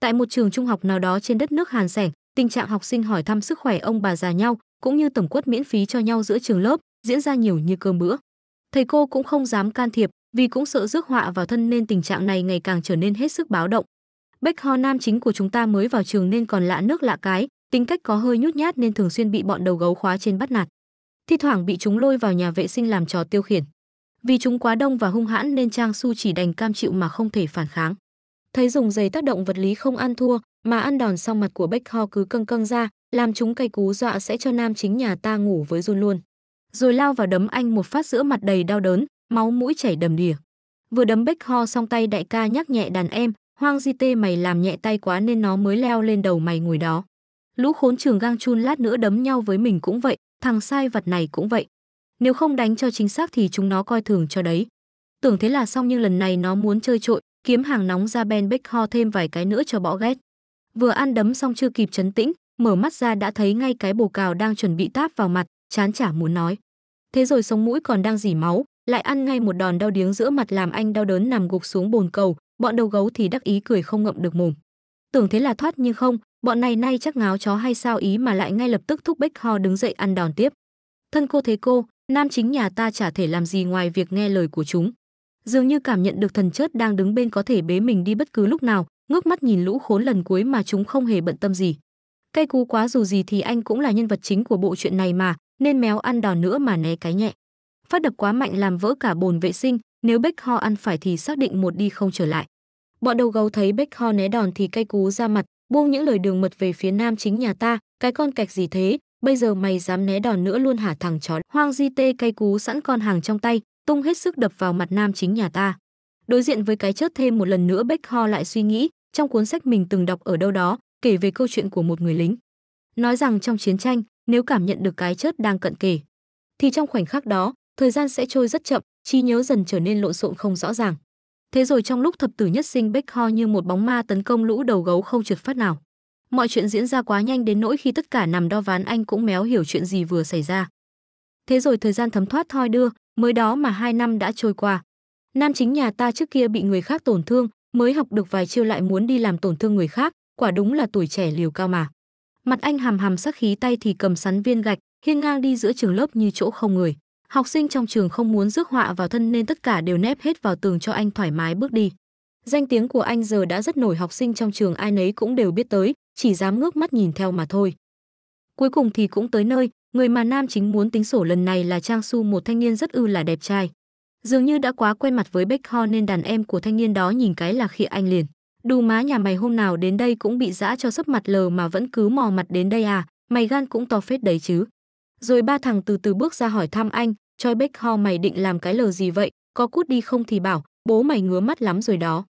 Tại một trường trung học nào đó trên đất nước Hàn Sẻng, tình trạng học sinh hỏi thăm sức khỏe ông bà già nhau, cũng như tổng quất miễn phí cho nhau giữa trường lớp, diễn ra nhiều như cơm bữa. Thầy cô cũng không dám can thiệp, vì cũng sợ rước họa vào thân nên tình trạng này ngày càng trở nên hết sức báo động. Bách Ho Nam chính của chúng ta mới vào trường nên còn lạ nước lạ cái, tính cách có hơi nhút nhát nên thường xuyên bị bọn đầu gấu khóa trên bắt nạt. Thi thoảng bị chúng lôi vào nhà vệ sinh làm trò tiêu khiển. Vì chúng quá đông và hung hãn nên Trang Su chỉ đành cam chịu mà không thể phản kháng thấy dùng giày tác động vật lý không ăn thua, mà ăn đòn xong mặt của Bách Ho cứ căng căng ra, làm chúng cây cú dọa sẽ cho nam chính nhà ta ngủ với run luôn. Rồi lao vào đấm anh một phát giữa mặt đầy đau đớn, máu mũi chảy đầm đìa. Vừa đấm Bách Ho xong tay đại ca nhắc nhẹ đàn em, hoang di tê mày làm nhẹ tay quá nên nó mới leo lên đầu mày ngồi đó. Lũ khốn trường gang chun lát nữa đấm nhau với mình cũng vậy, thằng sai vật này cũng vậy. Nếu không đánh cho chính xác thì chúng nó coi thường cho đấy. Tưởng thế là xong nhưng lần này nó muốn chơi trội, kiếm hàng nóng ra Ben Beck ho thêm vài cái nữa cho bỏ ghét. Vừa ăn đấm xong chưa kịp chấn tĩnh, mở mắt ra đã thấy ngay cái bồ cào đang chuẩn bị táp vào mặt, chán chả muốn nói. Thế rồi sống mũi còn đang dỉ máu, lại ăn ngay một đòn đau điếng giữa mặt làm anh đau đớn nằm gục xuống bồn cầu, bọn đầu gấu thì đắc ý cười không ngậm được mồm. Tưởng thế là thoát nhưng không, bọn này nay chắc ngáo chó hay sao ý mà lại ngay lập tức thúc Bách Ho đứng dậy ăn đòn tiếp. Thân cô thế cô, nam chính nhà ta chả thể làm gì ngoài việc nghe lời của chúng dường như cảm nhận được thần chết đang đứng bên có thể bế mình đi bất cứ lúc nào ngước mắt nhìn lũ khốn lần cuối mà chúng không hề bận tâm gì cây cú quá dù gì thì anh cũng là nhân vật chính của bộ chuyện này mà nên méo ăn đòn nữa mà né cái nhẹ phát đập quá mạnh làm vỡ cả bồn vệ sinh nếu bách ho ăn phải thì xác định một đi không trở lại bọn đầu gấu thấy bách ho né đòn thì cây cú ra mặt buông những lời đường mật về phía nam chính nhà ta cái con cạch gì thế bây giờ mày dám né đòn nữa luôn hả thằng chó hoang di tê cây cú sẵn con hàng trong tay tung hết sức đập vào mặt nam chính nhà ta. Đối diện với cái chết thêm một lần nữa Beck Ho lại suy nghĩ, trong cuốn sách mình từng đọc ở đâu đó, kể về câu chuyện của một người lính. Nói rằng trong chiến tranh, nếu cảm nhận được cái chết đang cận kề, thì trong khoảnh khắc đó, thời gian sẽ trôi rất chậm, trí nhớ dần trở nên lộn xộn không rõ ràng. Thế rồi trong lúc thập tử nhất sinh Beck Ho như một bóng ma tấn công lũ đầu gấu không trượt phát nào. Mọi chuyện diễn ra quá nhanh đến nỗi khi tất cả nằm đo ván anh cũng méo hiểu chuyện gì vừa xảy ra. Thế rồi thời gian thấm thoát thoi đưa, mới đó mà hai năm đã trôi qua. Nam chính nhà ta trước kia bị người khác tổn thương, mới học được vài chiêu lại muốn đi làm tổn thương người khác, quả đúng là tuổi trẻ liều cao mà. Mặt anh hàm hàm sắc khí tay thì cầm sắn viên gạch, hiên ngang đi giữa trường lớp như chỗ không người. Học sinh trong trường không muốn rước họa vào thân nên tất cả đều nép hết vào tường cho anh thoải mái bước đi. Danh tiếng của anh giờ đã rất nổi học sinh trong trường ai nấy cũng đều biết tới, chỉ dám ngước mắt nhìn theo mà thôi. Cuối cùng thì cũng tới nơi, Người mà nam chính muốn tính sổ lần này là Trang Su một thanh niên rất ư là đẹp trai. Dường như đã quá quen mặt với Beck Ho nên đàn em của thanh niên đó nhìn cái là khịa anh liền. Đù má nhà mày hôm nào đến đây cũng bị dã cho sấp mặt lờ mà vẫn cứ mò mặt đến đây à, mày gan cũng to phết đấy chứ. Rồi ba thằng từ từ bước ra hỏi thăm anh, Choi Beck Ho mày định làm cái lờ gì vậy, có cút đi không thì bảo, bố mày ngứa mắt lắm rồi đó.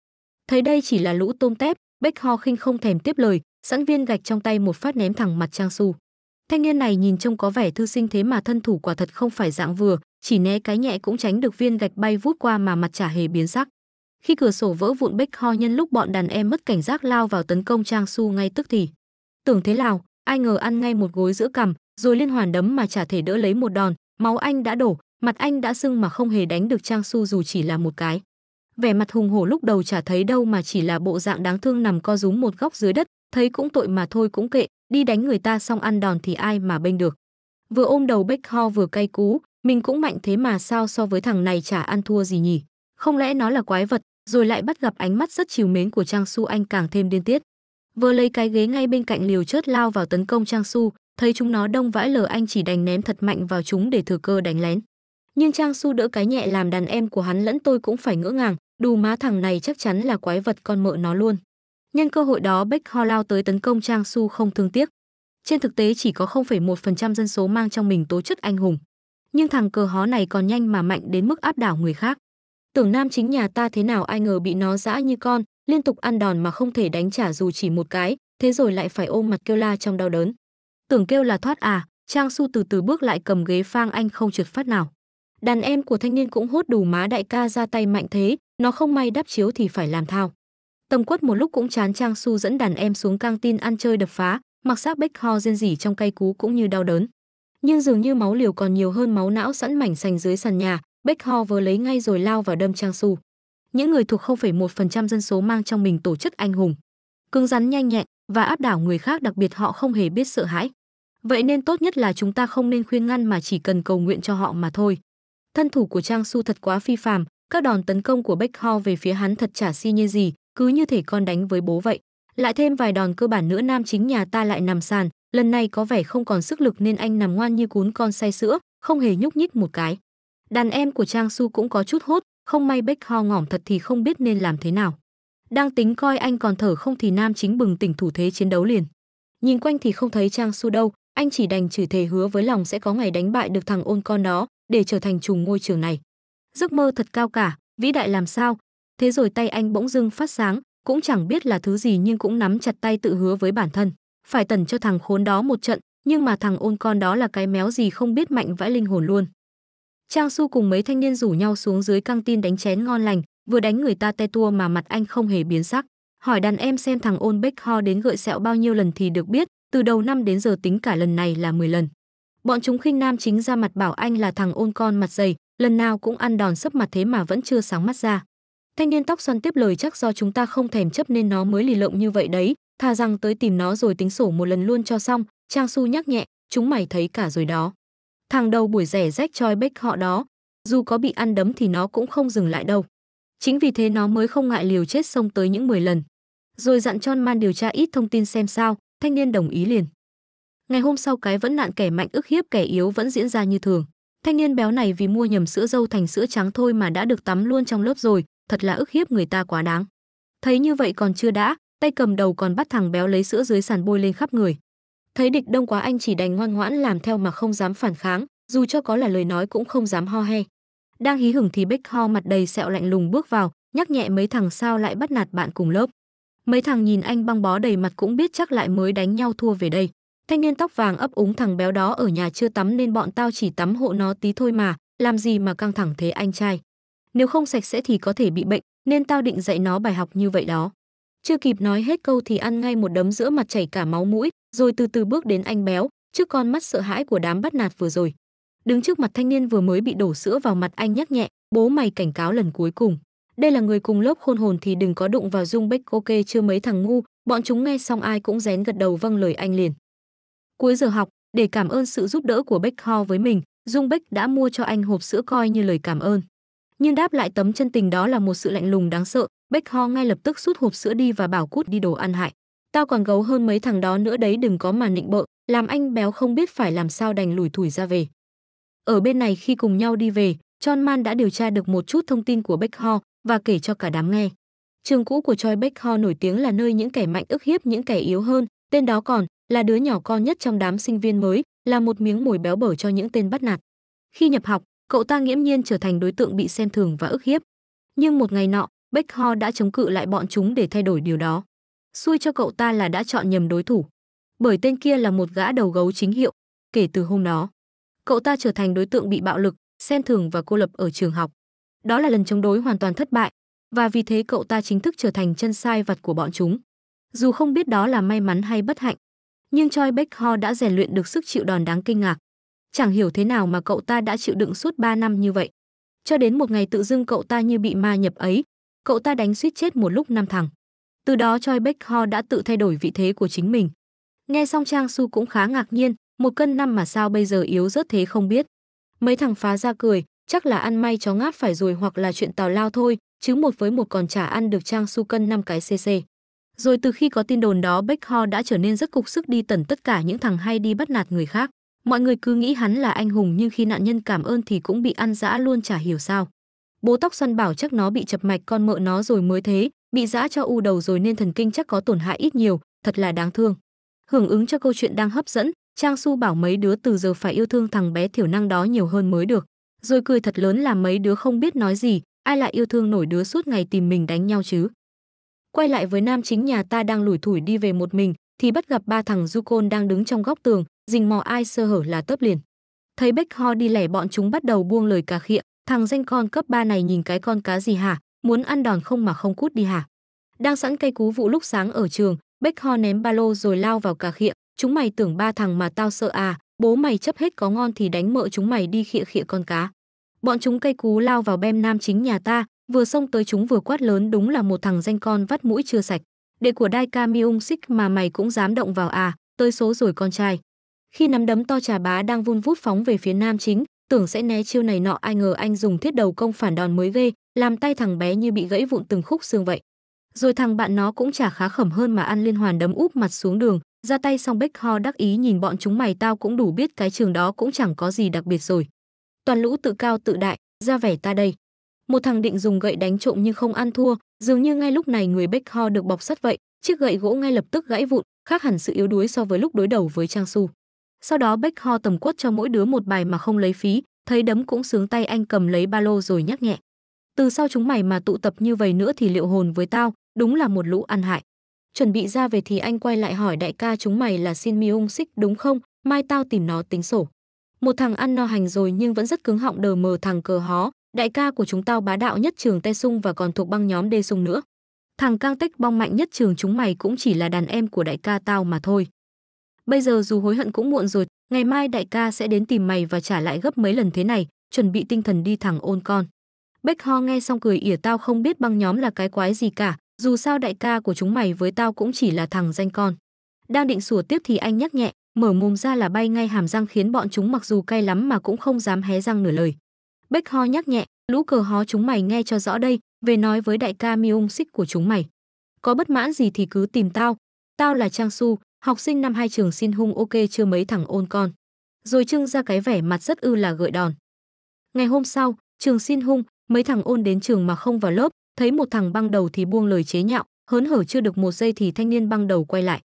Thấy đây chỉ là lũ tôm tép, Beck Ho khinh không thèm tiếp lời, sẵn viên gạch trong tay một phát ném thẳng mặt Trang Su. Thanh niên này nhìn trông có vẻ thư sinh thế mà thân thủ quả thật không phải dạng vừa, chỉ né cái nhẹ cũng tránh được viên gạch bay vút qua mà mặt chả hề biến sắc. Khi cửa sổ vỡ vụn Bách Ho nhân lúc bọn đàn em mất cảnh giác lao vào tấn công Trang Su ngay tức thì. Tưởng thế nào, ai ngờ ăn ngay một gối giữa cằm, rồi liên hoàn đấm mà chả thể đỡ lấy một đòn, máu anh đã đổ, mặt anh đã sưng mà không hề đánh được Trang Su dù chỉ là một cái. Vẻ mặt hùng hổ lúc đầu chả thấy đâu mà chỉ là bộ dạng đáng thương nằm co rúm một góc dưới đất, thấy cũng tội mà thôi cũng kệ, đi đánh người ta xong ăn đòn thì ai mà bênh được. Vừa ôm đầu bách ho vừa cay cú, mình cũng mạnh thế mà sao so với thằng này chả ăn thua gì nhỉ. Không lẽ nó là quái vật, rồi lại bắt gặp ánh mắt rất chiều mến của Trang Su Anh càng thêm điên tiết. Vừa lấy cái ghế ngay bên cạnh liều chớt lao vào tấn công Trang Su, thấy chúng nó đông vãi lờ anh chỉ đành ném thật mạnh vào chúng để thừa cơ đánh lén. Nhưng Trang Su đỡ cái nhẹ làm đàn em của hắn lẫn tôi cũng phải ngỡ ngàng, đù má thằng này chắc chắn là quái vật con mợ nó luôn. Nhân cơ hội đó Bách Ho lao tới tấn công Trang Su không thương tiếc. Trên thực tế chỉ có 0,1% dân số mang trong mình tố chất anh hùng. Nhưng thằng cờ hó này còn nhanh mà mạnh đến mức áp đảo người khác. Tưởng nam chính nhà ta thế nào ai ngờ bị nó dã như con, liên tục ăn đòn mà không thể đánh trả dù chỉ một cái, thế rồi lại phải ôm mặt kêu la trong đau đớn. Tưởng kêu là thoát à, Trang Su từ từ bước lại cầm ghế phang anh không trượt phát nào. Đàn em của thanh niên cũng hốt đủ má đại ca ra tay mạnh thế, nó không may đắp chiếu thì phải làm thao. Tầm quất một lúc cũng chán Trang Su dẫn đàn em xuống căng tin ăn chơi đập phá, mặc xác bách ho rên rỉ trong cay cú cũng như đau đớn. Nhưng dường như máu liều còn nhiều hơn máu não sẵn mảnh sành dưới sàn nhà, Bách Ho vừa lấy ngay rồi lao vào đâm Trang Su. Những người thuộc 0,1% dân số mang trong mình tổ chức anh hùng, cứng rắn nhanh nhẹn và áp đảo người khác đặc biệt họ không hề biết sợ hãi. Vậy nên tốt nhất là chúng ta không nên khuyên ngăn mà chỉ cần cầu nguyện cho họ mà thôi. Thân thủ của Trang Su thật quá phi phàm, các đòn tấn công của Bách Ho về phía hắn thật chả si như gì, cứ như thể con đánh với bố vậy. Lại thêm vài đòn cơ bản nữa nam chính nhà ta lại nằm sàn, lần này có vẻ không còn sức lực nên anh nằm ngoan như cún con say sữa, không hề nhúc nhích một cái. Đàn em của Trang Su cũng có chút hốt, không may Bách ho ngỏm thật thì không biết nên làm thế nào. Đang tính coi anh còn thở không thì nam chính bừng tỉnh thủ thế chiến đấu liền. Nhìn quanh thì không thấy Trang Su đâu, anh chỉ đành chửi thề hứa với lòng sẽ có ngày đánh bại được thằng ôn con đó để trở thành trùng ngôi trường này. Giấc mơ thật cao cả, vĩ đại làm sao, thế rồi tay anh bỗng dưng phát sáng cũng chẳng biết là thứ gì nhưng cũng nắm chặt tay tự hứa với bản thân phải tần cho thằng khốn đó một trận nhưng mà thằng ôn con đó là cái méo gì không biết mạnh vãi linh hồn luôn trang su cùng mấy thanh niên rủ nhau xuống dưới căng tin đánh chén ngon lành vừa đánh người ta te tua mà mặt anh không hề biến sắc hỏi đàn em xem thằng ôn bách ho đến gợi sẹo bao nhiêu lần thì được biết từ đầu năm đến giờ tính cả lần này là 10 lần bọn chúng khinh nam chính ra mặt bảo anh là thằng ôn con mặt dày lần nào cũng ăn đòn sấp mặt thế mà vẫn chưa sáng mắt ra Thanh niên tóc xoăn tiếp lời chắc do chúng ta không thèm chấp nên nó mới lì lộng như vậy đấy, thà rằng tới tìm nó rồi tính sổ một lần luôn cho xong, Trang Su nhắc nhẹ, chúng mày thấy cả rồi đó. Thằng đầu buổi rẻ rách choi bách họ đó, dù có bị ăn đấm thì nó cũng không dừng lại đâu. Chính vì thế nó mới không ngại liều chết xông tới những 10 lần. Rồi dặn cho Man điều tra ít thông tin xem sao, thanh niên đồng ý liền. Ngày hôm sau cái vẫn nạn kẻ mạnh ức hiếp kẻ yếu vẫn diễn ra như thường. Thanh niên béo này vì mua nhầm sữa dâu thành sữa trắng thôi mà đã được tắm luôn trong lớp rồi, thật là ức hiếp người ta quá đáng. Thấy như vậy còn chưa đã, tay cầm đầu còn bắt thằng béo lấy sữa dưới sàn bôi lên khắp người. Thấy địch đông quá anh chỉ đành ngoan ngoãn làm theo mà không dám phản kháng, dù cho có là lời nói cũng không dám ho he. Đang hí hửng thì Bích Ho mặt đầy sẹo lạnh lùng bước vào, nhắc nhẹ mấy thằng sao lại bắt nạt bạn cùng lớp. Mấy thằng nhìn anh băng bó đầy mặt cũng biết chắc lại mới đánh nhau thua về đây. Thanh niên tóc vàng ấp úng thằng béo đó ở nhà chưa tắm nên bọn tao chỉ tắm hộ nó tí thôi mà, làm gì mà căng thẳng thế anh trai nếu không sạch sẽ thì có thể bị bệnh, nên tao định dạy nó bài học như vậy đó. Chưa kịp nói hết câu thì ăn ngay một đấm giữa mặt chảy cả máu mũi, rồi từ từ bước đến anh béo, trước con mắt sợ hãi của đám bắt nạt vừa rồi. Đứng trước mặt thanh niên vừa mới bị đổ sữa vào mặt anh nhắc nhẹ, bố mày cảnh cáo lần cuối cùng. Đây là người cùng lớp khôn hồn thì đừng có đụng vào Dung Bách ok chưa mấy thằng ngu, bọn chúng nghe xong ai cũng rén gật đầu vâng lời anh liền. Cuối giờ học, để cảm ơn sự giúp đỡ của Bách Ho với mình, Dung Bách đã mua cho anh hộp sữa coi như lời cảm ơn nhưng đáp lại tấm chân tình đó là một sự lạnh lùng đáng sợ bách ho ngay lập tức rút hộp sữa đi và bảo cút đi đồ ăn hại tao còn gấu hơn mấy thằng đó nữa đấy đừng có mà nịnh bợ làm anh béo không biết phải làm sao đành lủi thủi ra về ở bên này khi cùng nhau đi về John Man đã điều tra được một chút thông tin của Bách Ho và kể cho cả đám nghe. Trường cũ của Choi Bách Ho nổi tiếng là nơi những kẻ mạnh ức hiếp những kẻ yếu hơn, tên đó còn là đứa nhỏ con nhất trong đám sinh viên mới, là một miếng mồi béo bở cho những tên bắt nạt. Khi nhập học, cậu ta nghiễm nhiên trở thành đối tượng bị xem thường và ức hiếp. Nhưng một ngày nọ, Beckho đã chống cự lại bọn chúng để thay đổi điều đó. Xui cho cậu ta là đã chọn nhầm đối thủ, bởi tên kia là một gã đầu gấu chính hiệu. Kể từ hôm đó, cậu ta trở thành đối tượng bị bạo lực, xem thường và cô lập ở trường học. Đó là lần chống đối hoàn toàn thất bại, và vì thế cậu ta chính thức trở thành chân sai vật của bọn chúng. Dù không biết đó là may mắn hay bất hạnh, nhưng Choi Beck Ho đã rèn luyện được sức chịu đòn đáng kinh ngạc chẳng hiểu thế nào mà cậu ta đã chịu đựng suốt 3 năm như vậy. Cho đến một ngày tự dưng cậu ta như bị ma nhập ấy, cậu ta đánh suýt chết một lúc năm thằng. Từ đó Choi Beck Ho đã tự thay đổi vị thế của chính mình. Nghe xong Trang Su cũng khá ngạc nhiên, một cân năm mà sao bây giờ yếu rớt thế không biết. Mấy thằng phá ra cười, chắc là ăn may chó ngáp phải rồi hoặc là chuyện tào lao thôi, chứ một với một còn chả ăn được Trang Su cân năm cái cc. Rồi từ khi có tin đồn đó Beck Ho đã trở nên rất cục sức đi tẩn tất cả những thằng hay đi bắt nạt người khác. Mọi người cứ nghĩ hắn là anh hùng nhưng khi nạn nhân cảm ơn thì cũng bị ăn dã luôn chả hiểu sao. Bố tóc xoăn bảo chắc nó bị chập mạch con mợ nó rồi mới thế, bị dã cho u đầu rồi nên thần kinh chắc có tổn hại ít nhiều, thật là đáng thương. Hưởng ứng cho câu chuyện đang hấp dẫn, Trang Su bảo mấy đứa từ giờ phải yêu thương thằng bé thiểu năng đó nhiều hơn mới được. Rồi cười thật lớn là mấy đứa không biết nói gì, ai lại yêu thương nổi đứa suốt ngày tìm mình đánh nhau chứ. Quay lại với nam chính nhà ta đang lủi thủi đi về một mình thì bắt gặp ba thằng du côn đang đứng trong góc tường, rình mò ai sơ hở là tấp liền. Thấy Bách Ho đi lẻ bọn chúng bắt đầu buông lời cà khịa, thằng danh con cấp 3 này nhìn cái con cá gì hả, muốn ăn đòn không mà không cút đi hả. Đang sẵn cây cú vụ lúc sáng ở trường, Bách Ho ném ba lô rồi lao vào cà khịa, chúng mày tưởng ba thằng mà tao sợ à, bố mày chấp hết có ngon thì đánh mợ chúng mày đi khịa khịa con cá. Bọn chúng cây cú lao vào bem nam chính nhà ta, vừa xông tới chúng vừa quát lớn đúng là một thằng danh con vắt mũi chưa sạch. Đệ của Đai Ca Miung xích mà mày cũng dám động vào à, tới số rồi con trai. Khi nắm đấm to trà bá đang vun vút phóng về phía nam chính, tưởng sẽ né chiêu này nọ ai ngờ anh dùng thiết đầu công phản đòn mới ghê, làm tay thằng bé như bị gãy vụn từng khúc xương vậy. Rồi thằng bạn nó cũng chả khá khẩm hơn mà ăn liên hoàn đấm úp mặt xuống đường, ra tay xong Bách Ho đắc ý nhìn bọn chúng mày tao cũng đủ biết cái trường đó cũng chẳng có gì đặc biệt rồi. Toàn lũ tự cao tự đại, ra vẻ ta đây. Một thằng định dùng gậy đánh trộm nhưng không ăn thua, dường như ngay lúc này người Bách Ho được bọc sắt vậy, chiếc gậy gỗ ngay lập tức gãy vụn, khác hẳn sự yếu đuối so với lúc đối đầu với Trang Su. Sau đó Bách Ho tầm quất cho mỗi đứa một bài mà không lấy phí, thấy đấm cũng sướng tay anh cầm lấy ba lô rồi nhắc nhẹ. Từ sau chúng mày mà tụ tập như vậy nữa thì liệu hồn với tao, đúng là một lũ ăn hại. Chuẩn bị ra về thì anh quay lại hỏi đại ca chúng mày là Shin Myung Sik đúng không, mai tao tìm nó tính sổ. Một thằng ăn no hành rồi nhưng vẫn rất cứng họng đờ mờ thằng cờ hó, đại ca của chúng tao bá đạo nhất trường Tê Sung và còn thuộc băng nhóm Đê Sung nữa. Thằng Kang Tích bong mạnh nhất trường chúng mày cũng chỉ là đàn em của đại ca tao mà thôi bây giờ dù hối hận cũng muộn rồi ngày mai đại ca sẽ đến tìm mày và trả lại gấp mấy lần thế này chuẩn bị tinh thần đi thẳng ôn con bách ho nghe xong cười ỉa tao không biết băng nhóm là cái quái gì cả dù sao đại ca của chúng mày với tao cũng chỉ là thằng danh con đang định sủa tiếp thì anh nhắc nhẹ mở mồm ra là bay ngay hàm răng khiến bọn chúng mặc dù cay lắm mà cũng không dám hé răng nửa lời bách ho nhắc nhẹ lũ cờ hó chúng mày nghe cho rõ đây về nói với đại ca miung xích của chúng mày có bất mãn gì thì cứ tìm tao tao là trang su Học sinh năm hai trường xin hung ok chưa mấy thằng ôn con. Rồi trưng ra cái vẻ mặt rất ư là gợi đòn. Ngày hôm sau, trường xin hung, mấy thằng ôn đến trường mà không vào lớp, thấy một thằng băng đầu thì buông lời chế nhạo, hớn hở chưa được một giây thì thanh niên băng đầu quay lại.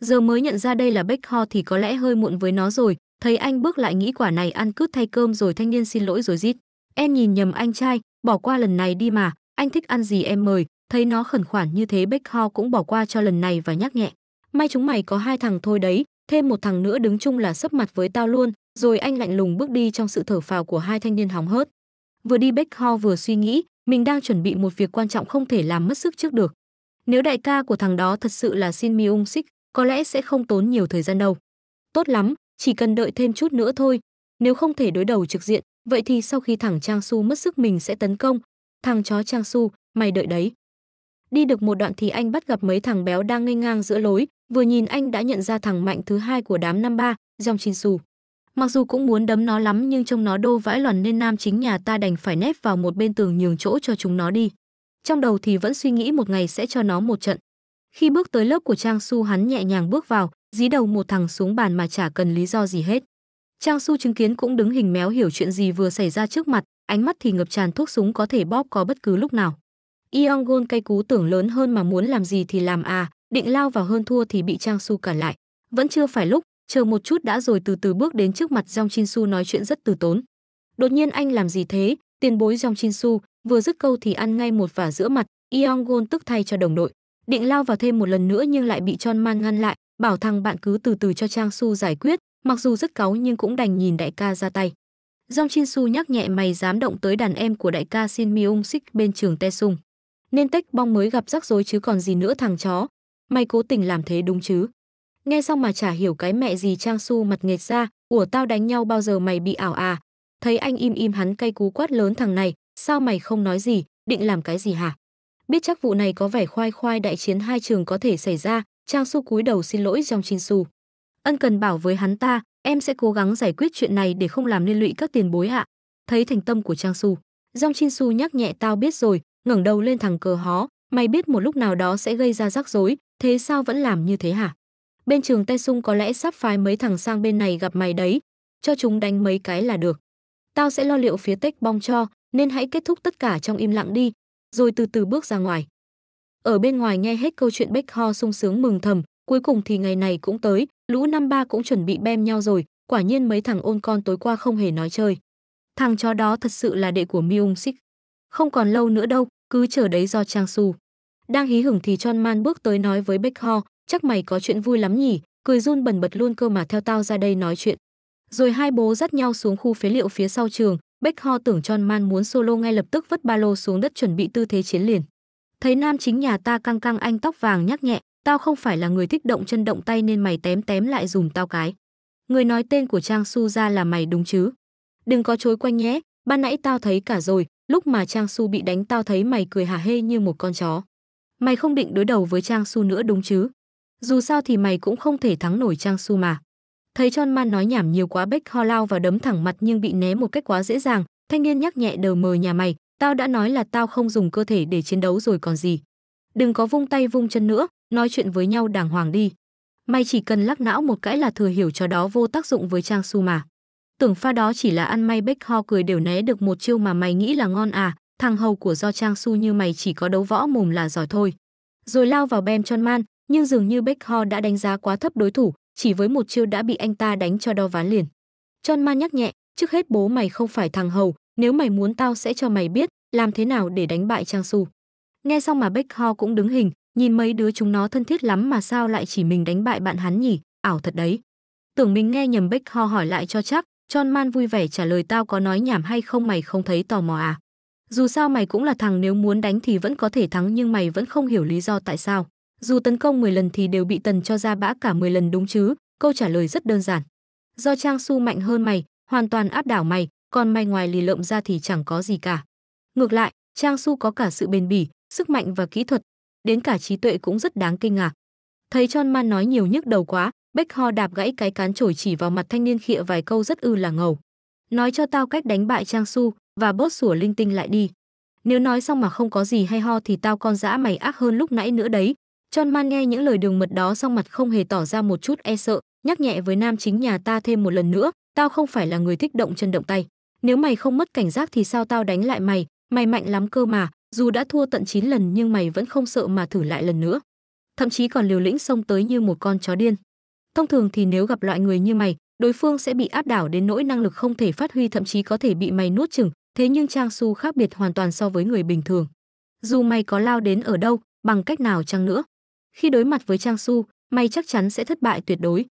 Giờ mới nhận ra đây là Bách Ho thì có lẽ hơi muộn với nó rồi, thấy anh bước lại nghĩ quả này ăn cướp thay cơm rồi thanh niên xin lỗi rồi rít. Em nhìn nhầm anh trai, bỏ qua lần này đi mà, anh thích ăn gì em mời, thấy nó khẩn khoản như thế Bách Ho cũng bỏ qua cho lần này và nhắc nhẹ may chúng mày có hai thằng thôi đấy thêm một thằng nữa đứng chung là sấp mặt với tao luôn rồi anh lạnh lùng bước đi trong sự thở phào của hai thanh niên hóng hớt vừa đi bách ho vừa suy nghĩ mình đang chuẩn bị một việc quan trọng không thể làm mất sức trước được nếu đại ca của thằng đó thật sự là Shin Myung Sik, có lẽ sẽ không tốn nhiều thời gian đâu. Tốt lắm, chỉ cần đợi thêm chút nữa thôi. Nếu không thể đối đầu trực diện, vậy thì sau khi thằng Trang Su mất sức mình sẽ tấn công. Thằng chó Trang Su, mày đợi đấy. Đi được một đoạn thì anh bắt gặp mấy thằng béo đang ngây ngang giữa lối, Vừa nhìn anh đã nhận ra thằng mạnh thứ hai của đám năm ba, Jong Chin Su. Mặc dù cũng muốn đấm nó lắm nhưng trông nó đô vãi loàn nên nam chính nhà ta đành phải nép vào một bên tường nhường chỗ cho chúng nó đi. Trong đầu thì vẫn suy nghĩ một ngày sẽ cho nó một trận. Khi bước tới lớp của Trang Su hắn nhẹ nhàng bước vào, dí đầu một thằng xuống bàn mà chả cần lý do gì hết. Trang Su chứng kiến cũng đứng hình méo hiểu chuyện gì vừa xảy ra trước mặt, ánh mắt thì ngập tràn thuốc súng có thể bóp có bất cứ lúc nào. Yeongon cay cú tưởng lớn hơn mà muốn làm gì thì làm à, định lao vào hơn thua thì bị Trang Su cản lại. Vẫn chưa phải lúc, chờ một chút đã rồi từ từ bước đến trước mặt Jong Chin Su nói chuyện rất từ tốn. Đột nhiên anh làm gì thế? Tiền bối Jong Chin Su vừa dứt câu thì ăn ngay một vả giữa mặt, Yeong Gon tức thay cho đồng đội, định lao vào thêm một lần nữa nhưng lại bị Chon Man ngăn lại, bảo thằng bạn cứ từ từ cho Trang Su giải quyết, mặc dù rất cáu nhưng cũng đành nhìn đại ca ra tay. Jong Chin Su nhắc nhẹ mày dám động tới đàn em của đại ca Shin Myung Sik bên trường Tae Sung. Nên Tech Bong mới gặp rắc rối chứ còn gì nữa thằng chó, mày cố tình làm thế đúng chứ? Nghe xong mà chả hiểu cái mẹ gì Trang Su mặt nghệt ra, ủa tao đánh nhau bao giờ mày bị ảo à? Thấy anh im im hắn cay cú quát lớn thằng này, sao mày không nói gì, định làm cái gì hả? Biết chắc vụ này có vẻ khoai khoai đại chiến hai trường có thể xảy ra, Trang Su cúi đầu xin lỗi trong Chin Su. Ân cần bảo với hắn ta, em sẽ cố gắng giải quyết chuyện này để không làm liên lụy các tiền bối ạ. Thấy thành tâm của Trang Su, Dòng Chin Su nhắc nhẹ tao biết rồi, ngẩng đầu lên thằng cờ hó, mày biết một lúc nào đó sẽ gây ra rắc rối, Thế sao vẫn làm như thế hả? Bên trường Tay Sung có lẽ sắp phái mấy thằng sang bên này gặp mày đấy, cho chúng đánh mấy cái là được. Tao sẽ lo liệu phía tech bong cho, nên hãy kết thúc tất cả trong im lặng đi, rồi từ từ bước ra ngoài. Ở bên ngoài nghe hết câu chuyện Bách Ho sung sướng mừng thầm, cuối cùng thì ngày này cũng tới, lũ năm ba cũng chuẩn bị bem nhau rồi, quả nhiên mấy thằng ôn con tối qua không hề nói chơi. Thằng chó đó thật sự là đệ của Myung Sik. Không còn lâu nữa đâu, cứ chờ đấy do Trang Su. Đang hí hửng thì John Man bước tới nói với ho chắc mày có chuyện vui lắm nhỉ, cười run bần bật luôn cơ mà theo tao ra đây nói chuyện. Rồi hai bố dắt nhau xuống khu phế liệu phía sau trường, ho tưởng John Man muốn solo ngay lập tức vứt ba lô xuống đất chuẩn bị tư thế chiến liền. Thấy nam chính nhà ta căng căng anh tóc vàng nhắc nhẹ, tao không phải là người thích động chân động tay nên mày tém tém lại dùm tao cái. Người nói tên của Trang Su ra là mày đúng chứ? Đừng có chối quanh nhé, ban nãy tao thấy cả rồi, lúc mà Trang Su bị đánh tao thấy mày cười hả hê như một con chó. Mày không định đối đầu với Trang Su nữa đúng chứ? Dù sao thì mày cũng không thể thắng nổi Trang Su mà. Thấy Chon Man nói nhảm nhiều quá Bách ho lao vào đấm thẳng mặt nhưng bị né một cách quá dễ dàng, thanh niên nhắc nhẹ đờ mờ nhà mày, tao đã nói là tao không dùng cơ thể để chiến đấu rồi còn gì. Đừng có vung tay vung chân nữa, nói chuyện với nhau đàng hoàng đi. Mày chỉ cần lắc não một cãi là thừa hiểu cho đó vô tác dụng với Trang Su mà. Tưởng pha đó chỉ là ăn may Bách ho cười đều né được một chiêu mà mày nghĩ là ngon à, thằng hầu của do Trang Su như mày chỉ có đấu võ mồm là giỏi thôi. Rồi lao vào Ben Man, nhưng dường như Beckhor đã đánh giá quá thấp đối thủ, chỉ với một chiêu đã bị anh ta đánh cho đo ván liền. Man nhắc nhẹ, trước hết bố mày không phải thằng hầu, nếu mày muốn tao sẽ cho mày biết làm thế nào để đánh bại Trang Su. Nghe xong mà Beckhor cũng đứng hình, nhìn mấy đứa chúng nó thân thiết lắm mà sao lại chỉ mình đánh bại bạn hắn nhỉ, ảo thật đấy. Tưởng mình nghe nhầm Beckhor hỏi lại cho chắc, Man vui vẻ trả lời tao có nói nhảm hay không mày không thấy tò mò à. Dù sao mày cũng là thằng nếu muốn đánh thì vẫn có thể thắng nhưng mày vẫn không hiểu lý do tại sao. Dù tấn công 10 lần thì đều bị Tần cho ra bã cả 10 lần đúng chứ? Câu trả lời rất đơn giản. Do Trang Su mạnh hơn mày, hoàn toàn áp đảo mày, còn mày ngoài lì lợm ra thì chẳng có gì cả. Ngược lại, Trang Su có cả sự bền bỉ, sức mạnh và kỹ thuật, đến cả trí tuệ cũng rất đáng kinh ngạc. Thấy Chon Man nói nhiều nhức đầu quá, Bách Ho đạp gãy cái cán chổi chỉ vào mặt thanh niên khịa vài câu rất ư là ngầu. Nói cho tao cách đánh bại Trang Su, và bớt sủa linh tinh lại đi. Nếu nói xong mà không có gì hay ho thì tao con dã mày ác hơn lúc nãy nữa đấy. John Man nghe những lời đường mật đó xong mặt không hề tỏ ra một chút e sợ, nhắc nhẹ với nam chính nhà ta thêm một lần nữa, tao không phải là người thích động chân động tay. Nếu mày không mất cảnh giác thì sao tao đánh lại mày, mày mạnh lắm cơ mà, dù đã thua tận 9 lần nhưng mày vẫn không sợ mà thử lại lần nữa. Thậm chí còn liều lĩnh xông tới như một con chó điên. Thông thường thì nếu gặp loại người như mày, đối phương sẽ bị áp đảo đến nỗi năng lực không thể phát huy thậm chí có thể bị mày nuốt chừng, Thế nhưng Trang Su khác biệt hoàn toàn so với người bình thường. Dù mày có lao đến ở đâu, bằng cách nào chăng nữa, khi đối mặt với Trang Su, mày chắc chắn sẽ thất bại tuyệt đối.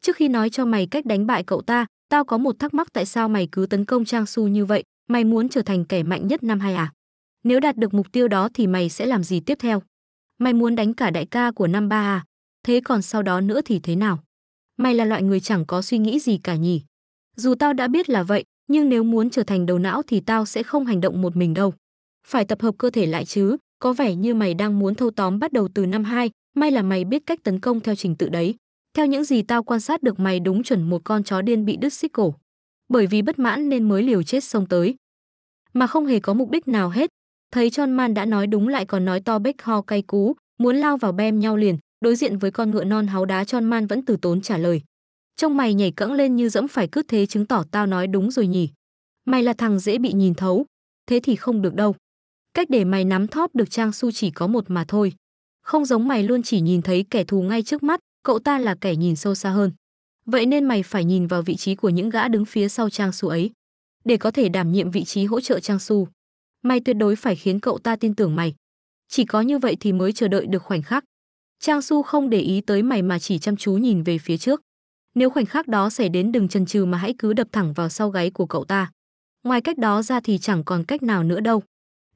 Trước khi nói cho mày cách đánh bại cậu ta, tao có một thắc mắc tại sao mày cứ tấn công Trang Su như vậy, mày muốn trở thành kẻ mạnh nhất năm hai à? Nếu đạt được mục tiêu đó thì mày sẽ làm gì tiếp theo? Mày muốn đánh cả đại ca của năm ba à? Thế còn sau đó nữa thì thế nào? Mày là loại người chẳng có suy nghĩ gì cả nhỉ? Dù tao đã biết là vậy, nhưng nếu muốn trở thành đầu não thì tao sẽ không hành động một mình đâu. Phải tập hợp cơ thể lại chứ, có vẻ như mày đang muốn thâu tóm bắt đầu từ năm 2, may là mày biết cách tấn công theo trình tự đấy. Theo những gì tao quan sát được mày đúng chuẩn một con chó điên bị đứt xích cổ. Bởi vì bất mãn nên mới liều chết xông tới. Mà không hề có mục đích nào hết. Thấy John Man đã nói đúng lại còn nói to bếch ho cay cú, muốn lao vào bem nhau liền, đối diện với con ngựa non háo đá John Man vẫn từ tốn trả lời. Trong mày nhảy cẫng lên như dẫm phải cứ thế chứng tỏ tao nói đúng rồi nhỉ. Mày là thằng dễ bị nhìn thấu, thế thì không được đâu. Cách để mày nắm thóp được Trang Su chỉ có một mà thôi. Không giống mày luôn chỉ nhìn thấy kẻ thù ngay trước mắt, cậu ta là kẻ nhìn sâu xa hơn. Vậy nên mày phải nhìn vào vị trí của những gã đứng phía sau Trang Su ấy. Để có thể đảm nhiệm vị trí hỗ trợ Trang Su, mày tuyệt đối phải khiến cậu ta tin tưởng mày. Chỉ có như vậy thì mới chờ đợi được khoảnh khắc. Trang Su không để ý tới mày mà chỉ chăm chú nhìn về phía trước. Nếu khoảnh khắc đó xảy đến đừng chần chừ mà hãy cứ đập thẳng vào sau gáy của cậu ta. Ngoài cách đó ra thì chẳng còn cách nào nữa đâu.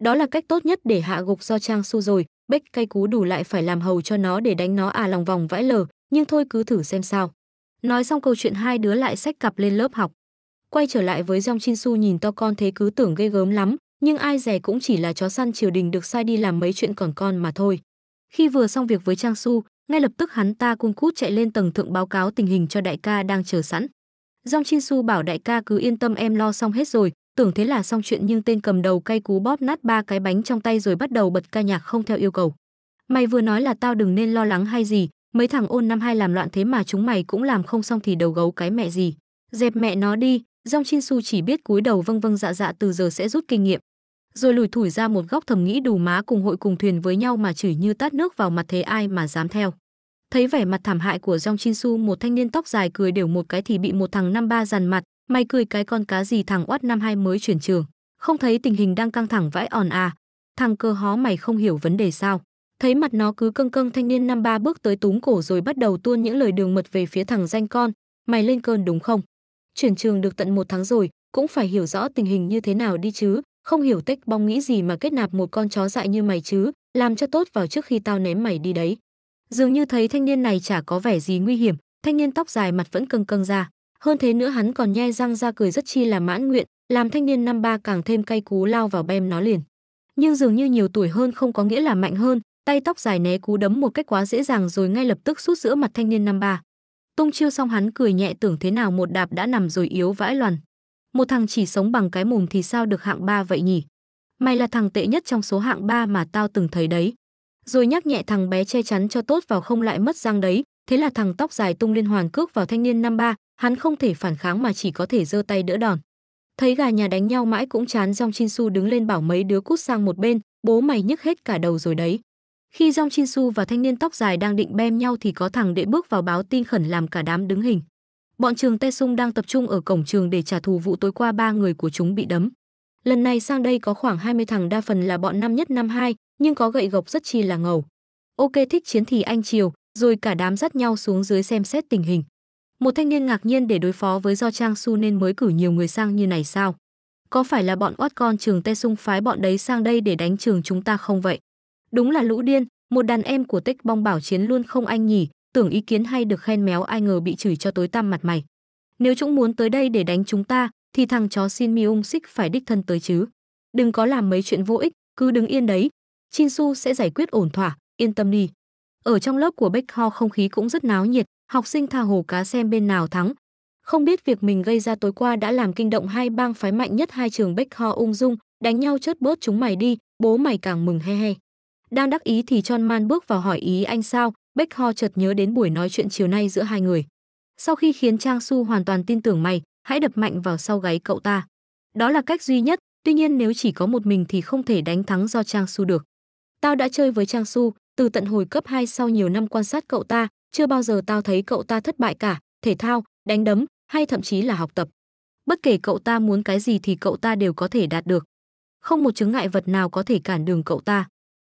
Đó là cách tốt nhất để hạ gục do Trang Su rồi, Bách cay cú đủ lại phải làm hầu cho nó để đánh nó à lòng vòng vãi lờ, nhưng thôi cứ thử xem sao. Nói xong câu chuyện hai đứa lại sách cặp lên lớp học. Quay trở lại với Jong Chin Su nhìn to con thế cứ tưởng ghê gớm lắm, nhưng ai dè cũng chỉ là chó săn triều đình được sai đi làm mấy chuyện còn con mà thôi. Khi vừa xong việc với Trang Su, ngay lập tức hắn ta cung cút chạy lên tầng thượng báo cáo tình hình cho đại ca đang chờ sẵn. Dong Chin Su bảo đại ca cứ yên tâm em lo xong hết rồi, tưởng thế là xong chuyện nhưng tên cầm đầu cay cú bóp nát ba cái bánh trong tay rồi bắt đầu bật ca nhạc không theo yêu cầu. Mày vừa nói là tao đừng nên lo lắng hay gì, mấy thằng ôn năm hai làm loạn thế mà chúng mày cũng làm không xong thì đầu gấu cái mẹ gì. Dẹp mẹ nó đi, Dong Chin Su chỉ biết cúi đầu vâng vâng dạ dạ từ giờ sẽ rút kinh nghiệm rồi lùi thủi ra một góc thầm nghĩ đủ má cùng hội cùng thuyền với nhau mà chửi như tát nước vào mặt thế ai mà dám theo thấy vẻ mặt thảm hại của Jong Chin Su một thanh niên tóc dài cười đều một cái thì bị một thằng năm ba dằn mặt mày cười cái con cá gì thằng oát năm hai mới chuyển trường không thấy tình hình đang căng thẳng vãi òn à thằng cơ hó mày không hiểu vấn đề sao thấy mặt nó cứ câng câng thanh niên năm ba bước tới túm cổ rồi bắt đầu tuôn những lời đường mật về phía thằng danh con mày lên cơn đúng không chuyển trường được tận một tháng rồi cũng phải hiểu rõ tình hình như thế nào đi chứ không hiểu tech bong nghĩ gì mà kết nạp một con chó dại như mày chứ làm cho tốt vào trước khi tao ném mày đi đấy dường như thấy thanh niên này chả có vẻ gì nguy hiểm thanh niên tóc dài mặt vẫn câng câng ra hơn thế nữa hắn còn nhai răng ra cười rất chi là mãn nguyện làm thanh niên năm ba càng thêm cay cú lao vào bem nó liền nhưng dường như nhiều tuổi hơn không có nghĩa là mạnh hơn tay tóc dài né cú đấm một cách quá dễ dàng rồi ngay lập tức sút giữa mặt thanh niên năm ba tung chiêu xong hắn cười nhẹ tưởng thế nào một đạp đã nằm rồi yếu vãi loàn một thằng chỉ sống bằng cái mồm thì sao được hạng ba vậy nhỉ? Mày là thằng tệ nhất trong số hạng ba mà tao từng thấy đấy. Rồi nhắc nhẹ thằng bé che chắn cho tốt vào không lại mất răng đấy, thế là thằng tóc dài tung liên hoàn cước vào thanh niên năm ba, hắn không thể phản kháng mà chỉ có thể giơ tay đỡ đòn. Thấy gà nhà đánh nhau mãi cũng chán Jong Chin Su đứng lên bảo mấy đứa cút sang một bên, bố mày nhức hết cả đầu rồi đấy. Khi Jong Chin Su và thanh niên tóc dài đang định bem nhau thì có thằng đệ bước vào báo tin khẩn làm cả đám đứng hình. Bọn trường Tê Sung đang tập trung ở cổng trường để trả thù vụ tối qua ba người của chúng bị đấm. Lần này sang đây có khoảng 20 thằng đa phần là bọn năm nhất năm hai, nhưng có gậy gộc rất chi là ngầu. Ok thích chiến thì anh chiều, rồi cả đám dắt nhau xuống dưới xem xét tình hình. Một thanh niên ngạc nhiên để đối phó với do Trang Su nên mới cử nhiều người sang như này sao? Có phải là bọn oát con trường Tê Sung phái bọn đấy sang đây để đánh trường chúng ta không vậy? Đúng là lũ điên, một đàn em của Tích Bong bảo chiến luôn không anh nhỉ, tưởng ý kiến hay được khen méo ai ngờ bị chửi cho tối tăm mặt mày. Nếu chúng muốn tới đây để đánh chúng ta, thì thằng chó xin Miung Sik phải đích thân tới chứ. Đừng có làm mấy chuyện vô ích, cứ đứng yên đấy. Chin Su sẽ giải quyết ổn thỏa, yên tâm đi. Ở trong lớp của Bách Ho không khí cũng rất náo nhiệt, học sinh tha hồ cá xem bên nào thắng. Không biết việc mình gây ra tối qua đã làm kinh động hai bang phái mạnh nhất hai trường Bách Ho ung dung, đánh nhau chớt bớt chúng mày đi, bố mày càng mừng he he. Đang đắc ý thì Chon Man bước vào hỏi ý anh sao, Bách Ho chợt nhớ đến buổi nói chuyện chiều nay giữa hai người. Sau khi khiến Trang Su hoàn toàn tin tưởng mày, hãy đập mạnh vào sau gáy cậu ta. Đó là cách duy nhất, tuy nhiên nếu chỉ có một mình thì không thể đánh thắng do Trang Su được. Tao đã chơi với Trang Su, từ tận hồi cấp 2 sau nhiều năm quan sát cậu ta, chưa bao giờ tao thấy cậu ta thất bại cả, thể thao, đánh đấm hay thậm chí là học tập. Bất kể cậu ta muốn cái gì thì cậu ta đều có thể đạt được. Không một chứng ngại vật nào có thể cản đường cậu ta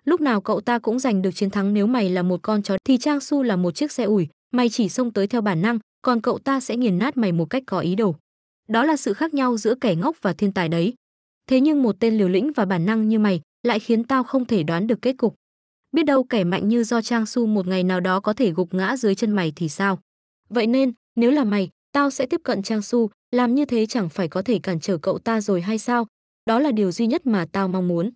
lúc nào cậu ta cũng giành được chiến thắng nếu mày là một con chó thì Trang Su là một chiếc xe ủi, mày chỉ xông tới theo bản năng, còn cậu ta sẽ nghiền nát mày một cách có ý đồ. Đó là sự khác nhau giữa kẻ ngốc và thiên tài đấy. Thế nhưng một tên liều lĩnh và bản năng như mày lại khiến tao không thể đoán được kết cục. Biết đâu kẻ mạnh như do Trang Su một ngày nào đó có thể gục ngã dưới chân mày thì sao? Vậy nên, nếu là mày, tao sẽ tiếp cận Trang Su, làm như thế chẳng phải có thể cản trở cậu ta rồi hay sao? Đó là điều duy nhất mà tao mong muốn.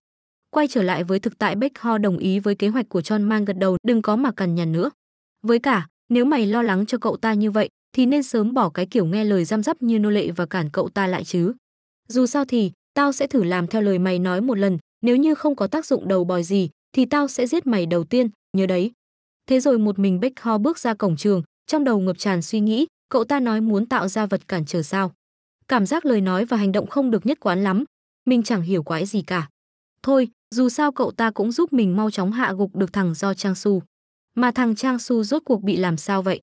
Quay trở lại với thực tại Bách Ho đồng ý với kế hoạch của John mang gật đầu đừng có mà cằn nhằn nữa. Với cả, nếu mày lo lắng cho cậu ta như vậy, thì nên sớm bỏ cái kiểu nghe lời giam dắp như nô lệ và cản cậu ta lại chứ. Dù sao thì, tao sẽ thử làm theo lời mày nói một lần, nếu như không có tác dụng đầu bòi gì, thì tao sẽ giết mày đầu tiên, nhớ đấy. Thế rồi một mình Bách Ho bước ra cổng trường, trong đầu ngập tràn suy nghĩ, cậu ta nói muốn tạo ra vật cản trở sao. Cảm giác lời nói và hành động không được nhất quán lắm, mình chẳng hiểu quái gì cả. Thôi, dù sao cậu ta cũng giúp mình mau chóng hạ gục được thằng do Trang Su. Mà thằng Trang Su rốt cuộc bị làm sao vậy?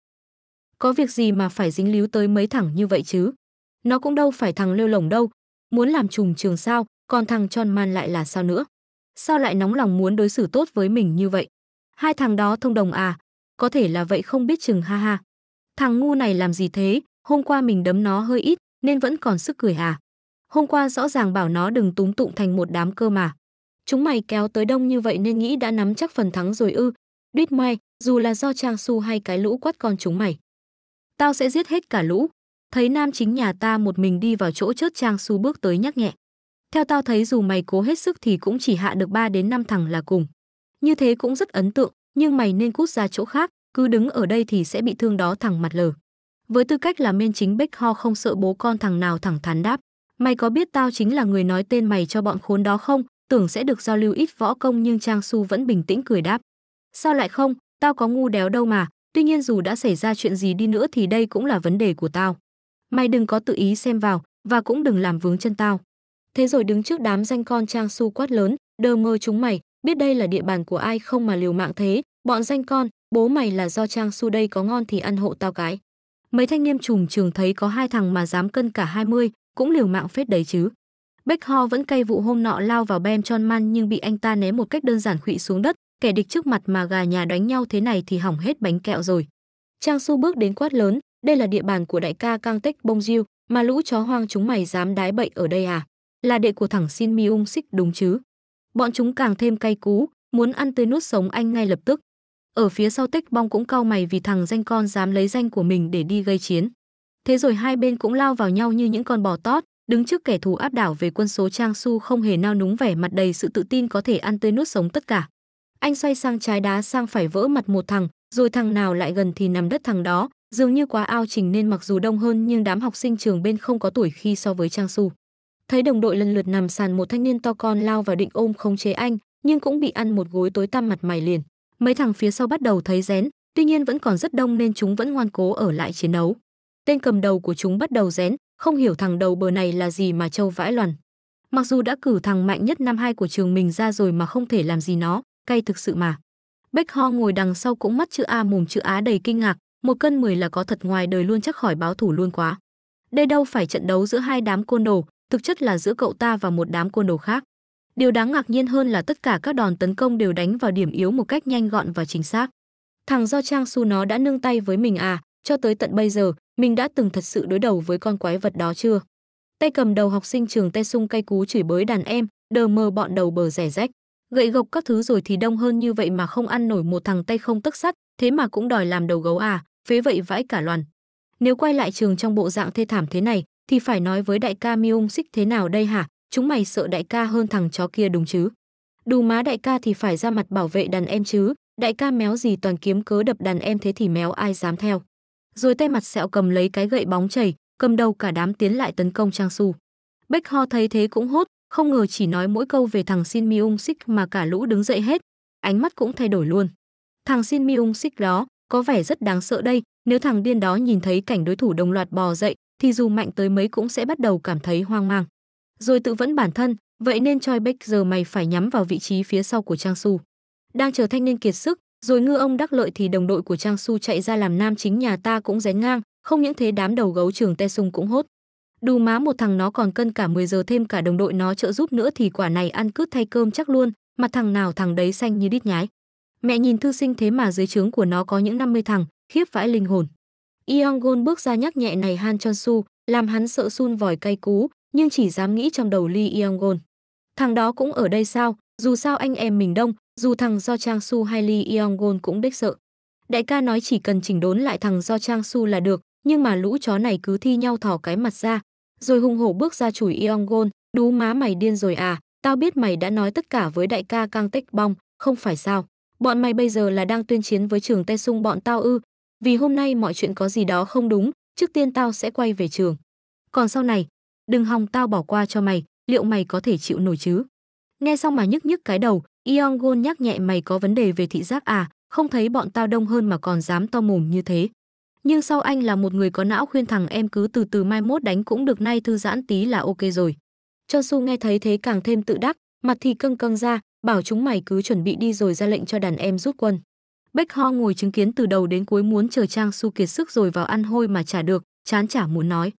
Có việc gì mà phải dính líu tới mấy thằng như vậy chứ? Nó cũng đâu phải thằng lêu Lồng đâu, muốn làm trùng trường sao, còn thằng Tròn Man lại là sao nữa? Sao lại nóng lòng muốn đối xử tốt với mình như vậy? Hai thằng đó thông đồng à? Có thể là vậy không biết chừng ha ha. Thằng ngu này làm gì thế? Hôm qua mình đấm nó hơi ít nên vẫn còn sức cười à? Hôm qua rõ ràng bảo nó đừng túng tụng thành một đám cơ mà. Chúng mày kéo tới đông như vậy nên nghĩ đã nắm chắc phần thắng rồi ư. Đít mai, dù là do Trang Su hay cái lũ quát con chúng mày. Tao sẽ giết hết cả lũ. Thấy nam chính nhà ta một mình đi vào chỗ chớt Trang Su bước tới nhắc nhẹ. Theo tao thấy dù mày cố hết sức thì cũng chỉ hạ được 3 đến 5 thằng là cùng. Như thế cũng rất ấn tượng, nhưng mày nên cút ra chỗ khác, cứ đứng ở đây thì sẽ bị thương đó thằng mặt lờ. Với tư cách là men chính bích Ho không sợ bố con thằng nào thẳng thắn đáp. Mày có biết tao chính là người nói tên mày cho bọn khốn đó không? tưởng sẽ được giao lưu ít võ công nhưng Trang Su vẫn bình tĩnh cười đáp. Sao lại không, tao có ngu đéo đâu mà, tuy nhiên dù đã xảy ra chuyện gì đi nữa thì đây cũng là vấn đề của tao. Mày đừng có tự ý xem vào, và cũng đừng làm vướng chân tao. Thế rồi đứng trước đám danh con Trang Su quát lớn, đờ mơ chúng mày, biết đây là địa bàn của ai không mà liều mạng thế, bọn danh con, bố mày là do Trang Su đây có ngon thì ăn hộ tao cái. Mấy thanh niên trùm trường thấy có hai thằng mà dám cân cả 20, cũng liều mạng phết đấy chứ. Beck Ho vẫn cay vụ hôm nọ lao vào Bem Chon Man nhưng bị anh ta ném một cách đơn giản khụy xuống đất, kẻ địch trước mặt mà gà nhà đánh nhau thế này thì hỏng hết bánh kẹo rồi. Trang Su bước đến quát lớn, đây là địa bàn của đại ca Kang Tech Bong Jiu, mà lũ chó hoang chúng mày dám đái bậy ở đây à? Là đệ của thằng Shin Myung xích đúng chứ? Bọn chúng càng thêm cay cú, muốn ăn tươi nuốt sống anh ngay lập tức. Ở phía sau Tech Bong cũng cau mày vì thằng danh con dám lấy danh của mình để đi gây chiến. Thế rồi hai bên cũng lao vào nhau như những con bò tót, Đứng trước kẻ thù áp đảo về quân số Trang Su không hề nao núng vẻ mặt đầy sự tự tin có thể ăn tươi nuốt sống tất cả. Anh xoay sang trái đá sang phải vỡ mặt một thằng, rồi thằng nào lại gần thì nằm đất thằng đó, dường như quá ao trình nên mặc dù đông hơn nhưng đám học sinh trường bên không có tuổi khi so với Trang Su. Thấy đồng đội lần lượt nằm sàn một thanh niên to con lao vào định ôm không chế anh, nhưng cũng bị ăn một gối tối tăm mặt mày liền. Mấy thằng phía sau bắt đầu thấy rén, tuy nhiên vẫn còn rất đông nên chúng vẫn ngoan cố ở lại chiến đấu. Tên cầm đầu của chúng bắt đầu rén, không hiểu thằng đầu bờ này là gì mà châu vãi loằn. Mặc dù đã cử thằng mạnh nhất năm hai của trường mình ra rồi mà không thể làm gì nó, cay thực sự mà. Bách Ho ngồi đằng sau cũng mắt chữ A mồm chữ Á đầy kinh ngạc, một cân mười là có thật ngoài đời luôn chắc khỏi báo thủ luôn quá. Đây đâu phải trận đấu giữa hai đám côn đồ, thực chất là giữa cậu ta và một đám côn đồ khác. Điều đáng ngạc nhiên hơn là tất cả các đòn tấn công đều đánh vào điểm yếu một cách nhanh gọn và chính xác. Thằng do Trang Su nó đã nương tay với mình à, cho tới tận bây giờ, mình đã từng thật sự đối đầu với con quái vật đó chưa? Tay cầm đầu học sinh trường tay sung cay cú chửi bới đàn em, đờ mờ bọn đầu bờ rẻ rách. Gậy gộc các thứ rồi thì đông hơn như vậy mà không ăn nổi một thằng tay không tấc sắt, thế mà cũng đòi làm đầu gấu à, phế vậy vãi cả loàn. Nếu quay lại trường trong bộ dạng thê thảm thế này, thì phải nói với đại ca Miung xích thế nào đây hả? Chúng mày sợ đại ca hơn thằng chó kia đúng chứ? Đù má đại ca thì phải ra mặt bảo vệ đàn em chứ, đại ca méo gì toàn kiếm cớ đập đàn em thế thì méo ai dám theo rồi tay mặt sẹo cầm lấy cái gậy bóng chảy, cầm đầu cả đám tiến lại tấn công Trang Su. Bách Ho thấy thế cũng hốt, không ngờ chỉ nói mỗi câu về thằng Shin Myung Sik mà cả lũ đứng dậy hết, ánh mắt cũng thay đổi luôn. Thằng Shin Myung Sik đó có vẻ rất đáng sợ đây, nếu thằng điên đó nhìn thấy cảnh đối thủ đồng loạt bò dậy thì dù mạnh tới mấy cũng sẽ bắt đầu cảm thấy hoang mang. Rồi tự vẫn bản thân, vậy nên Choi Beck giờ mày phải nhắm vào vị trí phía sau của Trang Su. Đang chờ thanh niên kiệt sức, rồi ngư ông đắc lợi thì đồng đội của Trang Su chạy ra làm nam chính nhà ta cũng rén ngang, không những thế đám đầu gấu trường Te Sung cũng hốt. Đù má một thằng nó còn cân cả 10 giờ thêm cả đồng đội nó trợ giúp nữa thì quả này ăn cướp thay cơm chắc luôn, Mà thằng nào thằng đấy xanh như đít nhái. Mẹ nhìn thư sinh thế mà dưới trướng của nó có những 50 thằng, khiếp vãi linh hồn. Yeongon bước ra nhắc nhẹ này Han Chon Su, làm hắn sợ sun vòi cay cú, nhưng chỉ dám nghĩ trong đầu Lee Yeongon. Thằng đó cũng ở đây sao, dù sao anh em mình đông, dù thằng do Trang Su hay Lee Yong-gon cũng đếch sợ. Đại ca nói chỉ cần chỉnh đốn lại thằng do Trang Su là được, nhưng mà lũ chó này cứ thi nhau thỏ cái mặt ra. Rồi hung hổ bước ra chủi Yong-gon, đú má mày điên rồi à, tao biết mày đã nói tất cả với đại ca Kang Tech Bong, không phải sao. Bọn mày bây giờ là đang tuyên chiến với trường Tây Sung bọn tao ư. Vì hôm nay mọi chuyện có gì đó không đúng, trước tiên tao sẽ quay về trường. Còn sau này, đừng hòng tao bỏ qua cho mày, liệu mày có thể chịu nổi chứ? Nghe xong mà nhức nhức cái đầu, Ion Gon nhắc nhẹ mày có vấn đề về thị giác à, không thấy bọn tao đông hơn mà còn dám to mồm như thế. Nhưng sau anh là một người có não khuyên thằng em cứ từ từ mai mốt đánh cũng được nay thư giãn tí là ok rồi. Cho Su nghe thấy thế càng thêm tự đắc, mặt thì căng căng ra, bảo chúng mày cứ chuẩn bị đi rồi ra lệnh cho đàn em rút quân. Bách Ho ngồi chứng kiến từ đầu đến cuối muốn chờ Trang Su kiệt sức rồi vào ăn hôi mà chả được, chán chả muốn nói.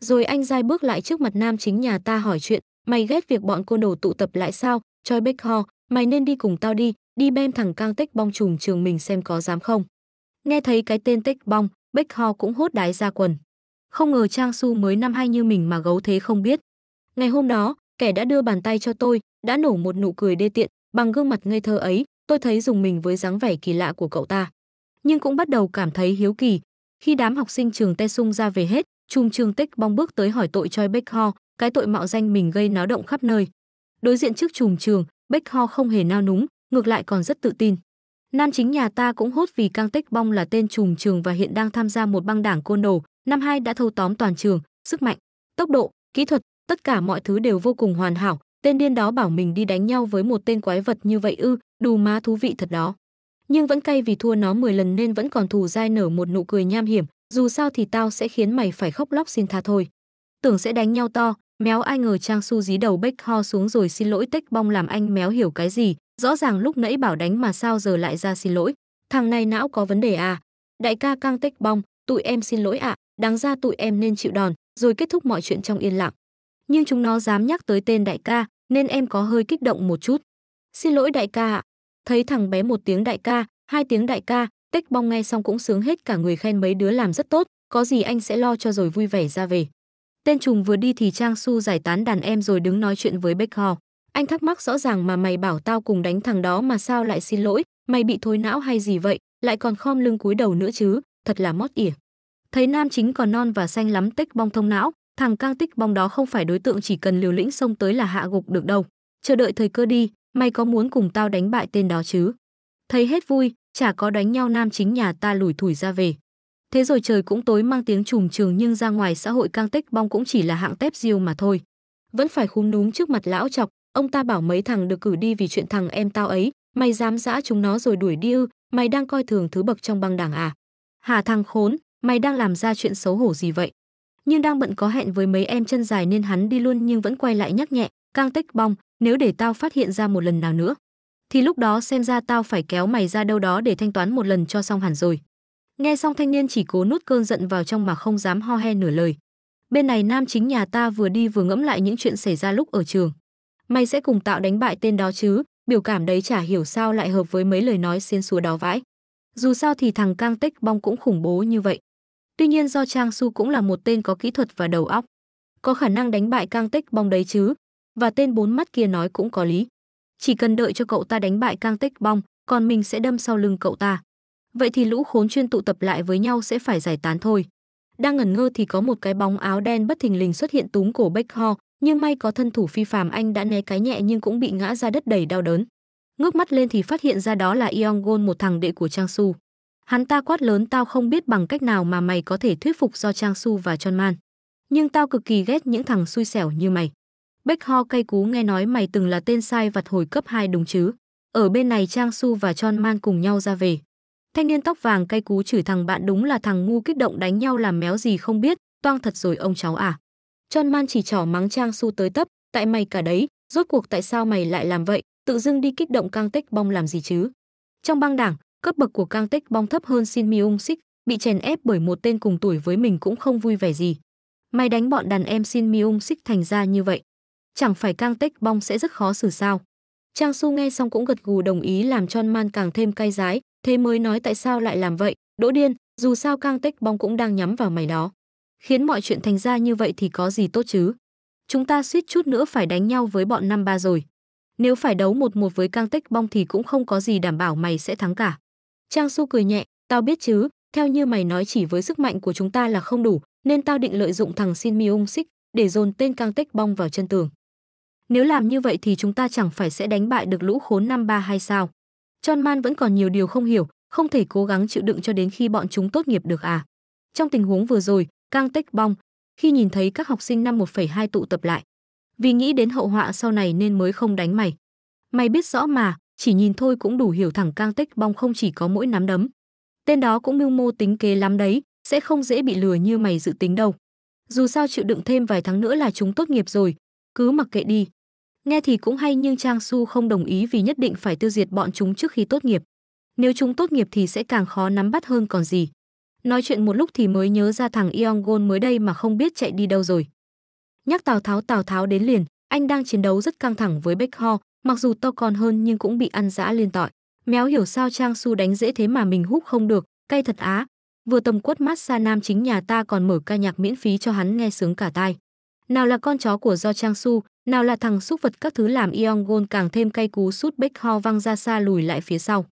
Rồi anh dai bước lại trước mặt nam chính nhà ta hỏi chuyện, Mày ghét việc bọn côn đồ tụ tập lại sao? Choi Bách ho, mày nên đi cùng tao đi, đi bem thằng Cang Tích Bong trùm trường mình xem có dám không. Nghe thấy cái tên Tích Bong, Bách ho cũng hốt đái ra quần. Không ngờ Trang Su mới năm hai như mình mà gấu thế không biết. Ngày hôm đó, kẻ đã đưa bàn tay cho tôi, đã nổ một nụ cười đê tiện, bằng gương mặt ngây thơ ấy, tôi thấy dùng mình với dáng vẻ kỳ lạ của cậu ta. Nhưng cũng bắt đầu cảm thấy hiếu kỳ. Khi đám học sinh trường Tê Sung ra về hết, chùm trường Tích bong bước tới hỏi tội Choi Bách Ho, cái tội mạo danh mình gây náo động khắp nơi. Đối diện trước trùm trường, Bách Ho không hề nao núng, ngược lại còn rất tự tin. Nam chính nhà ta cũng hốt vì Cang tích Bong là tên trùm trường và hiện đang tham gia một băng đảng côn đồ, năm hai đã thâu tóm toàn trường, sức mạnh, tốc độ, kỹ thuật, tất cả mọi thứ đều vô cùng hoàn hảo, tên điên đó bảo mình đi đánh nhau với một tên quái vật như vậy ư, đù má thú vị thật đó. Nhưng vẫn cay vì thua nó 10 lần nên vẫn còn thù dai nở một nụ cười nham hiểm, dù sao thì tao sẽ khiến mày phải khóc lóc xin tha thôi. Tưởng sẽ đánh nhau to, Méo ai ngờ Trang Su dí đầu Bách ho xuống rồi xin lỗi Tech Bong làm anh méo hiểu cái gì, rõ ràng lúc nãy bảo đánh mà sao giờ lại ra xin lỗi. Thằng này não có vấn đề à? Đại ca Cang Tech Bong, tụi em xin lỗi ạ, à. đáng ra tụi em nên chịu đòn, rồi kết thúc mọi chuyện trong yên lặng. Nhưng chúng nó dám nhắc tới tên đại ca, nên em có hơi kích động một chút. Xin lỗi đại ca ạ. À. Thấy thằng bé một tiếng đại ca, hai tiếng đại ca, Tech Bong nghe xong cũng sướng hết cả người khen mấy đứa làm rất tốt, có gì anh sẽ lo cho rồi vui vẻ ra về. Tên trùng vừa đi thì Trang Su giải tán đàn em rồi đứng nói chuyện với Bách Hò. Anh thắc mắc rõ ràng mà mày bảo tao cùng đánh thằng đó mà sao lại xin lỗi, mày bị thối não hay gì vậy, lại còn khom lưng cúi đầu nữa chứ, thật là mót ỉa. Thấy nam chính còn non và xanh lắm tích bong thông não, thằng cang tích bong đó không phải đối tượng chỉ cần liều lĩnh xông tới là hạ gục được đâu. Chờ đợi thời cơ đi, mày có muốn cùng tao đánh bại tên đó chứ? Thấy hết vui, chả có đánh nhau nam chính nhà ta lủi thủi ra về. Thế rồi trời cũng tối mang tiếng trùng trường nhưng ra ngoài xã hội cang Tích bong cũng chỉ là hạng tép diêu mà thôi. Vẫn phải khúm núm trước mặt lão chọc, ông ta bảo mấy thằng được cử đi vì chuyện thằng em tao ấy, mày dám dã chúng nó rồi đuổi đi ư, mày đang coi thường thứ bậc trong băng đảng à? Hà thằng khốn, mày đang làm ra chuyện xấu hổ gì vậy? Nhưng đang bận có hẹn với mấy em chân dài nên hắn đi luôn nhưng vẫn quay lại nhắc nhẹ, cang Tích bong, nếu để tao phát hiện ra một lần nào nữa, thì lúc đó xem ra tao phải kéo mày ra đâu đó để thanh toán một lần cho xong hẳn rồi. Nghe xong thanh niên chỉ cố nút cơn giận vào trong mà không dám ho he nửa lời. Bên này nam chính nhà ta vừa đi vừa ngẫm lại những chuyện xảy ra lúc ở trường. Mày sẽ cùng tạo đánh bại tên đó chứ, biểu cảm đấy chả hiểu sao lại hợp với mấy lời nói xiên xúa đó vãi. Dù sao thì thằng Cang Tích Bong cũng khủng bố như vậy. Tuy nhiên do Trang Su cũng là một tên có kỹ thuật và đầu óc, có khả năng đánh bại Cang Tích Bong đấy chứ, và tên bốn mắt kia nói cũng có lý. Chỉ cần đợi cho cậu ta đánh bại Cang Tích Bong, còn mình sẽ đâm sau lưng cậu ta vậy thì lũ khốn chuyên tụ tập lại với nhau sẽ phải giải tán thôi. Đang ngẩn ngơ thì có một cái bóng áo đen bất thình lình xuất hiện túm cổ Bách Ho, nhưng may có thân thủ phi phàm anh đã né cái nhẹ nhưng cũng bị ngã ra đất đầy đau đớn. Ngước mắt lên thì phát hiện ra đó là Yeongon một thằng đệ của Trang Su. Hắn ta quát lớn tao không biết bằng cách nào mà mày có thể thuyết phục do Trang Su và Chon Man. Nhưng tao cực kỳ ghét những thằng xui xẻo như mày. Bách Ho cay cú nghe nói mày từng là tên sai vặt hồi cấp 2 đúng chứ. Ở bên này Trang Su và Chon Man cùng nhau ra về. Thanh niên tóc vàng cay cú chửi thằng bạn đúng là thằng ngu kích động đánh nhau làm méo gì không biết, toang thật rồi ông cháu à. Chon Man chỉ trỏ mắng Trang Su tới tấp, tại mày cả đấy, rốt cuộc tại sao mày lại làm vậy, tự dưng đi kích động Kang Tech Bong làm gì chứ? Trong băng đảng, cấp bậc của Kang Tech Bong thấp hơn Shin Myung Sik, bị chèn ép bởi một tên cùng tuổi với mình cũng không vui vẻ gì. Mày đánh bọn đàn em Shin Myung Sik thành ra như vậy, chẳng phải Kang Tech Bong sẽ rất khó xử sao? Trang Su nghe xong cũng gật gù đồng ý làm Chon Man càng thêm cay rái, thế mới nói tại sao lại làm vậy, đỗ điên, dù sao cang Tích bong cũng đang nhắm vào mày đó. Khiến mọi chuyện thành ra như vậy thì có gì tốt chứ. Chúng ta suýt chút nữa phải đánh nhau với bọn năm ba rồi. Nếu phải đấu một một với cang Tích bong thì cũng không có gì đảm bảo mày sẽ thắng cả. Trang Su cười nhẹ, tao biết chứ, theo như mày nói chỉ với sức mạnh của chúng ta là không đủ, nên tao định lợi dụng thằng Shin Myung Sik để dồn tên Kang Tích Bong vào chân tường. Nếu làm như vậy thì chúng ta chẳng phải sẽ đánh bại được lũ khốn năm ba hay sao? John Man vẫn còn nhiều điều không hiểu, không thể cố gắng chịu đựng cho đến khi bọn chúng tốt nghiệp được à. Trong tình huống vừa rồi, Kang Tech Bong, khi nhìn thấy các học sinh năm 1,2 tụ tập lại, vì nghĩ đến hậu họa sau này nên mới không đánh mày. Mày biết rõ mà, chỉ nhìn thôi cũng đủ hiểu thẳng Kang Tech Bong không chỉ có mỗi nắm đấm. Tên đó cũng mưu mô tính kế lắm đấy, sẽ không dễ bị lừa như mày dự tính đâu. Dù sao chịu đựng thêm vài tháng nữa là chúng tốt nghiệp rồi, cứ mặc kệ đi. Nghe thì cũng hay nhưng Trang Su không đồng ý vì nhất định phải tiêu diệt bọn chúng trước khi tốt nghiệp. Nếu chúng tốt nghiệp thì sẽ càng khó nắm bắt hơn còn gì. Nói chuyện một lúc thì mới nhớ ra thằng Yongon mới đây mà không biết chạy đi đâu rồi. Nhắc Tào Tháo Tào Tháo đến liền, anh đang chiến đấu rất căng thẳng với Bách Ho, mặc dù to còn hơn nhưng cũng bị ăn dã liên tọi. Méo hiểu sao Trang Su đánh dễ thế mà mình hút không được, cay thật á. Vừa tầm quất mát xa nam chính nhà ta còn mở ca nhạc miễn phí cho hắn nghe sướng cả tai. Nào là con chó của do Trang Su, nào là thằng xúc vật các thứ làm Ion càng thêm cay cú sút bích Ho văng ra xa lùi lại phía sau.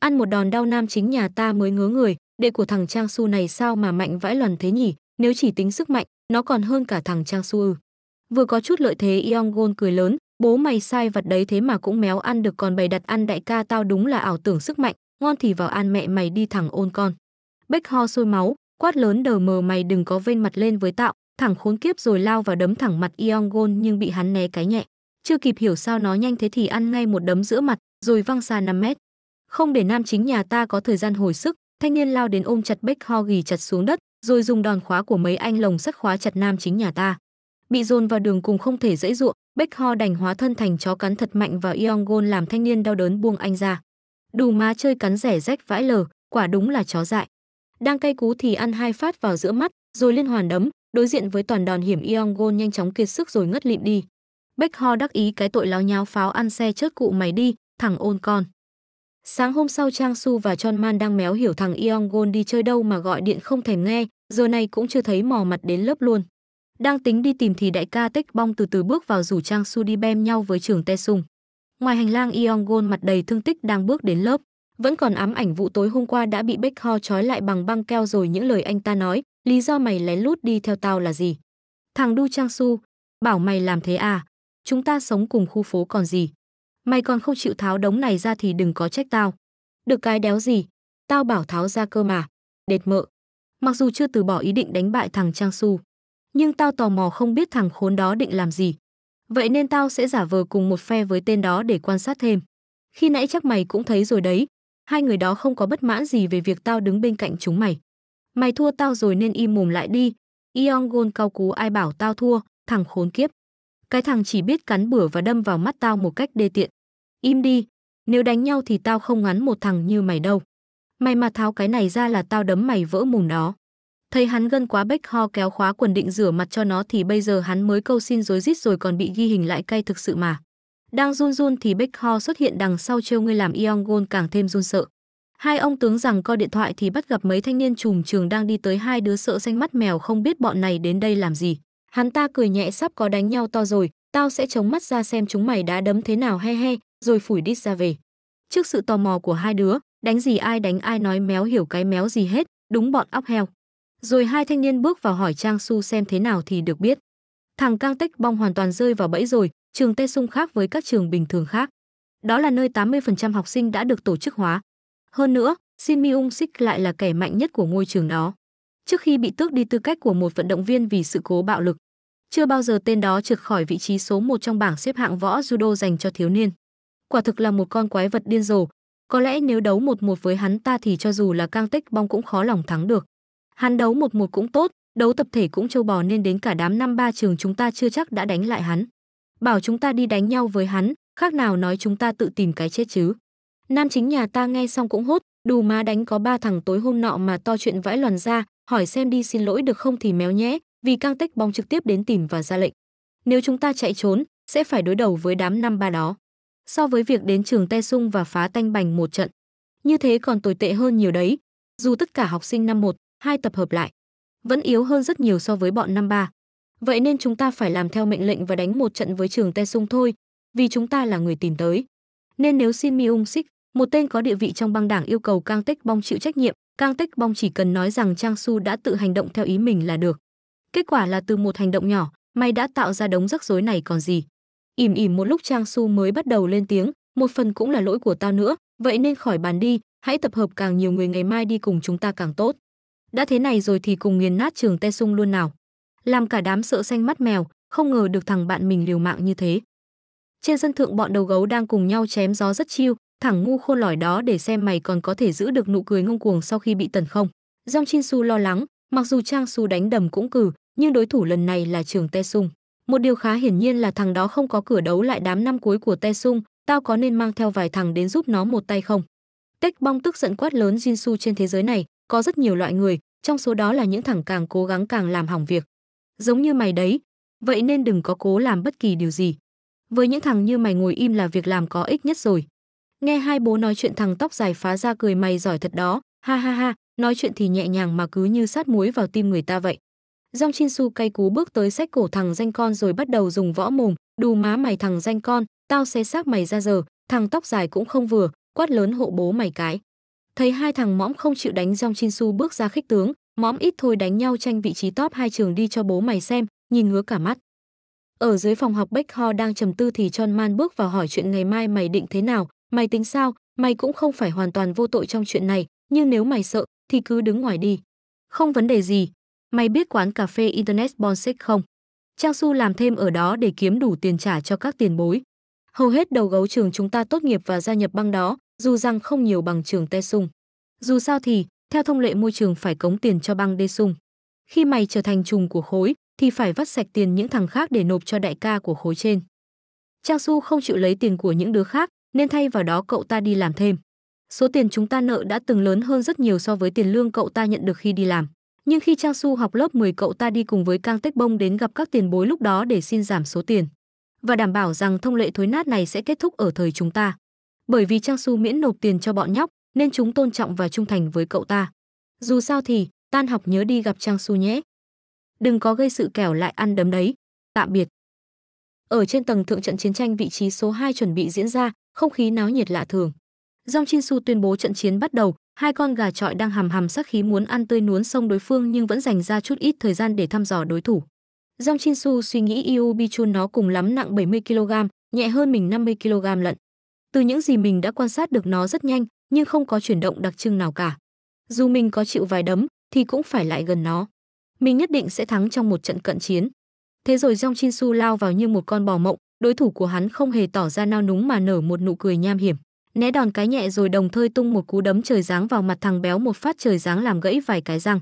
Ăn một đòn đau nam chính nhà ta mới ngứa người, đệ của thằng Trang Su này sao mà mạnh vãi lần thế nhỉ, nếu chỉ tính sức mạnh, nó còn hơn cả thằng Trang Su ư. Vừa có chút lợi thế Ion cười lớn, bố mày sai vật đấy thế mà cũng méo ăn được còn bày đặt ăn đại ca tao đúng là ảo tưởng sức mạnh, ngon thì vào ăn mẹ mày đi thẳng ôn con. bích ho sôi máu, quát lớn đờ mờ mày đừng có vên mặt lên với tạo, thẳng khốn kiếp rồi lao vào đấm thẳng mặt Iongol nhưng bị hắn né cái nhẹ. Chưa kịp hiểu sao nó nhanh thế thì ăn ngay một đấm giữa mặt, rồi văng xa 5 mét. Không để nam chính nhà ta có thời gian hồi sức, thanh niên lao đến ôm chặt Bách Ho gỉ chặt xuống đất, rồi dùng đòn khóa của mấy anh lồng sắt khóa chặt nam chính nhà ta. Bị dồn vào đường cùng không thể dễ ruộng, Bách Ho đành hóa thân thành chó cắn thật mạnh vào Iongol làm thanh niên đau đớn buông anh ra. Đủ má chơi cắn rẻ rách vãi lờ, quả đúng là chó dại. Đang cay cú thì ăn hai phát vào giữa mắt, rồi liên hoàn đấm, Đối diện với toàn đòn hiểm Ion nhanh chóng kiệt sức rồi ngất lịm đi. Bách ho đắc ý cái tội láo nháo pháo ăn xe chớt cụ mày đi, thằng ôn con. Sáng hôm sau Trang Su và Chon Man đang méo hiểu thằng Ion đi chơi đâu mà gọi điện không thèm nghe, giờ này cũng chưa thấy mò mặt đến lớp luôn. Đang tính đi tìm thì đại ca Tích Bong từ từ bước vào rủ Trang Su đi bem nhau với trường Te Sung. Ngoài hành lang Ion mặt đầy thương tích đang bước đến lớp vẫn còn ám ảnh vụ tối hôm qua đã bị Bách Ho trói lại bằng băng keo rồi những lời anh ta nói, lý do mày lén lút đi theo tao là gì? Thằng Du Trang Su, bảo mày làm thế à? Chúng ta sống cùng khu phố còn gì? Mày còn không chịu tháo đống này ra thì đừng có trách tao. Được cái đéo gì, tao bảo tháo ra cơ mà. Đệt mợ. Mặc dù chưa từ bỏ ý định đánh bại thằng Trang Su, nhưng tao tò mò không biết thằng khốn đó định làm gì. Vậy nên tao sẽ giả vờ cùng một phe với tên đó để quan sát thêm. Khi nãy chắc mày cũng thấy rồi đấy, hai người đó không có bất mãn gì về việc tao đứng bên cạnh chúng mày. Mày thua tao rồi nên im mồm lại đi. Ion Gon cao cú ai bảo tao thua, thằng khốn kiếp. Cái thằng chỉ biết cắn bửa và đâm vào mắt tao một cách đê tiện. Im đi, nếu đánh nhau thì tao không ngắn một thằng như mày đâu. Mày mà tháo cái này ra là tao đấm mày vỡ mồm đó. Thấy hắn gân quá bách ho kéo khóa quần định rửa mặt cho nó thì bây giờ hắn mới câu xin dối rít rồi còn bị ghi hình lại cay thực sự mà. Đang run run thì Bách Ho xuất hiện đằng sau trêu ngươi làm Ion Gon càng thêm run sợ. Hai ông tướng rằng coi điện thoại thì bắt gặp mấy thanh niên trùm trường đang đi tới hai đứa sợ xanh mắt mèo không biết bọn này đến đây làm gì. Hắn ta cười nhẹ sắp có đánh nhau to rồi, tao sẽ chống mắt ra xem chúng mày đã đấm thế nào he he, rồi phủi đít ra về. Trước sự tò mò của hai đứa, đánh gì ai đánh ai nói méo hiểu cái méo gì hết, đúng bọn óc heo. Rồi hai thanh niên bước vào hỏi Trang Su xem thế nào thì được biết. Thằng Cang Tech Bong hoàn toàn rơi vào bẫy rồi, trường Tê Sung khác với các trường bình thường khác. Đó là nơi 80% học sinh đã được tổ chức hóa, hơn nữa, Shin Myung Sik lại là kẻ mạnh nhất của ngôi trường đó. Trước khi bị tước đi tư cách của một vận động viên vì sự cố bạo lực, chưa bao giờ tên đó trượt khỏi vị trí số một trong bảng xếp hạng võ judo dành cho thiếu niên. Quả thực là một con quái vật điên rồ, có lẽ nếu đấu một một với hắn ta thì cho dù là Kang tích bong cũng khó lòng thắng được. Hắn đấu một một cũng tốt, đấu tập thể cũng châu bò nên đến cả đám năm ba trường chúng ta chưa chắc đã đánh lại hắn. Bảo chúng ta đi đánh nhau với hắn, khác nào nói chúng ta tự tìm cái chết chứ. Nam chính nhà ta nghe xong cũng hốt, đù má đánh có ba thằng tối hôm nọ mà to chuyện vãi loàn ra, hỏi xem đi xin lỗi được không thì méo nhé, vì căng tách bóng trực tiếp đến tìm và ra lệnh. Nếu chúng ta chạy trốn, sẽ phải đối đầu với đám năm ba đó. So với việc đến trường Te Sung và phá tanh bành một trận, như thế còn tồi tệ hơn nhiều đấy. Dù tất cả học sinh năm 1, hai tập hợp lại, vẫn yếu hơn rất nhiều so với bọn năm ba. Vậy nên chúng ta phải làm theo mệnh lệnh và đánh một trận với trường Te Sung thôi, vì chúng ta là người tìm tới. Nên nếu xin Mi Sik một tên có địa vị trong băng đảng yêu cầu Kang Tích Bong chịu trách nhiệm, Kang Tích Bong chỉ cần nói rằng Trang Su đã tự hành động theo ý mình là được. Kết quả là từ một hành động nhỏ, mày đã tạo ra đống rắc rối này còn gì. Ỉm ỉm một lúc Trang Su mới bắt đầu lên tiếng, một phần cũng là lỗi của tao nữa, vậy nên khỏi bàn đi, hãy tập hợp càng nhiều người ngày mai đi cùng chúng ta càng tốt. Đã thế này rồi thì cùng nghiền nát trường Te Sung luôn nào. Làm cả đám sợ xanh mắt mèo, không ngờ được thằng bạn mình liều mạng như thế. Trên sân thượng bọn đầu gấu đang cùng nhau chém gió rất chiêu, thẳng ngu khôn lỏi đó để xem mày còn có thể giữ được nụ cười ngông cuồng sau khi bị tần không. Dòng Chin Su lo lắng, mặc dù Trang Su đánh đầm cũng cử, nhưng đối thủ lần này là trường tae Sung. Một điều khá hiển nhiên là thằng đó không có cửa đấu lại đám năm cuối của tae Sung, tao có nên mang theo vài thằng đến giúp nó một tay không? Tech Bong tức giận quát lớn Jin Su trên thế giới này, có rất nhiều loại người, trong số đó là những thằng càng cố gắng càng làm hỏng việc. Giống như mày đấy, vậy nên đừng có cố làm bất kỳ điều gì. Với những thằng như mày ngồi im là việc làm có ích nhất rồi. Nghe hai bố nói chuyện thằng tóc dài phá ra cười mày giỏi thật đó, ha ha ha, nói chuyện thì nhẹ nhàng mà cứ như sát muối vào tim người ta vậy. Dòng Chin Su cay cú bước tới sách cổ thằng danh con rồi bắt đầu dùng võ mồm, đù má mày thằng danh con, tao xé xác mày ra giờ, thằng tóc dài cũng không vừa, quát lớn hộ bố mày cái. Thấy hai thằng mõm không chịu đánh Dòng Chin Su bước ra khích tướng, mõm ít thôi đánh nhau tranh vị trí top hai trường đi cho bố mày xem, nhìn ngứa cả mắt. Ở dưới phòng học Bách Ho đang trầm tư thì John Man bước vào hỏi chuyện ngày mai mày định thế nào, mày tính sao mày cũng không phải hoàn toàn vô tội trong chuyện này nhưng nếu mày sợ thì cứ đứng ngoài đi không vấn đề gì mày biết quán cà phê internet bonsek không trang su làm thêm ở đó để kiếm đủ tiền trả cho các tiền bối hầu hết đầu gấu trường chúng ta tốt nghiệp và gia nhập băng đó dù rằng không nhiều bằng trường te sung dù sao thì theo thông lệ môi trường phải cống tiền cho băng đê sung khi mày trở thành trùng của khối thì phải vắt sạch tiền những thằng khác để nộp cho đại ca của khối trên. Trang Su không chịu lấy tiền của những đứa khác nên thay vào đó cậu ta đi làm thêm. Số tiền chúng ta nợ đã từng lớn hơn rất nhiều so với tiền lương cậu ta nhận được khi đi làm. Nhưng khi Trang Su học lớp 10 cậu ta đi cùng với Kang Tech Bông đến gặp các tiền bối lúc đó để xin giảm số tiền và đảm bảo rằng thông lệ thối nát này sẽ kết thúc ở thời chúng ta. Bởi vì Trang Su miễn nộp tiền cho bọn nhóc nên chúng tôn trọng và trung thành với cậu ta. Dù sao thì, tan học nhớ đi gặp Trang Su nhé. Đừng có gây sự kẻo lại ăn đấm đấy. Tạm biệt. Ở trên tầng thượng trận chiến tranh vị trí số 2 chuẩn bị diễn ra, không khí náo nhiệt lạ thường dong chin su tuyên bố trận chiến bắt đầu hai con gà trọi đang hầm hầm sắc khí muốn ăn tươi nuốn sông đối phương nhưng vẫn dành ra chút ít thời gian để thăm dò đối thủ dong chin su suy nghĩ iu Chun nó cùng lắm nặng 70 kg nhẹ hơn mình 50 kg lận từ những gì mình đã quan sát được nó rất nhanh nhưng không có chuyển động đặc trưng nào cả dù mình có chịu vài đấm thì cũng phải lại gần nó mình nhất định sẽ thắng trong một trận cận chiến thế rồi dong chin su lao vào như một con bò mộng Đối thủ của hắn không hề tỏ ra nao núng mà nở một nụ cười nham hiểm, né đòn cái nhẹ rồi đồng thời tung một cú đấm trời giáng vào mặt thằng béo một phát trời giáng làm gãy vài cái răng.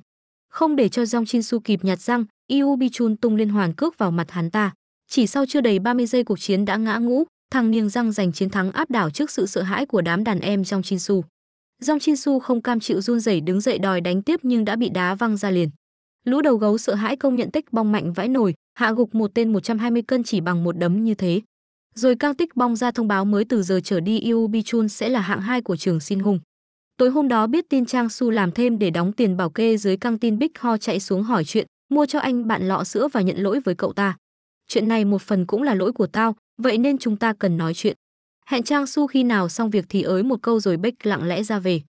Không để cho Jong Jin Su kịp nhặt răng, Iubi Chun tung liên hoàn cước vào mặt hắn ta. Chỉ sau chưa đầy 30 giây cuộc chiến đã ngã ngũ, thằng niêng răng giành chiến thắng áp đảo trước sự sợ hãi của đám đàn em Jong Jin Su. Jong Jin Su không cam chịu run rẩy đứng dậy đòi đánh tiếp nhưng đã bị đá văng ra liền. Lũ đầu gấu sợ hãi công nhận tích bong mạnh vãi nổi, hạ gục một tên 120 cân chỉ bằng một đấm như thế. Rồi Cao Tích bong ra thông báo mới từ giờ trở đi Yu Chun sẽ là hạng 2 của trường Sin Hùng. Tối hôm đó biết tin Trang Su làm thêm để đóng tiền bảo kê dưới căng tin Bích Ho chạy xuống hỏi chuyện, mua cho anh bạn lọ sữa và nhận lỗi với cậu ta. Chuyện này một phần cũng là lỗi của tao, vậy nên chúng ta cần nói chuyện. Hẹn Trang Su khi nào xong việc thì ới một câu rồi Bích lặng lẽ ra về.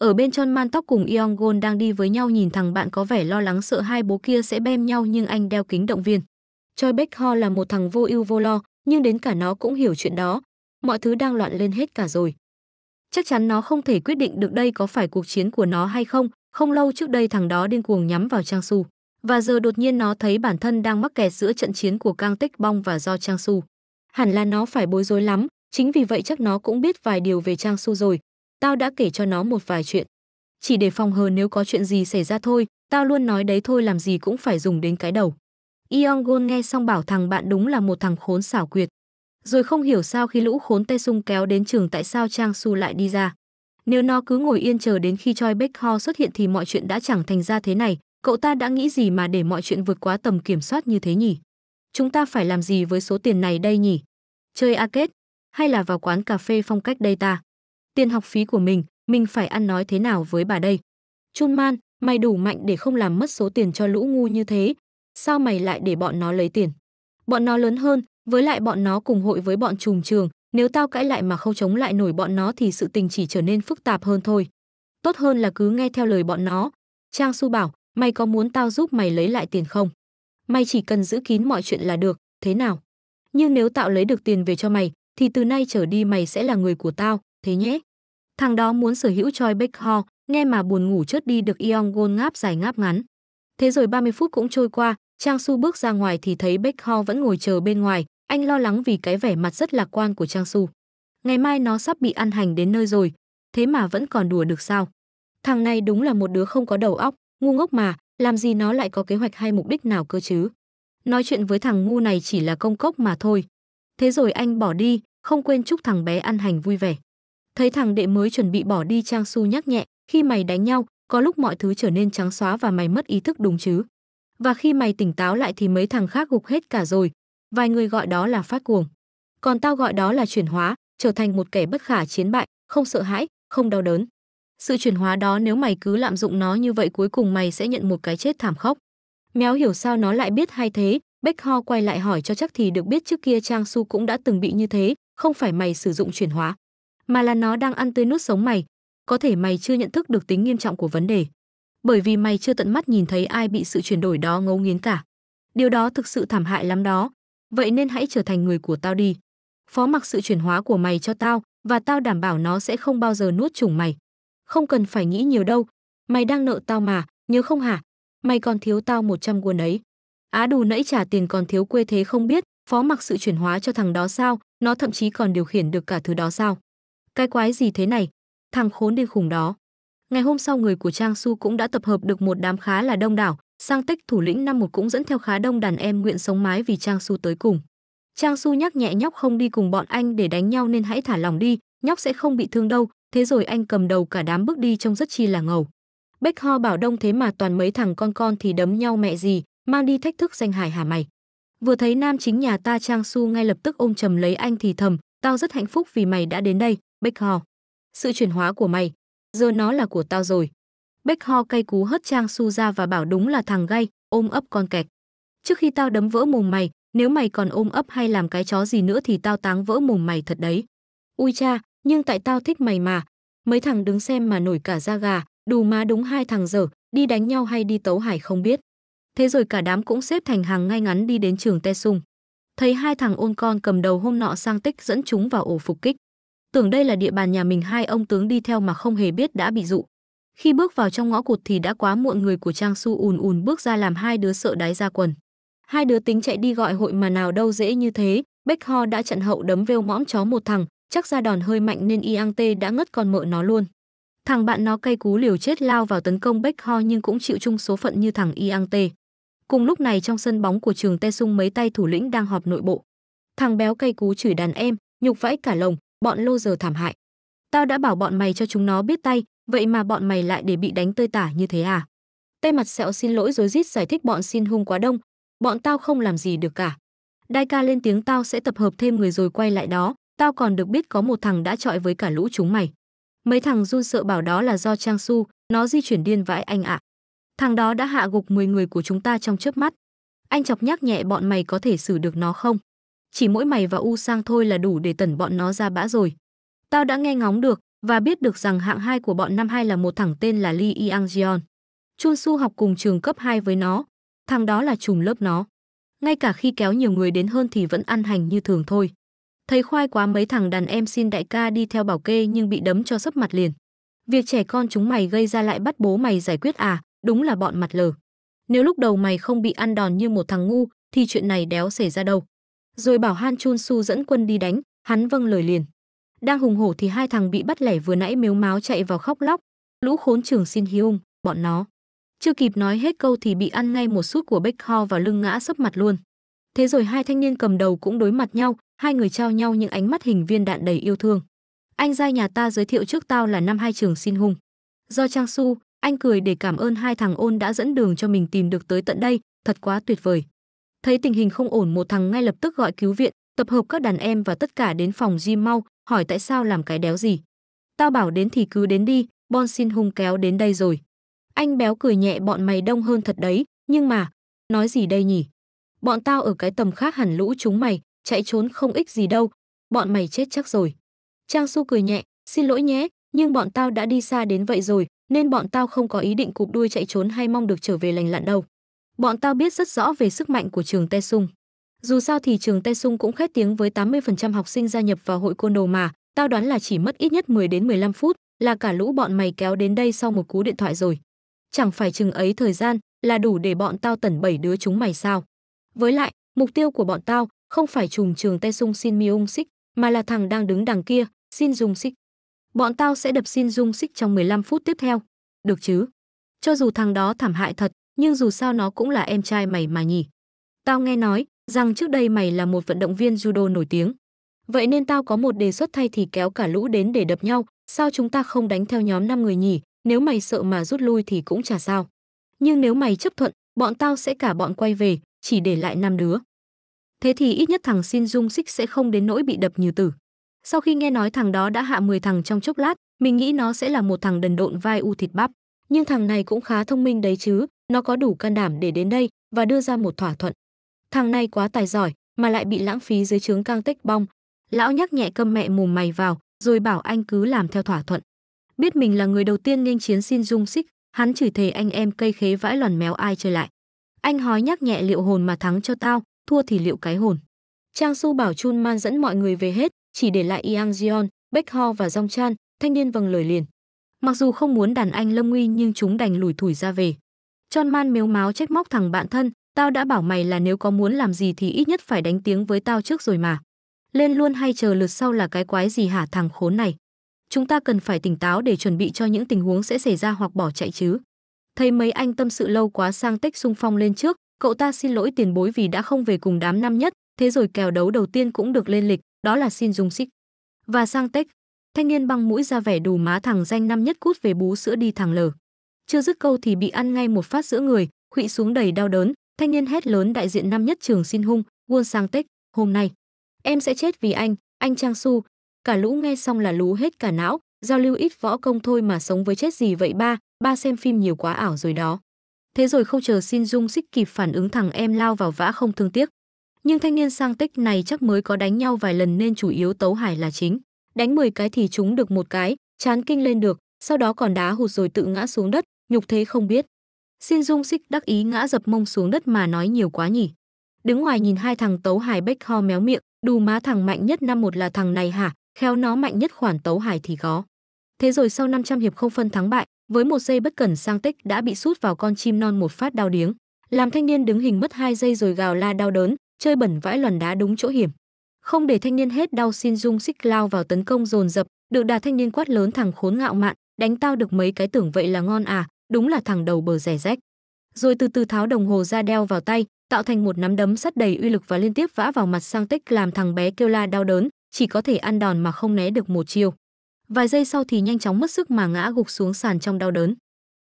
Ở bên chân man tóc cùng Yong Gon đang đi với nhau nhìn thằng bạn có vẻ lo lắng sợ hai bố kia sẽ bem nhau nhưng anh đeo kính động viên. Choi Bek Ho là một thằng vô ưu vô lo, nhưng đến cả nó cũng hiểu chuyện đó. Mọi thứ đang loạn lên hết cả rồi. Chắc chắn nó không thể quyết định được đây có phải cuộc chiến của nó hay không. Không lâu trước đây thằng đó điên cuồng nhắm vào Trang Su. Và giờ đột nhiên nó thấy bản thân đang mắc kẹt giữa trận chiến của Kang Tích Bong và do Trang Su. Hẳn là nó phải bối rối lắm, chính vì vậy chắc nó cũng biết vài điều về Trang Su rồi, tao đã kể cho nó một vài chuyện. Chỉ để phòng hờ nếu có chuyện gì xảy ra thôi, tao luôn nói đấy thôi làm gì cũng phải dùng đến cái đầu. Ion nghe xong bảo thằng bạn đúng là một thằng khốn xảo quyệt. Rồi không hiểu sao khi lũ khốn tay sung kéo đến trường tại sao Trang Su lại đi ra. Nếu nó cứ ngồi yên chờ đến khi Choi Beck Ho xuất hiện thì mọi chuyện đã chẳng thành ra thế này, cậu ta đã nghĩ gì mà để mọi chuyện vượt quá tầm kiểm soát như thế nhỉ? Chúng ta phải làm gì với số tiền này đây nhỉ? Chơi arcade? Hay là vào quán cà phê phong cách đây ta? tiền học phí của mình, mình phải ăn nói thế nào với bà đây? Chun Man, mày đủ mạnh để không làm mất số tiền cho lũ ngu như thế, sao mày lại để bọn nó lấy tiền? Bọn nó lớn hơn, với lại bọn nó cùng hội với bọn trùm trường, nếu tao cãi lại mà không chống lại nổi bọn nó thì sự tình chỉ trở nên phức tạp hơn thôi. Tốt hơn là cứ nghe theo lời bọn nó. Trang Su bảo, mày có muốn tao giúp mày lấy lại tiền không? Mày chỉ cần giữ kín mọi chuyện là được, thế nào? Nhưng nếu tạo lấy được tiền về cho mày, thì từ nay trở đi mày sẽ là người của tao thế nhé. Thằng đó muốn sở hữu Choi Baek Ho, nghe mà buồn ngủ chớt đi được Yeong Gon ngáp dài ngáp ngắn. Thế rồi 30 phút cũng trôi qua, Trang Su bước ra ngoài thì thấy Baek Ho vẫn ngồi chờ bên ngoài, anh lo lắng vì cái vẻ mặt rất lạc quan của Trang Su. Ngày mai nó sắp bị ăn hành đến nơi rồi, thế mà vẫn còn đùa được sao? Thằng này đúng là một đứa không có đầu óc, ngu ngốc mà, làm gì nó lại có kế hoạch hay mục đích nào cơ chứ? Nói chuyện với thằng ngu này chỉ là công cốc mà thôi. Thế rồi anh bỏ đi, không quên chúc thằng bé ăn hành vui vẻ. Thấy thằng đệ mới chuẩn bị bỏ đi Trang Su nhắc nhẹ, khi mày đánh nhau, có lúc mọi thứ trở nên trắng xóa và mày mất ý thức đúng chứ. Và khi mày tỉnh táo lại thì mấy thằng khác gục hết cả rồi. Vài người gọi đó là phát cuồng. Còn tao gọi đó là chuyển hóa, trở thành một kẻ bất khả chiến bại, không sợ hãi, không đau đớn. Sự chuyển hóa đó nếu mày cứ lạm dụng nó như vậy cuối cùng mày sẽ nhận một cái chết thảm khốc. Méo hiểu sao nó lại biết hay thế, Bách Ho quay lại hỏi cho chắc thì được biết trước kia Trang Su cũng đã từng bị như thế, không phải mày sử dụng chuyển hóa mà là nó đang ăn tươi nuốt sống mày. Có thể mày chưa nhận thức được tính nghiêm trọng của vấn đề, bởi vì mày chưa tận mắt nhìn thấy ai bị sự chuyển đổi đó ngấu nghiến cả. Điều đó thực sự thảm hại lắm đó, vậy nên hãy trở thành người của tao đi. Phó mặc sự chuyển hóa của mày cho tao và tao đảm bảo nó sẽ không bao giờ nuốt chủng mày. Không cần phải nghĩ nhiều đâu, mày đang nợ tao mà, nhớ không hả? Mày còn thiếu tao 100 quân ấy. Á đù nãy trả tiền còn thiếu quê thế không biết, phó mặc sự chuyển hóa cho thằng đó sao, nó thậm chí còn điều khiển được cả thứ đó sao. Cái quái gì thế này? Thằng khốn điên khủng đó. Ngày hôm sau người của Trang Su cũng đã tập hợp được một đám khá là đông đảo, sang tích thủ lĩnh năm một cũng dẫn theo khá đông đàn em nguyện sống mái vì Trang Su tới cùng. Trang Su nhắc nhẹ nhóc không đi cùng bọn anh để đánh nhau nên hãy thả lòng đi, nhóc sẽ không bị thương đâu, thế rồi anh cầm đầu cả đám bước đi trông rất chi là ngầu. Bách ho bảo đông thế mà toàn mấy thằng con con thì đấm nhau mẹ gì, mang đi thách thức danh hải hả mày. Vừa thấy nam chính nhà ta Trang Su ngay lập tức ôm chầm lấy anh thì thầm, tao rất hạnh phúc vì mày đã đến đây. Bách Ho. Sự chuyển hóa của mày, giờ nó là của tao rồi. Bách Ho cay cú hất Trang Su ra và bảo đúng là thằng gay, ôm ấp con kẹt. Trước khi tao đấm vỡ mồm mày, nếu mày còn ôm ấp hay làm cái chó gì nữa thì tao táng vỡ mồm mày thật đấy. Ui cha, nhưng tại tao thích mày mà. Mấy thằng đứng xem mà nổi cả da gà, đủ má đúng hai thằng dở, đi đánh nhau hay đi tấu hải không biết. Thế rồi cả đám cũng xếp thành hàng ngay ngắn đi đến trường Te Sung. Thấy hai thằng ôn con cầm đầu hôm nọ sang tích dẫn chúng vào ổ phục kích tưởng đây là địa bàn nhà mình hai ông tướng đi theo mà không hề biết đã bị dụ. Khi bước vào trong ngõ cụt thì đã quá muộn người của Trang Su ùn ùn bước ra làm hai đứa sợ đáy ra quần. Hai đứa tính chạy đi gọi hội mà nào đâu dễ như thế, Bách Ho đã chặn hậu đấm vêu mõm chó một thằng, chắc ra đòn hơi mạnh nên Yang Tê đã ngất con mợ nó luôn. Thằng bạn nó cay cú liều chết lao vào tấn công Bách Ho nhưng cũng chịu chung số phận như thằng Yang Tê. Cùng lúc này trong sân bóng của trường Tê Sung mấy tay thủ lĩnh đang họp nội bộ. Thằng béo cay cú chửi đàn em, nhục vãi cả lồng, bọn lô giờ thảm hại. Tao đã bảo bọn mày cho chúng nó biết tay, vậy mà bọn mày lại để bị đánh tơi tả như thế à? Tây mặt sẹo xin lỗi rồi rít giải thích bọn xin hung quá đông, bọn tao không làm gì được cả. Đai ca lên tiếng tao sẽ tập hợp thêm người rồi quay lại đó, tao còn được biết có một thằng đã trọi với cả lũ chúng mày. Mấy thằng run sợ bảo đó là do Trang Su, nó di chuyển điên vãi anh ạ. À. Thằng đó đã hạ gục 10 người của chúng ta trong chớp mắt. Anh chọc nhắc nhẹ bọn mày có thể xử được nó không? chỉ mỗi mày và U Sang thôi là đủ để tẩn bọn nó ra bã rồi. Tao đã nghe ngóng được và biết được rằng hạng hai của bọn năm hai là một thằng tên là Lee Yang Jeon. Chun Su học cùng trường cấp 2 với nó, thằng đó là trùng lớp nó. Ngay cả khi kéo nhiều người đến hơn thì vẫn ăn hành như thường thôi. Thấy khoai quá mấy thằng đàn em xin đại ca đi theo bảo kê nhưng bị đấm cho sấp mặt liền. Việc trẻ con chúng mày gây ra lại bắt bố mày giải quyết à, đúng là bọn mặt lờ. Nếu lúc đầu mày không bị ăn đòn như một thằng ngu thì chuyện này đéo xảy ra đâu rồi bảo Han Chun Su dẫn quân đi đánh, hắn vâng lời liền. Đang hùng hổ thì hai thằng bị bắt lẻ vừa nãy mếu máo chạy vào khóc lóc, lũ khốn trưởng xin hiung, bọn nó. Chưa kịp nói hết câu thì bị ăn ngay một sút của Bách Ho vào lưng ngã sấp mặt luôn. Thế rồi hai thanh niên cầm đầu cũng đối mặt nhau, hai người trao nhau những ánh mắt hình viên đạn đầy yêu thương. Anh gia nhà ta giới thiệu trước tao là năm hai trường xin hung. Do Trang Su, anh cười để cảm ơn hai thằng ôn đã dẫn đường cho mình tìm được tới tận đây, thật quá tuyệt vời. Thấy tình hình không ổn một thằng ngay lập tức gọi cứu viện, tập hợp các đàn em và tất cả đến phòng gym mau, hỏi tại sao làm cái đéo gì. Tao bảo đến thì cứ đến đi, Bon xin hung kéo đến đây rồi. Anh béo cười nhẹ bọn mày đông hơn thật đấy, nhưng mà, nói gì đây nhỉ? Bọn tao ở cái tầm khác hẳn lũ chúng mày, chạy trốn không ích gì đâu, bọn mày chết chắc rồi. Trang Su cười nhẹ, xin lỗi nhé, nhưng bọn tao đã đi xa đến vậy rồi, nên bọn tao không có ý định cụp đuôi chạy trốn hay mong được trở về lành lặn đâu. Bọn tao biết rất rõ về sức mạnh của trường Tê Sung. Dù sao thì trường Tê Sung cũng khét tiếng với 80% học sinh gia nhập vào hội côn đồ mà, tao đoán là chỉ mất ít nhất 10 đến 15 phút là cả lũ bọn mày kéo đến đây sau một cú điện thoại rồi. Chẳng phải chừng ấy thời gian là đủ để bọn tao tẩn bảy đứa chúng mày sao? Với lại, mục tiêu của bọn tao không phải trùng trường Tê Sung Shin Myung Sik, mà là thằng đang đứng đằng kia, Shin jung Sik. Bọn tao sẽ đập Shin jung Sik trong 15 phút tiếp theo. Được chứ? Cho dù thằng đó thảm hại thật, nhưng dù sao nó cũng là em trai mày mà nhỉ. Tao nghe nói rằng trước đây mày là một vận động viên judo nổi tiếng. Vậy nên tao có một đề xuất thay thì kéo cả lũ đến để đập nhau, sao chúng ta không đánh theo nhóm 5 người nhỉ, nếu mày sợ mà rút lui thì cũng chả sao. Nhưng nếu mày chấp thuận, bọn tao sẽ cả bọn quay về, chỉ để lại năm đứa. Thế thì ít nhất thằng Shin Dung Sik sẽ không đến nỗi bị đập như tử. Sau khi nghe nói thằng đó đã hạ 10 thằng trong chốc lát, mình nghĩ nó sẽ là một thằng đần độn vai u thịt bắp. Nhưng thằng này cũng khá thông minh đấy chứ, nó có đủ can đảm để đến đây và đưa ra một thỏa thuận. Thằng này quá tài giỏi mà lại bị lãng phí dưới trướng cang Tích bong. Lão nhắc nhẹ câm mẹ mồm mày vào, rồi bảo anh cứ làm theo thỏa thuận. Biết mình là người đầu tiên nghênh chiến Xin Dung Sik, hắn chửi thề anh em cây khế vãi lòn méo ai chơi lại. Anh hói nhắc nhẹ liệu hồn mà thắng cho tao, thua thì liệu cái hồn. Trang Su bảo Chun Man dẫn mọi người về hết, chỉ để lại Yang Jeon, Bách Ho và Dong Chan, thanh niên vâng lời liền. Mặc dù không muốn đàn anh lâm nguy nhưng chúng đành lủi thủi ra về. Chon Man miếu máu trách móc thằng bạn thân, tao đã bảo mày là nếu có muốn làm gì thì ít nhất phải đánh tiếng với tao trước rồi mà. Lên luôn hay chờ lượt sau là cái quái gì hả thằng khốn này. Chúng ta cần phải tỉnh táo để chuẩn bị cho những tình huống sẽ xảy ra hoặc bỏ chạy chứ. Thấy mấy anh tâm sự lâu quá sang tech sung phong lên trước, cậu ta xin lỗi tiền bối vì đã không về cùng đám năm nhất, thế rồi kèo đấu đầu tiên cũng được lên lịch, đó là xin dùng xích. Và sang tech, thanh niên băng mũi ra vẻ đù má thằng danh năm nhất cút về bú sữa đi thằng lờ. Chưa dứt câu thì bị ăn ngay một phát giữa người, khuỵu xuống đầy đau đớn, thanh niên hét lớn đại diện năm nhất trường xin hung, Won Sang tích hôm nay em sẽ chết vì anh, anh Trang Su. Cả lũ nghe xong là lũ hết cả não, giao lưu ít võ công thôi mà sống với chết gì vậy ba, ba xem phim nhiều quá ảo rồi đó. Thế rồi không chờ Xin Dung xích kịp phản ứng thằng em lao vào vã không thương tiếc. Nhưng thanh niên sang tích này chắc mới có đánh nhau vài lần nên chủ yếu tấu hải là chính. Đánh 10 cái thì chúng được một cái, chán kinh lên được, sau đó còn đá hụt rồi tự ngã xuống đất, Nhục thế không biết. Xin Dung Xích đắc ý ngã dập mông xuống đất mà nói nhiều quá nhỉ. Đứng ngoài nhìn hai thằng tấu hài bách ho méo miệng, đù má thằng mạnh nhất năm một là thằng này hả, khéo nó mạnh nhất khoản tấu hài thì có. Thế rồi sau 500 hiệp không phân thắng bại, với một giây bất cẩn sang tích đã bị sút vào con chim non một phát đau điếng. Làm thanh niên đứng hình mất hai giây rồi gào la đau đớn, chơi bẩn vãi lòn đá đúng chỗ hiểm. Không để thanh niên hết đau xin Dung Xích lao vào tấn công dồn dập, được đà thanh niên quát lớn thằng khốn ngạo mạn, đánh tao được mấy cái tưởng vậy là ngon à, đúng là thằng đầu bờ rẻ rách. Rồi từ từ tháo đồng hồ ra đeo vào tay, tạo thành một nắm đấm sắt đầy uy lực và liên tiếp vã vào mặt sang tích làm thằng bé kêu la đau đớn, chỉ có thể ăn đòn mà không né được một chiêu. Vài giây sau thì nhanh chóng mất sức mà ngã gục xuống sàn trong đau đớn.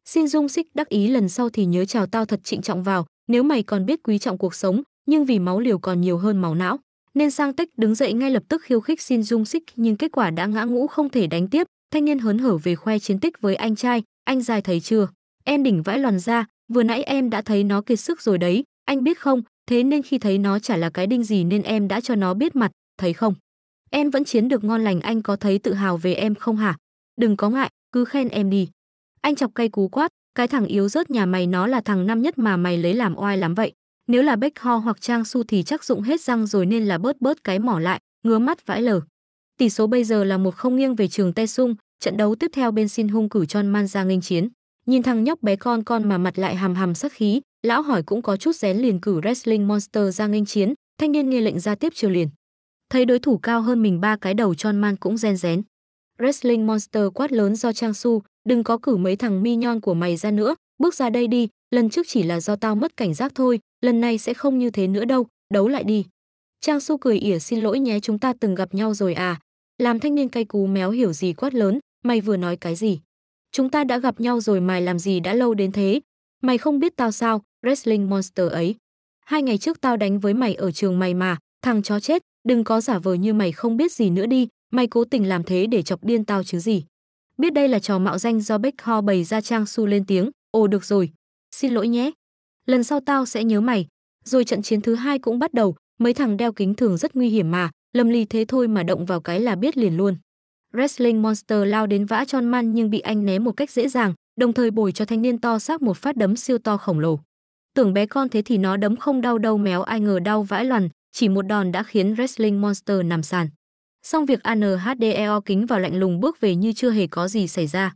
Xin Dung Xích đắc ý lần sau thì nhớ chào tao thật trịnh trọng vào, nếu mày còn biết quý trọng cuộc sống, nhưng vì máu liều còn nhiều hơn máu não, nên Sang Tích đứng dậy ngay lập tức khiêu khích Xin Dung Xích nhưng kết quả đã ngã ngũ không thể đánh tiếp, thanh niên hớn hở về khoe chiến tích với anh trai, anh dài thấy chưa em đỉnh vãi lòn ra vừa nãy em đã thấy nó kiệt sức rồi đấy anh biết không thế nên khi thấy nó chả là cái đinh gì nên em đã cho nó biết mặt thấy không em vẫn chiến được ngon lành anh có thấy tự hào về em không hả đừng có ngại cứ khen em đi anh chọc cây cú quát cái thằng yếu rớt nhà mày nó là thằng năm nhất mà mày lấy làm oai lắm vậy nếu là bách ho hoặc trang su thì chắc dụng hết răng rồi nên là bớt bớt cái mỏ lại ngứa mắt vãi lờ tỷ số bây giờ là một không nghiêng về trường tê sung trận đấu tiếp theo bên xin hung cử chon man ra nghênh chiến nhìn thằng nhóc bé con con mà mặt lại hàm hàm sắc khí lão hỏi cũng có chút rén liền cử wrestling monster ra nghênh chiến thanh niên nghe lệnh ra tiếp chiều liền thấy đối thủ cao hơn mình ba cái đầu chon man cũng rén rén wrestling monster quát lớn do trang su đừng có cử mấy thằng mi nhon của mày ra nữa bước ra đây đi lần trước chỉ là do tao mất cảnh giác thôi lần này sẽ không như thế nữa đâu đấu lại đi trang su cười ỉa xin lỗi nhé chúng ta từng gặp nhau rồi à làm thanh niên cay cú méo hiểu gì quát lớn mày vừa nói cái gì? Chúng ta đã gặp nhau rồi mày làm gì đã lâu đến thế? Mày không biết tao sao, wrestling monster ấy. Hai ngày trước tao đánh với mày ở trường mày mà, thằng chó chết, đừng có giả vờ như mày không biết gì nữa đi, mày cố tình làm thế để chọc điên tao chứ gì. Biết đây là trò mạo danh do Beck Ho bày ra Trang Su lên tiếng, ồ được rồi, xin lỗi nhé. Lần sau tao sẽ nhớ mày. Rồi trận chiến thứ hai cũng bắt đầu, mấy thằng đeo kính thường rất nguy hiểm mà, lầm ly thế thôi mà động vào cái là biết liền luôn. Wrestling Monster lao đến vã John Man nhưng bị anh né một cách dễ dàng, đồng thời bồi cho thanh niên to xác một phát đấm siêu to khổng lồ. Tưởng bé con thế thì nó đấm không đau đâu méo ai ngờ đau vãi loằn, chỉ một đòn đã khiến Wrestling Monster nằm sàn. Xong việc ANHDEO kính vào lạnh lùng bước về như chưa hề có gì xảy ra.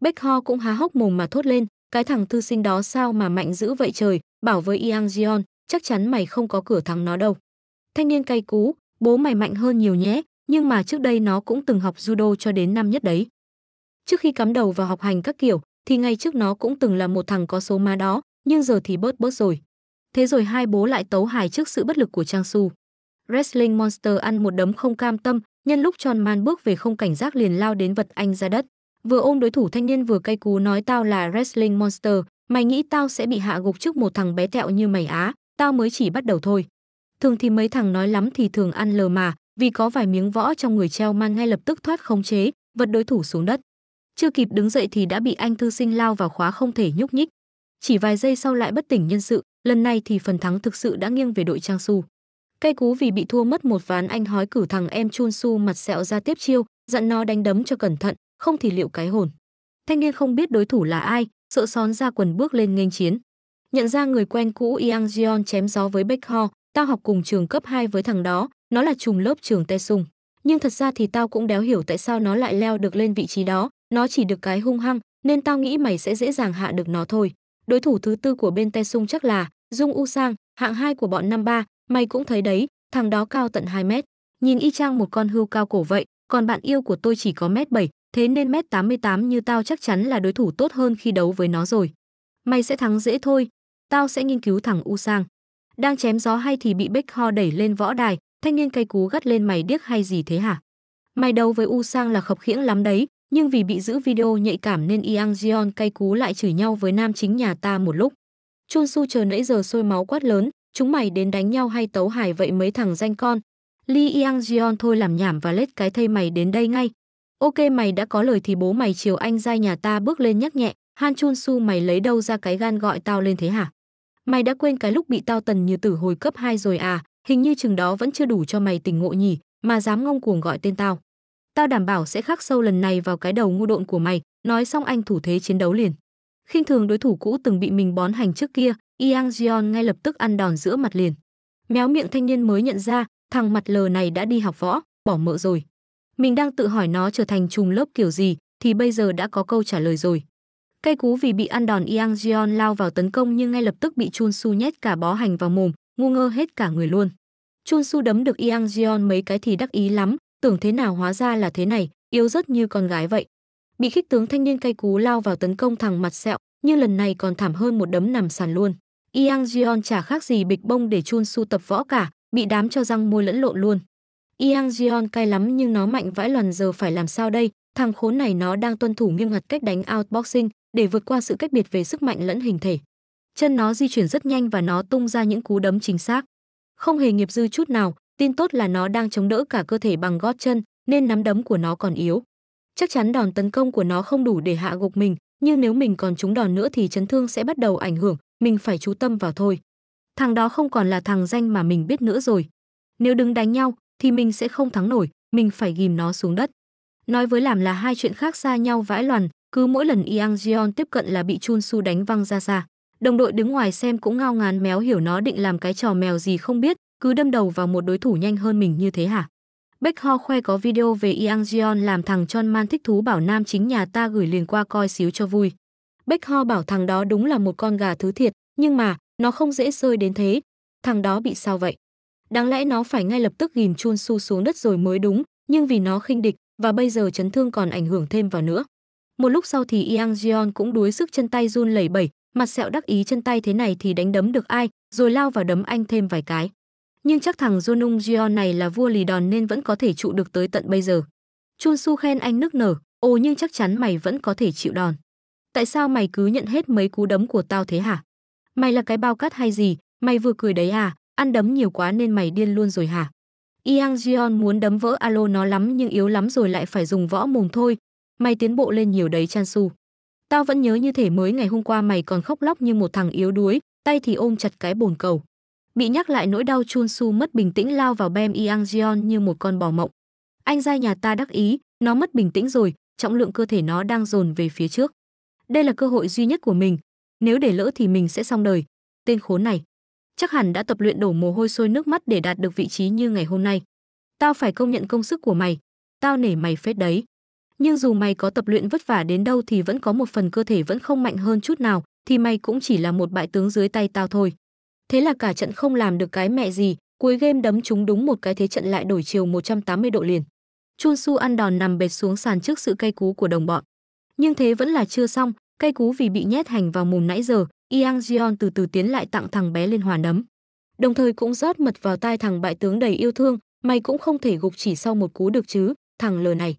Bách Ho cũng há hốc mồm mà thốt lên, cái thằng thư sinh đó sao mà mạnh dữ vậy trời, bảo với Yang Jion, chắc chắn mày không có cửa thắng nó đâu. Thanh niên cay cú, bố mày mạnh hơn nhiều nhé, nhưng mà trước đây nó cũng từng học judo cho đến năm nhất đấy. Trước khi cắm đầu vào học hành các kiểu, thì ngay trước nó cũng từng là một thằng có số má đó, nhưng giờ thì bớt bớt rồi. Thế rồi hai bố lại tấu hài trước sự bất lực của Trang Su. Wrestling Monster ăn một đấm không cam tâm, nhân lúc tròn man bước về không cảnh giác liền lao đến vật anh ra đất. Vừa ôm đối thủ thanh niên vừa cay cú nói tao là Wrestling Monster, mày nghĩ tao sẽ bị hạ gục trước một thằng bé tẹo như mày á, tao mới chỉ bắt đầu thôi. Thường thì mấy thằng nói lắm thì thường ăn lờ mà, vì có vài miếng võ trong người treo mang ngay lập tức thoát khống chế, vật đối thủ xuống đất. Chưa kịp đứng dậy thì đã bị anh thư sinh lao vào khóa không thể nhúc nhích. Chỉ vài giây sau lại bất tỉnh nhân sự, lần này thì phần thắng thực sự đã nghiêng về đội Trang Su. Cây cú vì bị thua mất một ván anh hói cử thằng em Chun Su mặt sẹo ra tiếp chiêu, dặn nó đánh đấm cho cẩn thận, không thì liệu cái hồn. Thanh niên không biết đối thủ là ai, sợ xón ra quần bước lên nghênh chiến. Nhận ra người quen cũ Yang jion chém gió với Bách Ho, tao học cùng trường cấp 2 với thằng đó, nó là trùng lớp trường Tê Sung. Nhưng thật ra thì tao cũng đéo hiểu tại sao nó lại leo được lên vị trí đó, nó chỉ được cái hung hăng, nên tao nghĩ mày sẽ dễ dàng hạ được nó thôi. Đối thủ thứ tư của bên Tê Sung chắc là Dung U Sang, hạng hai của bọn năm ba, mày cũng thấy đấy, thằng đó cao tận 2 mét. Nhìn y chang một con hươu cao cổ vậy, còn bạn yêu của tôi chỉ có mét 7, thế nên mét 88 như tao chắc chắn là đối thủ tốt hơn khi đấu với nó rồi. Mày sẽ thắng dễ thôi, tao sẽ nghiên cứu thằng U Sang. Đang chém gió hay thì bị Bích Ho đẩy lên võ đài, thanh niên cây cú gắt lên mày điếc hay gì thế hả? Mày đấu với U Sang là khập khiễng lắm đấy, nhưng vì bị giữ video nhạy cảm nên Yang jion cay cú lại chửi nhau với nam chính nhà ta một lúc. Chun Su chờ nãy giờ sôi máu quát lớn, chúng mày đến đánh nhau hay tấu hài vậy mấy thằng danh con. Lee Yang jion thôi làm nhảm và lết cái thây mày đến đây ngay. Ok mày đã có lời thì bố mày chiều anh giai nhà ta bước lên nhắc nhẹ, Han Chun Su mày lấy đâu ra cái gan gọi tao lên thế hả? mày đã quên cái lúc bị tao tần như tử hồi cấp 2 rồi à, hình như chừng đó vẫn chưa đủ cho mày tỉnh ngộ nhỉ, mà dám ngông cuồng gọi tên tao. Tao đảm bảo sẽ khắc sâu lần này vào cái đầu ngu độn của mày, nói xong anh thủ thế chiến đấu liền. Khinh thường đối thủ cũ từng bị mình bón hành trước kia, Yang Jeon ngay lập tức ăn đòn giữa mặt liền. Méo miệng thanh niên mới nhận ra, thằng mặt lờ này đã đi học võ, bỏ mợ rồi. Mình đang tự hỏi nó trở thành trùng lớp kiểu gì thì bây giờ đã có câu trả lời rồi. Cây cú vì bị ăn đòn Yang jion lao vào tấn công nhưng ngay lập tức bị Chun Su nhét cả bó hành vào mồm, ngu ngơ hết cả người luôn. Chun Su đấm được Yang jion mấy cái thì đắc ý lắm, tưởng thế nào hóa ra là thế này, yếu rất như con gái vậy. Bị khích tướng thanh niên cây cú lao vào tấn công thằng mặt sẹo, nhưng lần này còn thảm hơn một đấm nằm sàn luôn. Yang jion chả khác gì bịch bông để Chun Su tập võ cả, bị đám cho răng môi lẫn lộn luôn. Yang jion cay lắm nhưng nó mạnh vãi lần giờ phải làm sao đây, thằng khốn này nó đang tuân thủ nghiêm ngặt cách đánh outboxing, để vượt qua sự cách biệt về sức mạnh lẫn hình thể. Chân nó di chuyển rất nhanh và nó tung ra những cú đấm chính xác. Không hề nghiệp dư chút nào, tin tốt là nó đang chống đỡ cả cơ thể bằng gót chân, nên nắm đấm của nó còn yếu. Chắc chắn đòn tấn công của nó không đủ để hạ gục mình, nhưng nếu mình còn trúng đòn nữa thì chấn thương sẽ bắt đầu ảnh hưởng, mình phải chú tâm vào thôi. Thằng đó không còn là thằng danh mà mình biết nữa rồi. Nếu đứng đánh nhau thì mình sẽ không thắng nổi, mình phải ghim nó xuống đất. Nói với làm là hai chuyện khác xa nhau vãi loàn, cứ mỗi lần Yang Jion tiếp cận là bị Chun Su đánh văng ra xa. Đồng đội đứng ngoài xem cũng ngao ngán méo hiểu nó định làm cái trò mèo gì không biết, cứ đâm đầu vào một đối thủ nhanh hơn mình như thế hả? Bách Ho khoe có video về Yang Jion làm thằng Chon Man thích thú bảo nam chính nhà ta gửi liền qua coi xíu cho vui. Bách Ho bảo thằng đó đúng là một con gà thứ thiệt, nhưng mà nó không dễ rơi đến thế. Thằng đó bị sao vậy? Đáng lẽ nó phải ngay lập tức ghim chun su xuống đất rồi mới đúng, nhưng vì nó khinh địch và bây giờ chấn thương còn ảnh hưởng thêm vào nữa. Một lúc sau thì Yang Jion cũng đuối sức chân tay run lẩy bẩy, mặt sẹo đắc ý chân tay thế này thì đánh đấm được ai, rồi lao vào đấm anh thêm vài cái. Nhưng chắc thằng Jonung Jion này là vua lì đòn nên vẫn có thể trụ được tới tận bây giờ. Chun Su khen anh nức nở, ồ nhưng chắc chắn mày vẫn có thể chịu đòn. Tại sao mày cứ nhận hết mấy cú đấm của tao thế hả? Mày là cái bao cát hay gì, mày vừa cười đấy à, ăn đấm nhiều quá nên mày điên luôn rồi hả? Yang Jion muốn đấm vỡ alo nó lắm nhưng yếu lắm rồi lại phải dùng võ mồm thôi, mày tiến bộ lên nhiều đấy Chan Su. Tao vẫn nhớ như thể mới ngày hôm qua mày còn khóc lóc như một thằng yếu đuối, tay thì ôm chặt cái bồn cầu. Bị nhắc lại nỗi đau Chun Su mất bình tĩnh lao vào Bem Yang Jion như một con bò mộng. Anh gia nhà ta đắc ý, nó mất bình tĩnh rồi, trọng lượng cơ thể nó đang dồn về phía trước. Đây là cơ hội duy nhất của mình, nếu để lỡ thì mình sẽ xong đời. Tên khốn này, chắc hẳn đã tập luyện đổ mồ hôi sôi nước mắt để đạt được vị trí như ngày hôm nay. Tao phải công nhận công sức của mày, tao nể mày phết đấy nhưng dù mày có tập luyện vất vả đến đâu thì vẫn có một phần cơ thể vẫn không mạnh hơn chút nào, thì mày cũng chỉ là một bại tướng dưới tay tao thôi. Thế là cả trận không làm được cái mẹ gì, cuối game đấm chúng đúng một cái thế trận lại đổi chiều 180 độ liền. Chun Su ăn đòn nằm bệt xuống sàn trước sự cay cú của đồng bọn. Nhưng thế vẫn là chưa xong, cay cú vì bị nhét hành vào mồm nãy giờ, Yang Jion từ từ tiến lại tặng thằng bé lên hoàn đấm Đồng thời cũng rót mật vào tai thằng bại tướng đầy yêu thương, mày cũng không thể gục chỉ sau một cú được chứ, thằng lờ này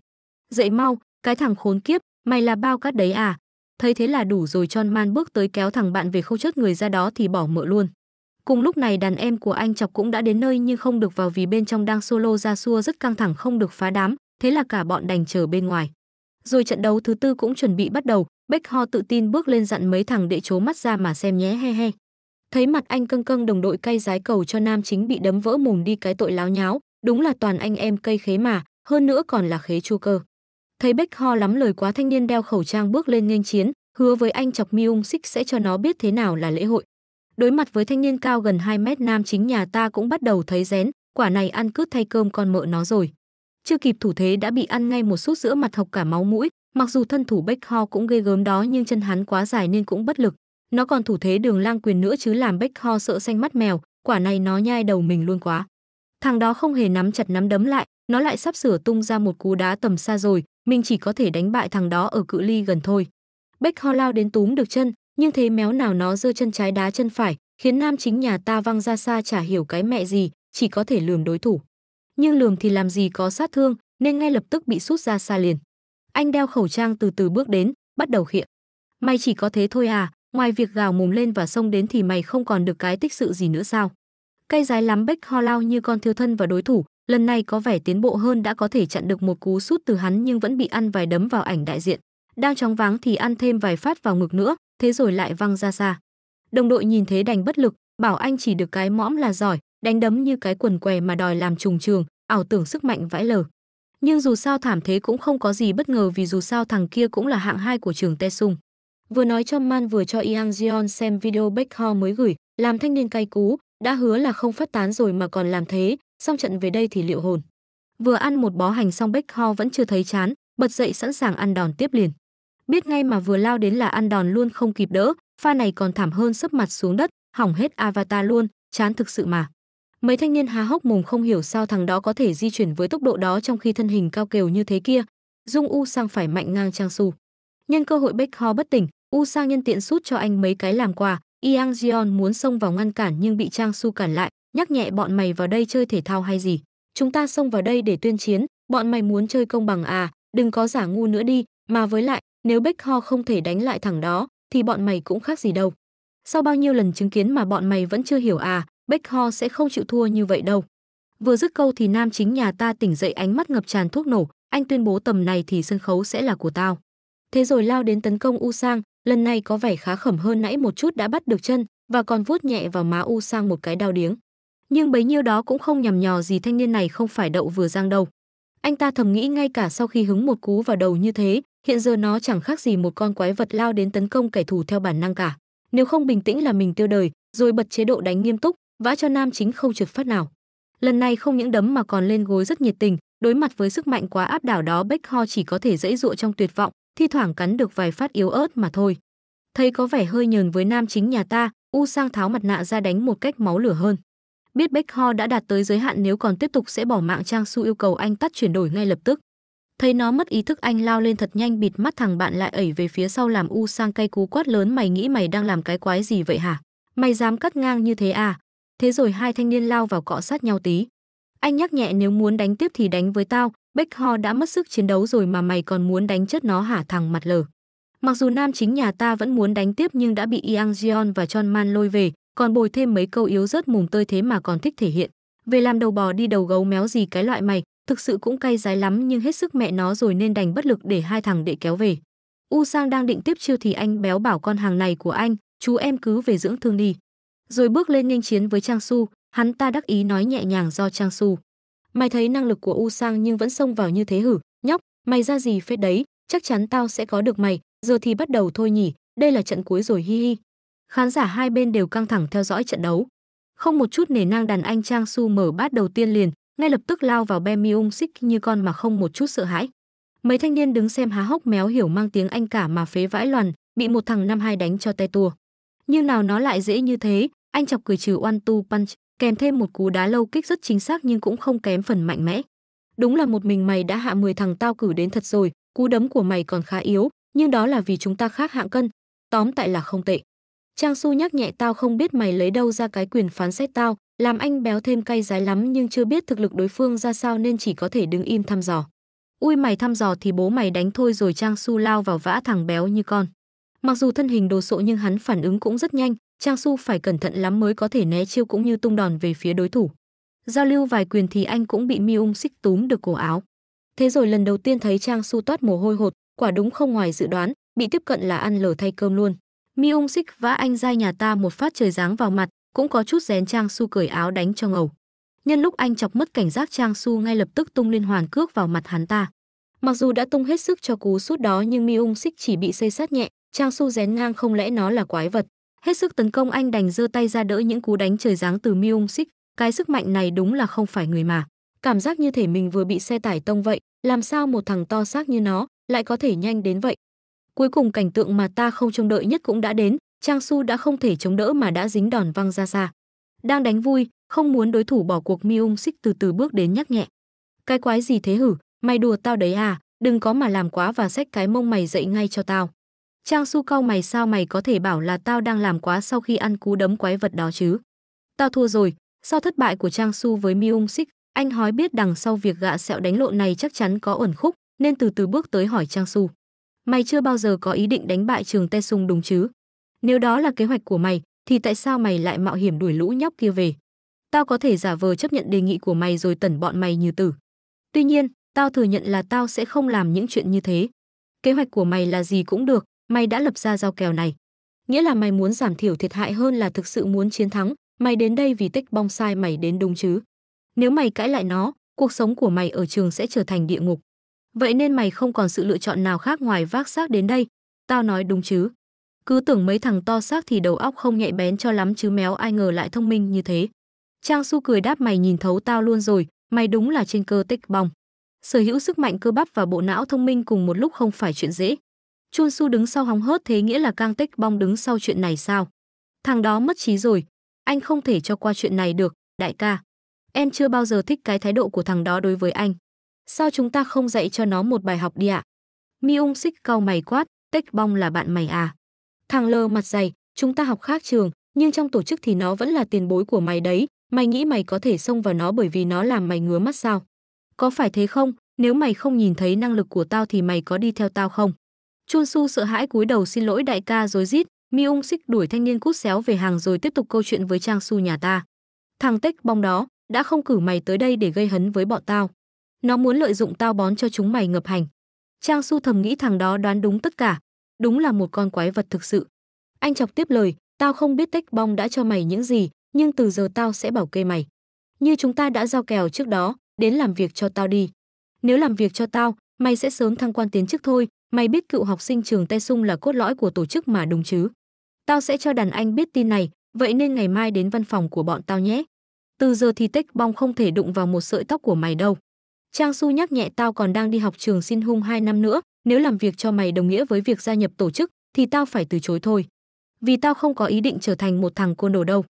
dậy mau cái thằng khốn kiếp mày là bao cát đấy à thấy thế là đủ rồi chon man bước tới kéo thằng bạn về khâu chất người ra đó thì bỏ mỡ luôn cùng lúc này đàn em của anh chọc cũng đã đến nơi nhưng không được vào vì bên trong đang solo ra xua rất căng thẳng không được phá đám thế là cả bọn đành chờ bên ngoài rồi trận đấu thứ tư cũng chuẩn bị bắt đầu bách ho tự tin bước lên dặn mấy thằng đệ chố mắt ra mà xem nhé he he thấy mặt anh căng căng đồng đội cay giái cầu cho nam chính bị đấm vỡ mồm đi cái tội láo nháo đúng là toàn anh em cây khế mà hơn nữa còn là khế chua cơ Thấy bách ho lắm lời quá thanh niên đeo khẩu trang bước lên nghênh chiến, hứa với anh chọc miung xích sẽ cho nó biết thế nào là lễ hội. Đối mặt với thanh niên cao gần 2 mét nam chính nhà ta cũng bắt đầu thấy rén, quả này ăn cướp thay cơm con mợ nó rồi. Chưa kịp thủ thế đã bị ăn ngay một sút giữa mặt học cả máu mũi, mặc dù thân thủ bách ho cũng ghê gớm đó nhưng chân hắn quá dài nên cũng bất lực. Nó còn thủ thế đường lang quyền nữa chứ làm bách ho sợ xanh mắt mèo, quả này nó nhai đầu mình luôn quá. Thằng đó không hề nắm chặt nắm đấm lại, nó lại sắp sửa tung ra một cú đá tầm xa rồi, mình chỉ có thể đánh bại thằng đó ở cự ly gần thôi. Bách ho lao đến túm được chân, nhưng thế méo nào nó giơ chân trái đá chân phải, khiến nam chính nhà ta văng ra xa chả hiểu cái mẹ gì, chỉ có thể lườm đối thủ. Nhưng lườm thì làm gì có sát thương, nên ngay lập tức bị sút ra xa liền. Anh đeo khẩu trang từ từ bước đến, bắt đầu khịa. Mày chỉ có thế thôi à, ngoài việc gào mồm lên và xông đến thì mày không còn được cái tích sự gì nữa sao? Cây dài lắm Bách ho lao như con thiêu thân và đối thủ, lần này có vẻ tiến bộ hơn đã có thể chặn được một cú sút từ hắn nhưng vẫn bị ăn vài đấm vào ảnh đại diện. Đang chóng váng thì ăn thêm vài phát vào ngực nữa, thế rồi lại văng ra xa. Đồng đội nhìn thế đành bất lực, bảo anh chỉ được cái mõm là giỏi, đánh đấm như cái quần què mà đòi làm trùng trường, ảo tưởng sức mạnh vãi lở. Nhưng dù sao thảm thế cũng không có gì bất ngờ vì dù sao thằng kia cũng là hạng hai của trường Tesung. Vừa nói cho Man vừa cho Iang Jeon xem video Back Ho mới gửi, làm thanh niên cay cú, đã hứa là không phát tán rồi mà còn làm thế, xong trận về đây thì liệu hồn. Vừa ăn một bó hành xong Bách Ho vẫn chưa thấy chán, bật dậy sẵn sàng ăn đòn tiếp liền. Biết ngay mà vừa lao đến là ăn đòn luôn không kịp đỡ, pha này còn thảm hơn sấp mặt xuống đất, hỏng hết avatar luôn, chán thực sự mà. Mấy thanh niên há hốc mồm không hiểu sao thằng đó có thể di chuyển với tốc độ đó trong khi thân hình cao kiều như thế kia. Dung U sang phải mạnh ngang Trang Su. Nhân cơ hội Bách Ho bất tỉnh, U Sang nhân tiện sút cho anh mấy cái làm quà, Yang Jion muốn xông vào ngăn cản nhưng bị Trang Su cản lại, nhắc nhẹ bọn mày vào đây chơi thể thao hay gì. Chúng ta xông vào đây để tuyên chiến, bọn mày muốn chơi công bằng à, đừng có giả ngu nữa đi, mà với lại, nếu Bách Ho không thể đánh lại thẳng đó, thì bọn mày cũng khác gì đâu. Sau bao nhiêu lần chứng kiến mà bọn mày vẫn chưa hiểu à, Bách Ho sẽ không chịu thua như vậy đâu. Vừa dứt câu thì nam chính nhà ta tỉnh dậy ánh mắt ngập tràn thuốc nổ, anh tuyên bố tầm này thì sân khấu sẽ là của tao. Thế rồi lao đến tấn công U Sang, lần này có vẻ khá khẩm hơn nãy một chút đã bắt được chân và còn vuốt nhẹ vào má U Sang một cái đau điếng nhưng bấy nhiêu đó cũng không nhằm nhò gì thanh niên này không phải đậu vừa giang đâu. Anh ta thầm nghĩ ngay cả sau khi hứng một cú vào đầu như thế, hiện giờ nó chẳng khác gì một con quái vật lao đến tấn công kẻ thù theo bản năng cả. Nếu không bình tĩnh là mình tiêu đời, rồi bật chế độ đánh nghiêm túc, vã cho nam chính không trực phát nào. Lần này không những đấm mà còn lên gối rất nhiệt tình, đối mặt với sức mạnh quá áp đảo đó Bách Ho chỉ có thể dãy dụa trong tuyệt vọng, thi thoảng cắn được vài phát yếu ớt mà thôi. Thấy có vẻ hơi nhờn với nam chính nhà ta, U Sang tháo mặt nạ ra đánh một cách máu lửa hơn biết Beckhor đã đạt tới giới hạn nếu còn tiếp tục sẽ bỏ mạng Trang Su yêu cầu anh tắt chuyển đổi ngay lập tức. Thấy nó mất ý thức anh lao lên thật nhanh bịt mắt thằng bạn lại ẩy về phía sau làm U sang cay cú quát lớn mày nghĩ mày đang làm cái quái gì vậy hả? Mày dám cắt ngang như thế à? Thế rồi hai thanh niên lao vào cọ sát nhau tí. Anh nhắc nhẹ nếu muốn đánh tiếp thì đánh với tao, Beckhor đã mất sức chiến đấu rồi mà mày còn muốn đánh chết nó hả thằng mặt lờ. Mặc dù nam chính nhà ta vẫn muốn đánh tiếp nhưng đã bị Yang Jeon và Chon Man lôi về, còn bồi thêm mấy câu yếu rớt mùng tơi thế mà còn thích thể hiện. Về làm đầu bò đi đầu gấu méo gì cái loại mày, thực sự cũng cay dái lắm nhưng hết sức mẹ nó rồi nên đành bất lực để hai thằng đệ kéo về. U Sang đang định tiếp chiêu thì anh béo bảo con hàng này của anh, chú em cứ về dưỡng thương đi. Rồi bước lên nghênh chiến với Trang Su, hắn ta đắc ý nói nhẹ nhàng do Trang Su. Mày thấy năng lực của U Sang nhưng vẫn xông vào như thế hử, nhóc, mày ra gì phết đấy, chắc chắn tao sẽ có được mày, giờ thì bắt đầu thôi nhỉ, đây là trận cuối rồi hi hi. Khán giả hai bên đều căng thẳng theo dõi trận đấu. Không một chút nể nang đàn anh Trang Su mở bát đầu tiên liền, ngay lập tức lao vào Bemi Ung Sik như con mà không một chút sợ hãi. Mấy thanh niên đứng xem há hốc méo hiểu mang tiếng Anh cả mà phế vãi loàn, bị một thằng năm hai đánh cho tay tua. Như nào nó lại dễ như thế, anh chọc cười trừ one two punch, kèm thêm một cú đá lâu kích rất chính xác nhưng cũng không kém phần mạnh mẽ. Đúng là một mình mày đã hạ 10 thằng tao cử đến thật rồi, cú đấm của mày còn khá yếu, nhưng đó là vì chúng ta khác hạng cân, tóm tại là không tệ. Trang Su nhắc nhẹ tao không biết mày lấy đâu ra cái quyền phán xét tao, làm anh béo thêm cay giái lắm nhưng chưa biết thực lực đối phương ra sao nên chỉ có thể đứng im thăm dò. Ui mày thăm dò thì bố mày đánh thôi rồi Trang Su lao vào vã thằng béo như con. Mặc dù thân hình đồ sộ nhưng hắn phản ứng cũng rất nhanh, Trang Su phải cẩn thận lắm mới có thể né chiêu cũng như tung đòn về phía đối thủ. Giao lưu vài quyền thì anh cũng bị Miung xích túm được cổ áo. Thế rồi lần đầu tiên thấy Trang Su toát mồ hôi hột, quả đúng không ngoài dự đoán, bị tiếp cận là ăn lở thay cơm luôn. Mi Ung Sik vã anh giai nhà ta một phát trời giáng vào mặt, cũng có chút rén Trang Su cởi áo đánh cho ngầu. Nhân lúc anh chọc mất cảnh giác Trang Su ngay lập tức tung liên hoàn cước vào mặt hắn ta. Mặc dù đã tung hết sức cho cú sút đó nhưng Mi Ung Sik chỉ bị xây sát nhẹ, Trang Su rén ngang không lẽ nó là quái vật. Hết sức tấn công anh đành giơ tay ra đỡ những cú đánh trời giáng từ Mi Ung Sik, cái sức mạnh này đúng là không phải người mà. Cảm giác như thể mình vừa bị xe tải tông vậy, làm sao một thằng to xác như nó lại có thể nhanh đến vậy, Cuối cùng cảnh tượng mà ta không trông đợi nhất cũng đã đến, Trang Su đã không thể chống đỡ mà đã dính đòn văng ra xa. Đang đánh vui, không muốn đối thủ bỏ cuộc Miung xích từ từ bước đến nhắc nhẹ. Cái quái gì thế hử, mày đùa tao đấy à, đừng có mà làm quá và xách cái mông mày dậy ngay cho tao. Trang Su cau mày sao mày có thể bảo là tao đang làm quá sau khi ăn cú đấm quái vật đó chứ? Tao thua rồi, sau thất bại của Trang Su với Miung xích, anh hói biết đằng sau việc gạ sẹo đánh lộn này chắc chắn có ẩn khúc, nên từ từ bước tới hỏi Trang Su. Mày chưa bao giờ có ý định đánh bại trường Tê Sung đúng chứ? Nếu đó là kế hoạch của mày, thì tại sao mày lại mạo hiểm đuổi lũ nhóc kia về? Tao có thể giả vờ chấp nhận đề nghị của mày rồi tẩn bọn mày như tử. Tuy nhiên, tao thừa nhận là tao sẽ không làm những chuyện như thế. Kế hoạch của mày là gì cũng được, mày đã lập ra giao kèo này. Nghĩa là mày muốn giảm thiểu thiệt hại hơn là thực sự muốn chiến thắng, mày đến đây vì tích bong sai mày đến đúng chứ. Nếu mày cãi lại nó, cuộc sống của mày ở trường sẽ trở thành địa ngục. Vậy nên mày không còn sự lựa chọn nào khác ngoài vác xác đến đây. Tao nói đúng chứ. Cứ tưởng mấy thằng to xác thì đầu óc không nhạy bén cho lắm chứ méo ai ngờ lại thông minh như thế. Trang Su cười đáp mày nhìn thấu tao luôn rồi, mày đúng là trên cơ tích bong. Sở hữu sức mạnh cơ bắp và bộ não thông minh cùng một lúc không phải chuyện dễ. Chun Su đứng sau hóng hớt thế nghĩa là Kang Tích Bong đứng sau chuyện này sao? Thằng đó mất trí rồi, anh không thể cho qua chuyện này được, đại ca. Em chưa bao giờ thích cái thái độ của thằng đó đối với anh sao chúng ta không dạy cho nó một bài học đi ạ? À? Mi ung xích cau mày quát, tech bong là bạn mày à? Thằng lơ mặt dày, chúng ta học khác trường, nhưng trong tổ chức thì nó vẫn là tiền bối của mày đấy, mày nghĩ mày có thể xông vào nó bởi vì nó làm mày ngứa mắt sao? Có phải thế không? Nếu mày không nhìn thấy năng lực của tao thì mày có đi theo tao không? Chun Su sợ hãi cúi đầu xin lỗi đại ca rồi rít, Mi Ung Sik đuổi thanh niên cút xéo về hàng rồi tiếp tục câu chuyện với Trang Su nhà ta. Thằng Tích bong đó, đã không cử mày tới đây để gây hấn với bọn tao. Nó muốn lợi dụng tao bón cho chúng mày ngập hành. Trang Su thầm nghĩ thằng đó đoán đúng tất cả. Đúng là một con quái vật thực sự. Anh chọc tiếp lời, tao không biết tech bong đã cho mày những gì, nhưng từ giờ tao sẽ bảo kê mày. Như chúng ta đã giao kèo trước đó, đến làm việc cho tao đi. Nếu làm việc cho tao, mày sẽ sớm thăng quan tiến chức thôi. Mày biết cựu học sinh trường Tây Sung là cốt lõi của tổ chức mà đúng chứ. Tao sẽ cho đàn anh biết tin này, vậy nên ngày mai đến văn phòng của bọn tao nhé. Từ giờ thì Tech Bong không thể đụng vào một sợi tóc của mày đâu. Trang Su nhắc nhẹ tao còn đang đi học trường xin hung 2 năm nữa, nếu làm việc cho mày đồng nghĩa với việc gia nhập tổ chức thì tao phải từ chối thôi. Vì tao không có ý định trở thành một thằng côn đồ đâu.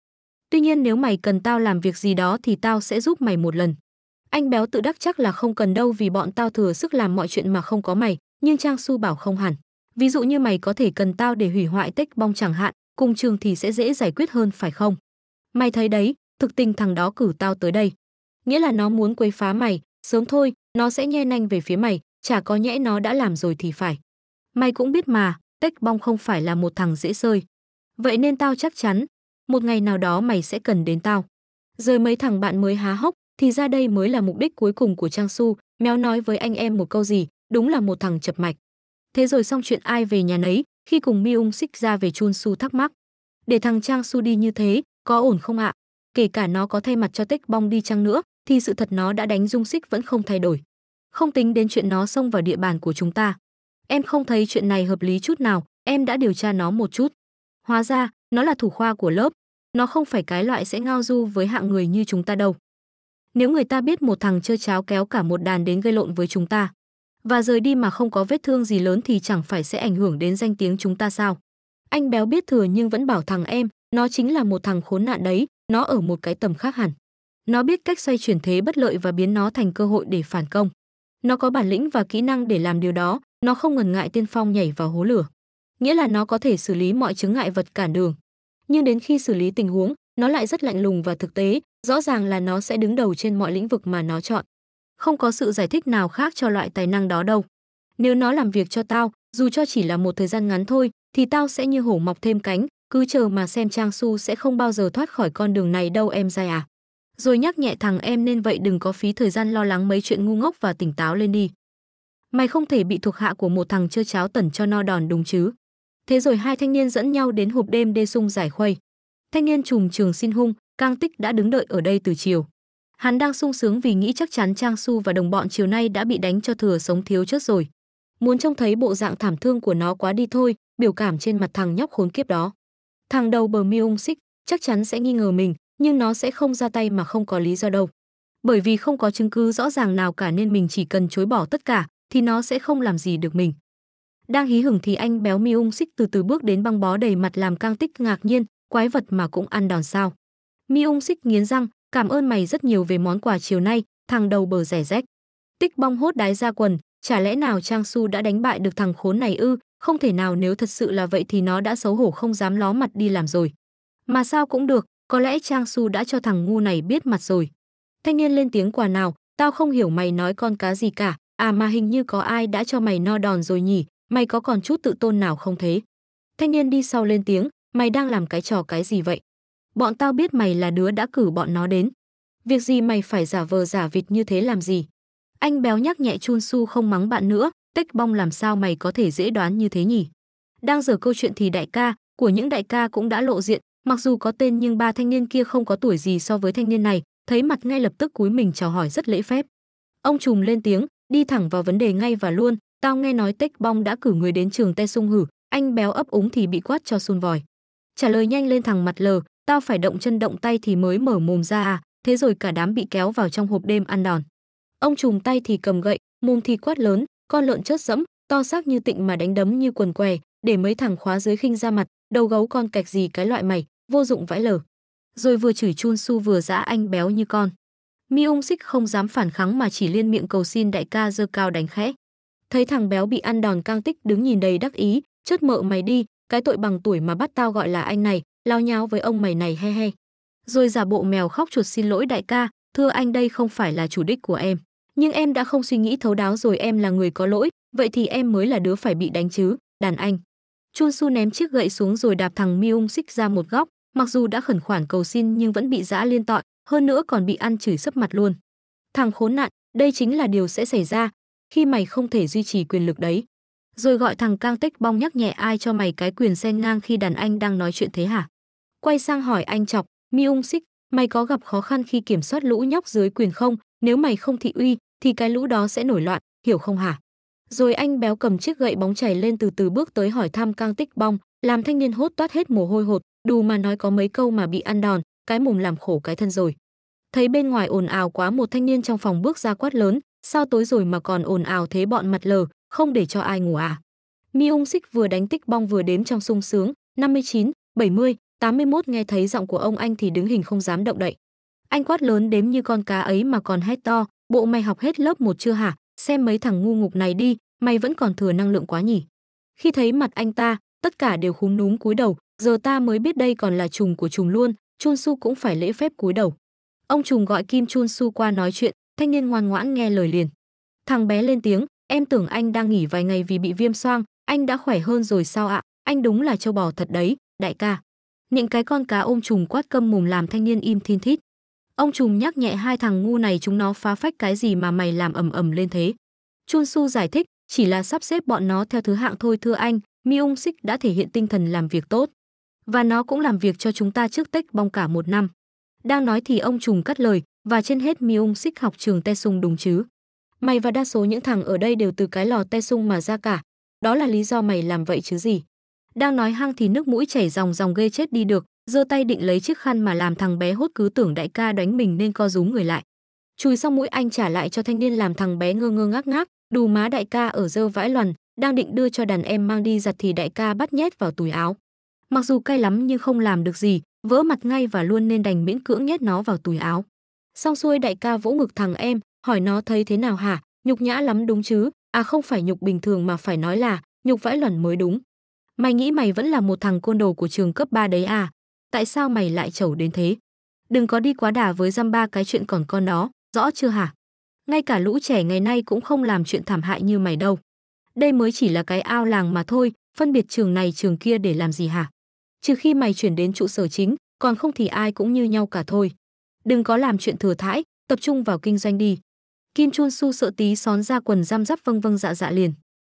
Tuy nhiên nếu mày cần tao làm việc gì đó thì tao sẽ giúp mày một lần. Anh béo tự đắc chắc là không cần đâu vì bọn tao thừa sức làm mọi chuyện mà không có mày, nhưng Trang Su bảo không hẳn. Ví dụ như mày có thể cần tao để hủy hoại tech bong chẳng hạn, cùng trường thì sẽ dễ giải quyết hơn phải không? Mày thấy đấy, thực tình thằng đó cử tao tới đây. Nghĩa là nó muốn quấy phá mày, sớm thôi nó sẽ nhe nanh về phía mày chả có nhẽ nó đã làm rồi thì phải mày cũng biết mà tech bong không phải là một thằng dễ sơi vậy nên tao chắc chắn một ngày nào đó mày sẽ cần đến tao rồi mấy thằng bạn mới há hốc thì ra đây mới là mục đích cuối cùng của trang su méo nói với anh em một câu gì đúng là một thằng chập mạch thế rồi xong chuyện ai về nhà nấy khi cùng miung xích ra về chun su thắc mắc để thằng trang su đi như thế có ổn không ạ kể cả nó có thay mặt cho Tích bong đi chăng nữa thì sự thật nó đã đánh dung xích vẫn không thay đổi. Không tính đến chuyện nó xông vào địa bàn của chúng ta. Em không thấy chuyện này hợp lý chút nào, em đã điều tra nó một chút. Hóa ra, nó là thủ khoa của lớp, nó không phải cái loại sẽ ngao du với hạng người như chúng ta đâu. Nếu người ta biết một thằng chơi cháo kéo cả một đàn đến gây lộn với chúng ta, và rời đi mà không có vết thương gì lớn thì chẳng phải sẽ ảnh hưởng đến danh tiếng chúng ta sao? Anh béo biết thừa nhưng vẫn bảo thằng em, nó chính là một thằng khốn nạn đấy, nó ở một cái tầm khác hẳn. Nó biết cách xoay chuyển thế bất lợi và biến nó thành cơ hội để phản công. Nó có bản lĩnh và kỹ năng để làm điều đó, nó không ngần ngại tiên phong nhảy vào hố lửa. Nghĩa là nó có thể xử lý mọi chứng ngại vật cản đường. Nhưng đến khi xử lý tình huống, nó lại rất lạnh lùng và thực tế, rõ ràng là nó sẽ đứng đầu trên mọi lĩnh vực mà nó chọn. Không có sự giải thích nào khác cho loại tài năng đó đâu. Nếu nó làm việc cho tao, dù cho chỉ là một thời gian ngắn thôi, thì tao sẽ như hổ mọc thêm cánh, cứ chờ mà xem Trang Su sẽ không bao giờ thoát khỏi con đường này đâu em trai à rồi nhắc nhẹ thằng em nên vậy đừng có phí thời gian lo lắng mấy chuyện ngu ngốc và tỉnh táo lên đi. Mày không thể bị thuộc hạ của một thằng chơi cháo tẩn cho no đòn đúng chứ. Thế rồi hai thanh niên dẫn nhau đến hộp đêm đê sung giải khuây. Thanh niên trùng trường xin hung, Cang Tích đã đứng đợi ở đây từ chiều. Hắn đang sung sướng vì nghĩ chắc chắn Trang Su và đồng bọn chiều nay đã bị đánh cho thừa sống thiếu chết rồi. Muốn trông thấy bộ dạng thảm thương của nó quá đi thôi, biểu cảm trên mặt thằng nhóc khốn kiếp đó. Thằng đầu bờ mi xích chắc chắn sẽ nghi ngờ mình, nhưng nó sẽ không ra tay mà không có lý do đâu. Bởi vì không có chứng cứ rõ ràng nào cả nên mình chỉ cần chối bỏ tất cả thì nó sẽ không làm gì được mình. Đang hí hửng thì anh béo Miung xích từ từ bước đến băng bó đầy mặt làm Kang Tích ngạc nhiên, quái vật mà cũng ăn đòn sao. Miung xích nghiến răng, cảm ơn mày rất nhiều về món quà chiều nay, thằng đầu bờ rẻ rách. Tích bong hốt đái ra quần, chả lẽ nào Trang Su đã đánh bại được thằng khốn này ư, không thể nào nếu thật sự là vậy thì nó đã xấu hổ không dám ló mặt đi làm rồi. Mà sao cũng được, có lẽ Trang Su đã cho thằng ngu này biết mặt rồi. Thanh niên lên tiếng quả nào, tao không hiểu mày nói con cá gì cả, à mà hình như có ai đã cho mày no đòn rồi nhỉ, mày có còn chút tự tôn nào không thế? Thanh niên đi sau lên tiếng, mày đang làm cái trò cái gì vậy? Bọn tao biết mày là đứa đã cử bọn nó đến. Việc gì mày phải giả vờ giả vịt như thế làm gì? Anh béo nhắc nhẹ Chun Su không mắng bạn nữa, tech bong làm sao mày có thể dễ đoán như thế nhỉ? Đang dở câu chuyện thì đại ca, của những đại ca cũng đã lộ diện, Mặc dù có tên nhưng ba thanh niên kia không có tuổi gì so với thanh niên này, thấy mặt ngay lập tức cúi mình chào hỏi rất lễ phép. Ông trùm lên tiếng, đi thẳng vào vấn đề ngay và luôn, tao nghe nói Tech Bong đã cử người đến trường Te Sung Hử, anh béo ấp úng thì bị quát cho sun vòi. Trả lời nhanh lên thằng mặt lờ, tao phải động chân động tay thì mới mở mồm ra à, thế rồi cả đám bị kéo vào trong hộp đêm ăn đòn. Ông trùm tay thì cầm gậy, mồm thì quát lớn, con lợn chớt dẫm, to xác như tịnh mà đánh đấm như quần què, để mấy thằng khóa dưới khinh ra mặt, đầu gấu con cạch gì cái loại mày, vô dụng vãi lở. Rồi vừa chửi Chun Su vừa dã anh béo như con. Mi Ung Sik không dám phản kháng mà chỉ liên miệng cầu xin đại ca dơ cao đánh khẽ. Thấy thằng béo bị ăn đòn cang tích đứng nhìn đầy đắc ý, chớt mợ mày đi, cái tội bằng tuổi mà bắt tao gọi là anh này, lao nháo với ông mày này he he. Rồi giả bộ mèo khóc chuột xin lỗi đại ca, thưa anh đây không phải là chủ đích của em. Nhưng em đã không suy nghĩ thấu đáo rồi em là người có lỗi, vậy thì em mới là đứa phải bị đánh chứ, đàn anh. Chun Su ném chiếc gậy xuống rồi đạp thằng Mi Ung Sik ra một góc, mặc dù đã khẩn khoản cầu xin nhưng vẫn bị giã liên tội, hơn nữa còn bị ăn chửi sấp mặt luôn. Thằng khốn nạn, đây chính là điều sẽ xảy ra khi mày không thể duy trì quyền lực đấy. Rồi gọi thằng Cang Tích Bong nhắc nhẹ ai cho mày cái quyền xen ngang khi đàn anh đang nói chuyện thế hả? Quay sang hỏi anh chọc, Miung Sik, mày có gặp khó khăn khi kiểm soát lũ nhóc dưới quyền không? Nếu mày không thị uy thì cái lũ đó sẽ nổi loạn, hiểu không hả? Rồi anh béo cầm chiếc gậy bóng chảy lên từ từ bước tới hỏi thăm Cang Tích Bong, làm thanh niên hốt toát hết mồ hôi hột, Đù mà nói có mấy câu mà bị ăn đòn, cái mồm làm khổ cái thân rồi. Thấy bên ngoài ồn ào quá một thanh niên trong phòng bước ra quát lớn, sao tối rồi mà còn ồn ào thế bọn mặt lờ, không để cho ai ngủ à. Mi Ung Sích vừa đánh tích bong vừa đếm trong sung sướng, 59, 70, 81 nghe thấy giọng của ông anh thì đứng hình không dám động đậy. Anh quát lớn đếm như con cá ấy mà còn hét to, bộ mày học hết lớp một chưa hả, xem mấy thằng ngu ngục này đi mày vẫn còn thừa năng lượng quá nhỉ khi thấy mặt anh ta tất cả đều khúm núm cúi đầu giờ ta mới biết đây còn là trùng của trùng luôn chun su cũng phải lễ phép cúi đầu ông trùng gọi kim chun su qua nói chuyện thanh niên ngoan ngoãn nghe lời liền thằng bé lên tiếng em tưởng anh đang nghỉ vài ngày vì bị viêm xoang anh đã khỏe hơn rồi sao ạ anh đúng là châu bò thật đấy đại ca những cái con cá ôm trùng quát câm mồm làm thanh niên im thiên thít Ông trùng nhắc nhẹ hai thằng ngu này chúng nó phá phách cái gì mà mày làm ầm ầm lên thế. Chun Su giải thích, chỉ là sắp xếp bọn nó theo thứ hạng thôi thưa anh, Myung Sik đã thể hiện tinh thần làm việc tốt. Và nó cũng làm việc cho chúng ta trước tích bong cả một năm. Đang nói thì ông trùng cắt lời, và trên hết Myung Sik học trường Te Sung đúng chứ. Mày và đa số những thằng ở đây đều từ cái lò Te Sung mà ra cả, đó là lý do mày làm vậy chứ gì. Đang nói hăng thì nước mũi chảy ròng ròng ghê chết đi được, giơ tay định lấy chiếc khăn mà làm thằng bé hốt cứ tưởng đại ca đánh mình nên co rúm người lại chùi xong mũi anh trả lại cho thanh niên làm thằng bé ngơ ngơ ngác ngác đù má đại ca ở dơ vãi loằn đang định đưa cho đàn em mang đi giặt thì đại ca bắt nhét vào túi áo mặc dù cay lắm nhưng không làm được gì vỡ mặt ngay và luôn nên đành miễn cưỡng nhét nó vào túi áo xong xuôi đại ca vỗ ngực thằng em hỏi nó thấy thế nào hả nhục nhã lắm đúng chứ à không phải nhục bình thường mà phải nói là nhục vãi loằn mới đúng mày nghĩ mày vẫn là một thằng côn đồ của trường cấp 3 đấy à tại sao mày lại chẩu đến thế? Đừng có đi quá đà với dăm ba cái chuyện còn con nó, rõ chưa hả? Ngay cả lũ trẻ ngày nay cũng không làm chuyện thảm hại như mày đâu. Đây mới chỉ là cái ao làng mà thôi, phân biệt trường này trường kia để làm gì hả? Trừ khi mày chuyển đến trụ sở chính, còn không thì ai cũng như nhau cả thôi. Đừng có làm chuyện thừa thãi, tập trung vào kinh doanh đi. Kim Chun Su sợ tí xón ra quần giam giáp vâng vâng dạ dạ liền.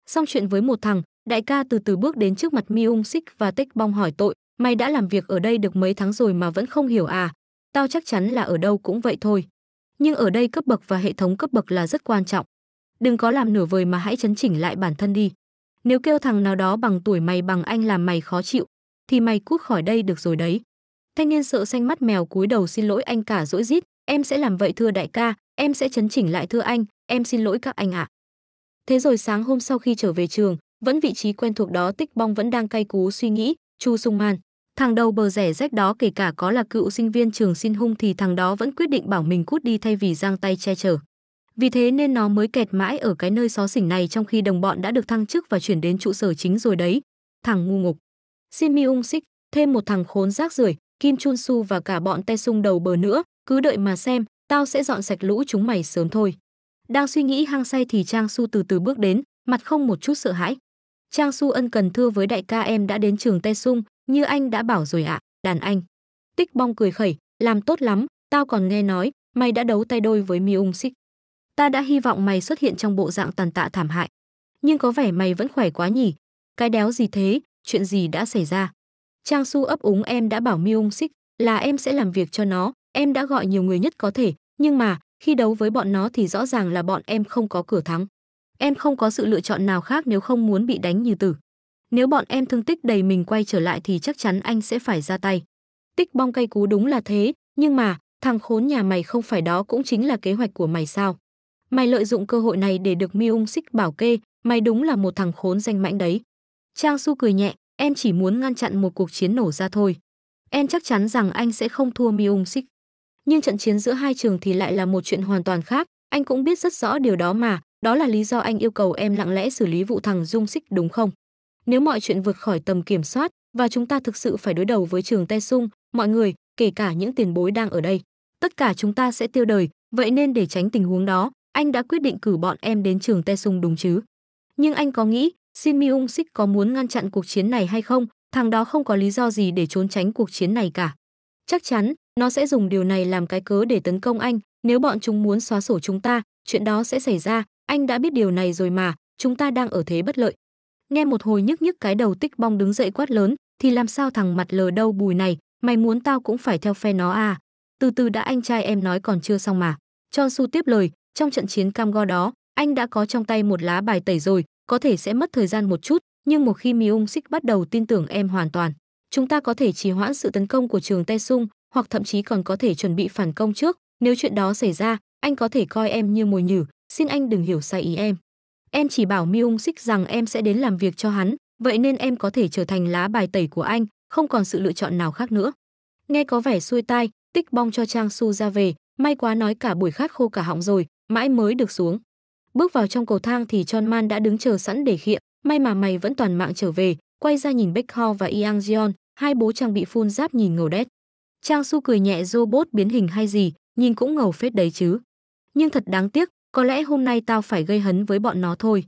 Xong chuyện với một thằng, đại ca từ từ bước đến trước mặt Miung Sik và Tích Bong hỏi tội, Mày đã làm việc ở đây được mấy tháng rồi mà vẫn không hiểu à? Tao chắc chắn là ở đâu cũng vậy thôi. Nhưng ở đây cấp bậc và hệ thống cấp bậc là rất quan trọng. Đừng có làm nửa vời mà hãy chấn chỉnh lại bản thân đi. Nếu kêu thằng nào đó bằng tuổi mày bằng anh làm mày khó chịu, thì mày cút khỏi đây được rồi đấy. Thanh niên sợ xanh mắt mèo cúi đầu xin lỗi anh cả dỗi rít, em sẽ làm vậy thưa đại ca, em sẽ chấn chỉnh lại thưa anh, em xin lỗi các anh ạ. À. Thế rồi sáng hôm sau khi trở về trường, vẫn vị trí quen thuộc đó Tích Bong vẫn đang cay cú suy nghĩ, Chu Sung Man. Thằng đầu bờ rẻ rách đó kể cả có là cựu sinh viên trường xin hung thì thằng đó vẫn quyết định bảo mình cút đi thay vì giang tay che chở. Vì thế nên nó mới kẹt mãi ở cái nơi xó xỉnh này trong khi đồng bọn đã được thăng chức và chuyển đến trụ sở chính rồi đấy. Thằng ngu ngục. Shin Mi Ung Sik, thêm một thằng khốn rác rưởi, Kim Chun Su và cả bọn Te Sung đầu bờ nữa, cứ đợi mà xem, tao sẽ dọn sạch lũ chúng mày sớm thôi. Đang suy nghĩ hăng say thì Trang Su từ từ bước đến, mặt không một chút sợ hãi. Trang Su Ân cần thưa với đại ca em đã đến trường Tây Sung, như anh đã bảo rồi ạ, à, đàn anh. Tích bong cười khẩy, làm tốt lắm, tao còn nghe nói, mày đã đấu tay đôi với Miung Sik. Ta đã hy vọng mày xuất hiện trong bộ dạng tàn tạ thảm hại. Nhưng có vẻ mày vẫn khỏe quá nhỉ. Cái đéo gì thế, chuyện gì đã xảy ra? Trang Su ấp úng em đã bảo Miung Sik là em sẽ làm việc cho nó, em đã gọi nhiều người nhất có thể, nhưng mà khi đấu với bọn nó thì rõ ràng là bọn em không có cửa thắng. Em không có sự lựa chọn nào khác nếu không muốn bị đánh như tử. Nếu bọn em thương tích đầy mình quay trở lại thì chắc chắn anh sẽ phải ra tay. Tích bong cây cú đúng là thế, nhưng mà, thằng khốn nhà mày không phải đó cũng chính là kế hoạch của mày sao. Mày lợi dụng cơ hội này để được Miung Sik bảo kê, mày đúng là một thằng khốn danh mãnh đấy. Trang Su cười nhẹ, em chỉ muốn ngăn chặn một cuộc chiến nổ ra thôi. Em chắc chắn rằng anh sẽ không thua Miung Sik. Nhưng trận chiến giữa hai trường thì lại là một chuyện hoàn toàn khác, anh cũng biết rất rõ điều đó mà, đó là lý do anh yêu cầu em lặng lẽ xử lý vụ thằng Dung Xích đúng không? Nếu mọi chuyện vượt khỏi tầm kiểm soát và chúng ta thực sự phải đối đầu với trường Te Sung, mọi người, kể cả những tiền bối đang ở đây, tất cả chúng ta sẽ tiêu đời, vậy nên để tránh tình huống đó, anh đã quyết định cử bọn em đến trường Te Sung đúng chứ? Nhưng anh có nghĩ Shin Myung Sik có muốn ngăn chặn cuộc chiến này hay không? Thằng đó không có lý do gì để trốn tránh cuộc chiến này cả. Chắc chắn, nó sẽ dùng điều này làm cái cớ để tấn công anh, nếu bọn chúng muốn xóa sổ chúng ta, chuyện đó sẽ xảy ra, anh đã biết điều này rồi mà, chúng ta đang ở thế bất lợi. Nghe một hồi nhức nhức cái đầu tích bong đứng dậy quát lớn, thì làm sao thằng mặt lờ đâu bùi này, mày muốn tao cũng phải theo phe nó à. Từ từ đã anh trai em nói còn chưa xong mà. Chon Su tiếp lời, trong trận chiến cam go đó, anh đã có trong tay một lá bài tẩy rồi, có thể sẽ mất thời gian một chút, nhưng một khi Myung Sik bắt đầu tin tưởng em hoàn toàn, chúng ta có thể trì hoãn sự tấn công của trường Tây Sung, hoặc thậm chí còn có thể chuẩn bị phản công trước. Nếu chuyện đó xảy ra, anh có thể coi em như mồi nhử, xin anh đừng hiểu sai ý em. Em chỉ bảo Myung Sik rằng em sẽ đến làm việc cho hắn, vậy nên em có thể trở thành lá bài tẩy của anh, không còn sự lựa chọn nào khác nữa. Nghe có vẻ xuôi tai, Tích Bong cho Trang Su ra về, may quá nói cả buổi khát khô cả họng rồi, mãi mới được xuống. Bước vào trong cầu thang thì Chon Man đã đứng chờ sẵn để khịa, may mà mày vẫn toàn mạng trở về, quay ra nhìn Baek Ho và Yang Jeon, hai bố trang bị phun giáp nhìn ngầu đét. Trang Su cười nhẹ robot biến hình hay gì, nhìn cũng ngầu phết đấy chứ. Nhưng thật đáng tiếc, có lẽ hôm nay tao phải gây hấn với bọn nó thôi.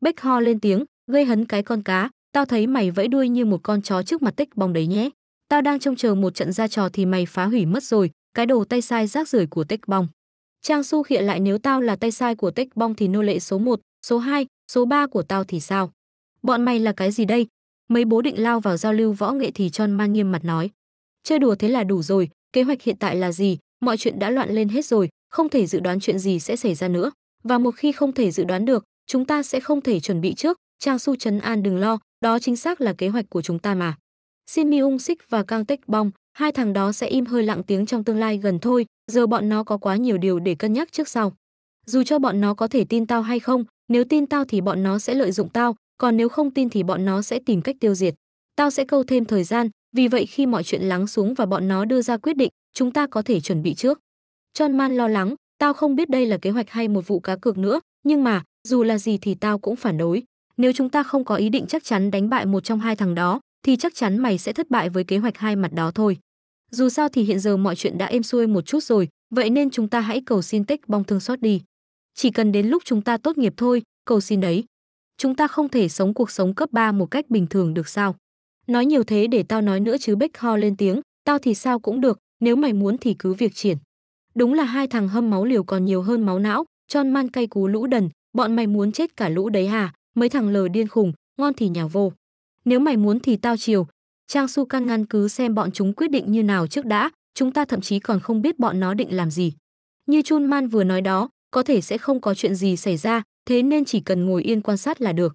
Bách ho lên tiếng, gây hấn cái con cá, tao thấy mày vẫy đuôi như một con chó trước mặt tích Bong đấy nhé. Tao đang trông chờ một trận ra trò thì mày phá hủy mất rồi, cái đồ tay sai rác rưởi của tích bong. Trang Su khịa lại nếu tao là tay sai của tích bong thì nô lệ số 1, số 2, số 3 của tao thì sao? Bọn mày là cái gì đây? Mấy bố định lao vào giao lưu võ nghệ thì Tròn mang nghiêm mặt nói. Chơi đùa thế là đủ rồi, kế hoạch hiện tại là gì? Mọi chuyện đã loạn lên hết rồi, không thể dự đoán chuyện gì sẽ xảy ra nữa và một khi không thể dự đoán được chúng ta sẽ không thể chuẩn bị trước trang su Trấn an đừng lo đó chính xác là kế hoạch của chúng ta mà Shin Mi Ung Sik và Kang Tích Bong, hai thằng đó sẽ im hơi lặng tiếng trong tương lai gần thôi, giờ bọn nó có quá nhiều điều để cân nhắc trước sau. Dù cho bọn nó có thể tin tao hay không, nếu tin tao thì bọn nó sẽ lợi dụng tao, còn nếu không tin thì bọn nó sẽ tìm cách tiêu diệt. Tao sẽ câu thêm thời gian, vì vậy khi mọi chuyện lắng xuống và bọn nó đưa ra quyết định, chúng ta có thể chuẩn bị trước. John Man lo lắng, tao không biết đây là kế hoạch hay một vụ cá cược nữa, nhưng mà, dù là gì thì tao cũng phản đối. Nếu chúng ta không có ý định chắc chắn đánh bại một trong hai thằng đó, thì chắc chắn mày sẽ thất bại với kế hoạch hai mặt đó thôi. Dù sao thì hiện giờ mọi chuyện đã êm xuôi một chút rồi, vậy nên chúng ta hãy cầu xin Tech bong thương xót đi. Chỉ cần đến lúc chúng ta tốt nghiệp thôi, cầu xin đấy. Chúng ta không thể sống cuộc sống cấp 3 một cách bình thường được sao? Nói nhiều thế để tao nói nữa chứ Bách ho lên tiếng, tao thì sao cũng được, nếu mày muốn thì cứ việc triển. Đúng là hai thằng hâm máu liều còn nhiều hơn máu não, tròn man cay cú lũ đần, bọn mày muốn chết cả lũ đấy hả? Mấy thằng lờ điên khùng, ngon thì nhào vô. Nếu mày muốn thì tao chiều. Trang Su can ngăn cứ xem bọn chúng quyết định như nào trước đã, chúng ta thậm chí còn không biết bọn nó định làm gì. Như Chun Man vừa nói đó, có thể sẽ không có chuyện gì xảy ra, thế nên chỉ cần ngồi yên quan sát là được.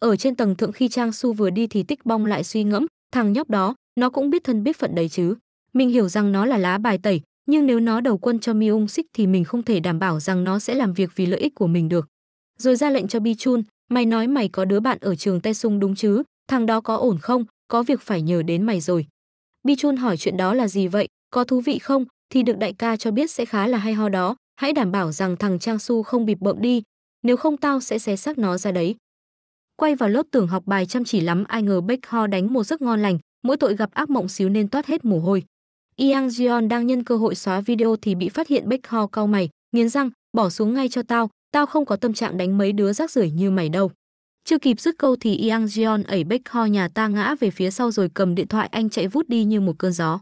Ở trên tầng thượng khi Trang Su vừa đi thì Tích Bong lại suy ngẫm, thằng nhóc đó, nó cũng biết thân biết phận đấy chứ. Mình hiểu rằng nó là lá bài tẩy, nhưng nếu nó đầu quân cho Myung Sik thì mình không thể đảm bảo rằng nó sẽ làm việc vì lợi ích của mình được. Rồi ra lệnh cho Bi Chun, mày nói mày có đứa bạn ở trường Tây Sung đúng chứ, thằng đó có ổn không, có việc phải nhờ đến mày rồi. Bi Chun hỏi chuyện đó là gì vậy, có thú vị không, thì được đại ca cho biết sẽ khá là hay ho đó, hãy đảm bảo rằng thằng Trang Su không bịp bợm đi, nếu không tao sẽ xé xác nó ra đấy. Quay vào lớp tưởng học bài chăm chỉ lắm ai ngờ Bách Ho đánh một giấc ngon lành, mỗi tội gặp ác mộng xíu nên toát hết mồ hôi. Yang Jion đang nhân cơ hội xóa video thì bị phát hiện Bách Ho cau mày, nghiến răng, bỏ xuống ngay cho tao, tao không có tâm trạng đánh mấy đứa rác rưởi như mày đâu. Chưa kịp dứt câu thì Yang Jion ẩy Bách Ho nhà ta ngã về phía sau rồi cầm điện thoại anh chạy vút đi như một cơn gió.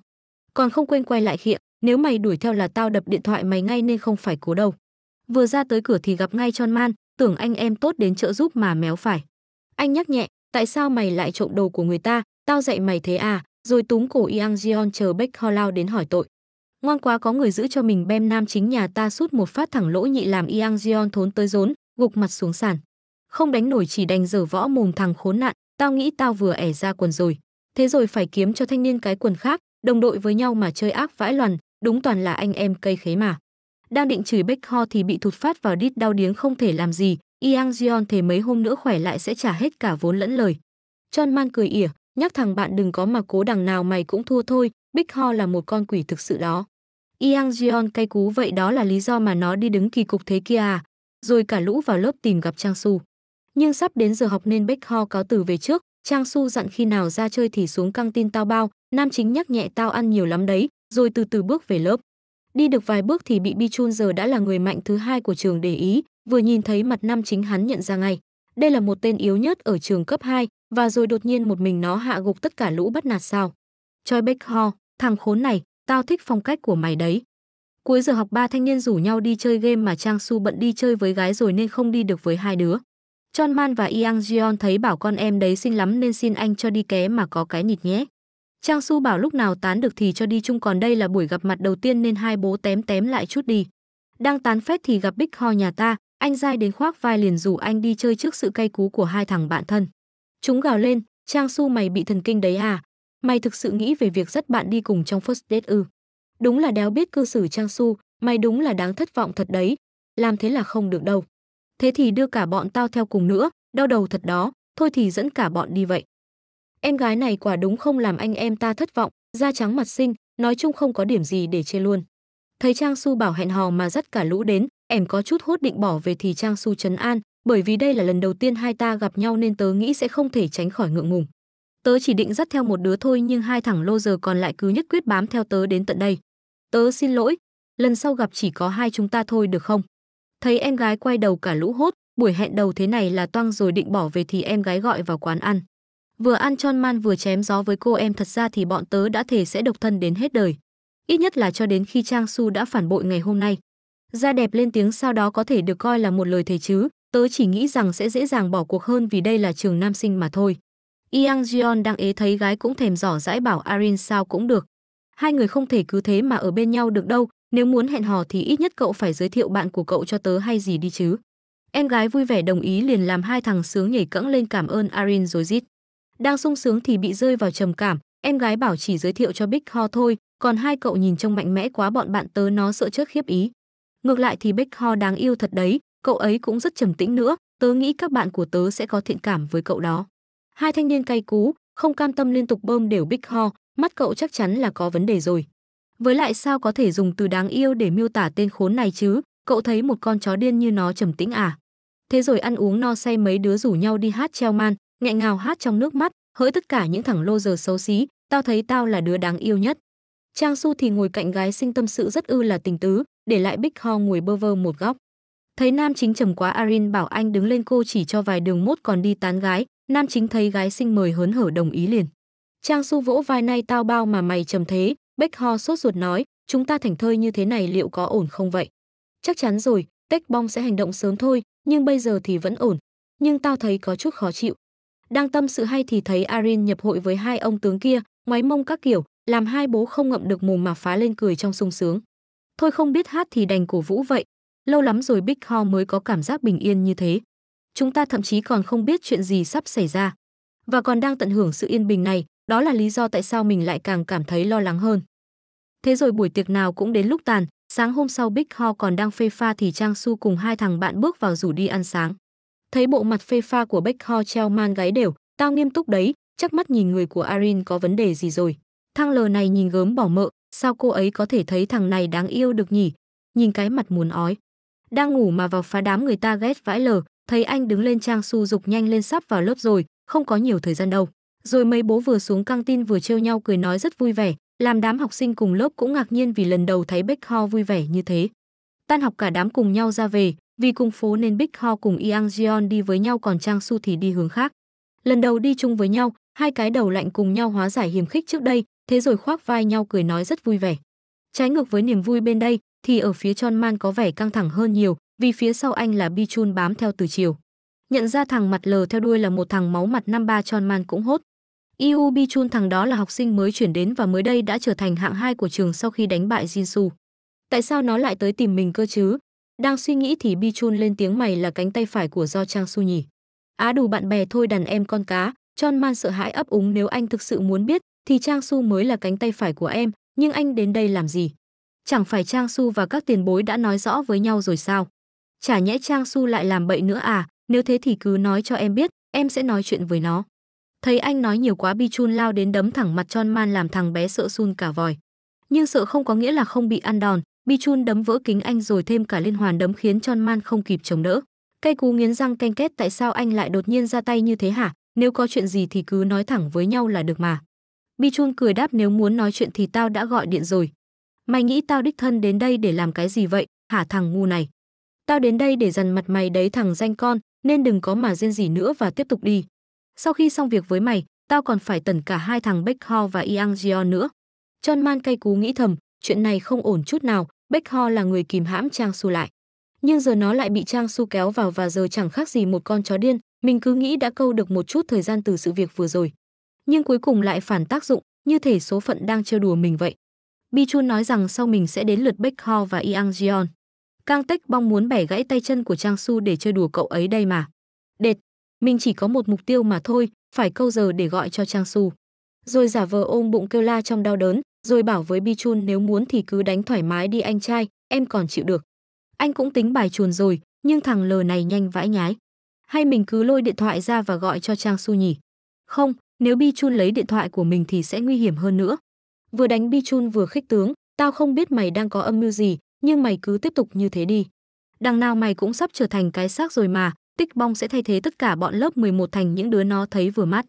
Còn không quên quay lại khịa, nếu mày đuổi theo là tao đập điện thoại mày ngay nên không phải cố đâu. Vừa ra tới cửa thì gặp ngay Chon Man, tưởng anh em tốt đến trợ giúp mà méo phải. Anh nhắc nhẹ, tại sao mày lại trộm đồ của người ta, tao dạy mày thế à, rồi túm cổ Yang Jion chờ Bách Ho lao đến hỏi tội. Ngoan quá có người giữ cho mình bem nam chính nhà ta sút một phát thẳng lỗ nhị làm Yang Jion thốn tới rốn, gục mặt xuống sàn. Không đánh nổi chỉ đành giở võ mồm thằng khốn nạn, tao nghĩ tao vừa ẻ ra quần rồi. Thế rồi phải kiếm cho thanh niên cái quần khác, đồng đội với nhau mà chơi ác vãi loàn, đúng toàn là anh em cây khế mà. Đang định chửi Bách Ho thì bị thụt phát vào đít đau điếng không thể làm gì, Yang Jion thề mấy hôm nữa khỏe lại sẽ trả hết cả vốn lẫn lời. Chon Man cười ỉa, nhắc thằng bạn đừng có mà cố đằng nào mày cũng thua thôi, Big Ho là một con quỷ thực sự đó. Yang Jion cay cú vậy đó là lý do mà nó đi đứng kỳ cục thế kia à, rồi cả lũ vào lớp tìm gặp Trang Su. Nhưng sắp đến giờ học nên Bích Ho cáo từ về trước, Trang Su dặn khi nào ra chơi thì xuống căng tin tao bao, nam chính nhắc nhẹ tao ăn nhiều lắm đấy, rồi từ từ bước về lớp. Đi được vài bước thì bị Bi Chun giờ đã là người mạnh thứ hai của trường để ý, vừa nhìn thấy mặt nam chính hắn nhận ra ngay. Đây là một tên yếu nhất ở trường cấp 2, và rồi đột nhiên một mình nó hạ gục tất cả lũ bắt nạt sao. Choi Beck ho, thằng khốn này, tao thích phong cách của mày đấy. Cuối giờ học ba thanh niên rủ nhau đi chơi game mà Trang Su bận đi chơi với gái rồi nên không đi được với hai đứa. Chon Man và Yang Jeon thấy bảo con em đấy xinh lắm nên xin anh cho đi ké mà có cái nhịt nhé. Trang Su bảo lúc nào tán được thì cho đi chung còn đây là buổi gặp mặt đầu tiên nên hai bố tém tém lại chút đi. Đang tán phét thì gặp Big Ho nhà ta, anh dai đến khoác vai liền rủ anh đi chơi trước sự cay cú của hai thằng bạn thân. Chúng gào lên, Trang Su mày bị thần kinh đấy à? Mày thực sự nghĩ về việc dắt bạn đi cùng trong first date ư? Đúng là đéo biết cư xử Trang Su, mày đúng là đáng thất vọng thật đấy. Làm thế là không được đâu. Thế thì đưa cả bọn tao theo cùng nữa, đau đầu thật đó, thôi thì dẫn cả bọn đi vậy. Em gái này quả đúng không làm anh em ta thất vọng, da trắng mặt xinh, nói chung không có điểm gì để chê luôn. Thấy Trang Su bảo hẹn hò mà dắt cả lũ đến, em có chút hốt định bỏ về thì Trang Su trấn an, bởi vì đây là lần đầu tiên hai ta gặp nhau nên tớ nghĩ sẽ không thể tránh khỏi ngượng ngùng. Tớ chỉ định dắt theo một đứa thôi nhưng hai thằng lô giờ còn lại cứ nhất quyết bám theo tớ đến tận đây. Tớ xin lỗi, lần sau gặp chỉ có hai chúng ta thôi được không? Thấy em gái quay đầu cả lũ hốt, buổi hẹn đầu thế này là toang rồi định bỏ về thì em gái gọi vào quán ăn. Vừa ăn tròn man vừa chém gió với cô em thật ra thì bọn tớ đã thể sẽ độc thân đến hết đời. Ít nhất là cho đến khi Trang Su đã phản bội ngày hôm nay. Da đẹp lên tiếng sau đó có thể được coi là một lời thề chứ, Tớ chỉ nghĩ rằng sẽ dễ dàng bỏ cuộc hơn vì đây là trường nam sinh mà thôi. Yang Jion đang ế thấy gái cũng thèm giỏ dãi bảo Arin sao cũng được. Hai người không thể cứ thế mà ở bên nhau được đâu, nếu muốn hẹn hò thì ít nhất cậu phải giới thiệu bạn của cậu cho tớ hay gì đi chứ. Em gái vui vẻ đồng ý liền làm hai thằng sướng nhảy cẫng lên cảm ơn Arin rồi rít. Đang sung sướng thì bị rơi vào trầm cảm, em gái bảo chỉ giới thiệu cho Big Ho thôi, còn hai cậu nhìn trông mạnh mẽ quá bọn bạn tớ nó sợ trước khiếp ý. Ngược lại thì Big Ho đáng yêu thật đấy, cậu ấy cũng rất trầm tĩnh nữa, tớ nghĩ các bạn của tớ sẽ có thiện cảm với cậu đó. Hai thanh niên cay cú, không cam tâm liên tục bơm đều bích ho, mắt cậu chắc chắn là có vấn đề rồi. Với lại sao có thể dùng từ đáng yêu để miêu tả tên khốn này chứ, cậu thấy một con chó điên như nó trầm tĩnh à. Thế rồi ăn uống no say mấy đứa rủ nhau đi hát treo man, nghẹn ngào hát trong nước mắt, hỡi tất cả những thằng lô giờ xấu xí, tao thấy tao là đứa đáng yêu nhất. Trang Su thì ngồi cạnh gái sinh tâm sự rất ư là tình tứ, để lại Bích Ho ngồi bơ vơ một góc. Thấy nam chính trầm quá Arin bảo anh đứng lên cô chỉ cho vài đường mốt còn đi tán gái, nam chính thấy gái xinh mời hớn hở đồng ý liền. Trang Su vỗ vai nay tao bao mà mày trầm thế, Bách Ho sốt ruột nói, chúng ta thành thơi như thế này liệu có ổn không vậy? Chắc chắn rồi, Tech Bong sẽ hành động sớm thôi, nhưng bây giờ thì vẫn ổn. Nhưng tao thấy có chút khó chịu. Đang tâm sự hay thì thấy Arin nhập hội với hai ông tướng kia, ngoái mông các kiểu, làm hai bố không ngậm được mồm mà phá lên cười trong sung sướng. Thôi không biết hát thì đành cổ vũ vậy, Lâu lắm rồi Big Ho mới có cảm giác bình yên như thế. Chúng ta thậm chí còn không biết chuyện gì sắp xảy ra. Và còn đang tận hưởng sự yên bình này, đó là lý do tại sao mình lại càng cảm thấy lo lắng hơn. Thế rồi buổi tiệc nào cũng đến lúc tàn, sáng hôm sau Big Ho còn đang phê pha thì Trang Su cùng hai thằng bạn bước vào rủ đi ăn sáng. Thấy bộ mặt phê pha của Big Ho treo man gáy đều, tao nghiêm túc đấy, chắc mắt nhìn người của Arin có vấn đề gì rồi. Thang lờ này nhìn gớm bỏ mợ, sao cô ấy có thể thấy thằng này đáng yêu được nhỉ? Nhìn cái mặt muốn ói. Đang ngủ mà vào phá đám người ta ghét vãi lở thấy anh đứng lên Trang Su dục nhanh lên sắp vào lớp rồi, không có nhiều thời gian đâu. Rồi mấy bố vừa xuống căng tin vừa trêu nhau cười nói rất vui vẻ, làm đám học sinh cùng lớp cũng ngạc nhiên vì lần đầu thấy Bích Ho vui vẻ như thế. Tan học cả đám cùng nhau ra về, vì cùng phố nên Bích Ho cùng Yang Jeon đi với nhau còn Trang Su thì đi hướng khác. Lần đầu đi chung với nhau, hai cái đầu lạnh cùng nhau hóa giải hiềm khích trước đây, thế rồi khoác vai nhau cười nói rất vui vẻ. Trái ngược với niềm vui bên đây, thì ở phía Chon Man có vẻ căng thẳng hơn nhiều vì phía sau anh là Bi Chun bám theo từ chiều. Nhận ra thằng mặt lờ theo đuôi là một thằng máu mặt năm ba Chon Man cũng hốt. Yu Bi Chun thằng đó là học sinh mới chuyển đến và mới đây đã trở thành hạng hai của trường sau khi đánh bại Jin Su. Tại sao nó lại tới tìm mình cơ chứ? Đang suy nghĩ thì Bi Chun lên tiếng mày là cánh tay phải của Do Trang Su nhỉ. Á đủ bạn bè thôi đàn em con cá, Chon Man sợ hãi ấp úng nếu anh thực sự muốn biết thì Trang Su mới là cánh tay phải của em, nhưng anh đến đây làm gì? Chẳng phải Trang Su và các tiền bối đã nói rõ với nhau rồi sao? Chả nhẽ Trang Su lại làm bậy nữa à? Nếu thế thì cứ nói cho em biết, em sẽ nói chuyện với nó. Thấy anh nói nhiều quá Bi Chun lao đến đấm thẳng mặt Chon Man làm thằng bé sợ sun cả vòi. Nhưng sợ không có nghĩa là không bị ăn đòn, Bi Chun đấm vỡ kính anh rồi thêm cả liên hoàn đấm khiến Chon Man không kịp chống đỡ. Cây cú nghiến răng canh kết tại sao anh lại đột nhiên ra tay như thế hả? Nếu có chuyện gì thì cứ nói thẳng với nhau là được mà. Bi Chun cười đáp nếu muốn nói chuyện thì tao đã gọi điện rồi, Mày nghĩ tao đích thân đến đây để làm cái gì vậy, hả thằng ngu này? Tao đến đây để dằn mặt mày đấy thằng danh con, nên đừng có mà riêng gì nữa và tiếp tục đi. Sau khi xong việc với mày, tao còn phải tẩn cả hai thằng Beck Ho và Yang Jeo nữa. Chon Man cay cú nghĩ thầm, chuyện này không ổn chút nào, Beck Ho là người kìm hãm Trang Su lại. Nhưng giờ nó lại bị Trang Su kéo vào và giờ chẳng khác gì một con chó điên, mình cứ nghĩ đã câu được một chút thời gian từ sự việc vừa rồi. Nhưng cuối cùng lại phản tác dụng, như thể số phận đang trêu đùa mình vậy. Bi Chun nói rằng sau mình sẽ đến lượt Baek Ho và Yang Jeon. Kang Tech bong muốn bẻ gãy tay chân của Trang Su để chơi đùa cậu ấy đây mà. Đệt, mình chỉ có một mục tiêu mà thôi, phải câu giờ để gọi cho Trang Su. Rồi giả vờ ôm bụng kêu la trong đau đớn, rồi bảo với Bi Chun nếu muốn thì cứ đánh thoải mái đi anh trai, em còn chịu được. Anh cũng tính bài chuồn rồi, nhưng thằng lờ này nhanh vãi nhái. Hay mình cứ lôi điện thoại ra và gọi cho Trang Su nhỉ? Không, nếu Bi Chun lấy điện thoại của mình thì sẽ nguy hiểm hơn nữa vừa đánh bi chun vừa khích tướng tao không biết mày đang có âm mưu gì nhưng mày cứ tiếp tục như thế đi đằng nào mày cũng sắp trở thành cái xác rồi mà tích bong sẽ thay thế tất cả bọn lớp 11 thành những đứa nó thấy vừa mắt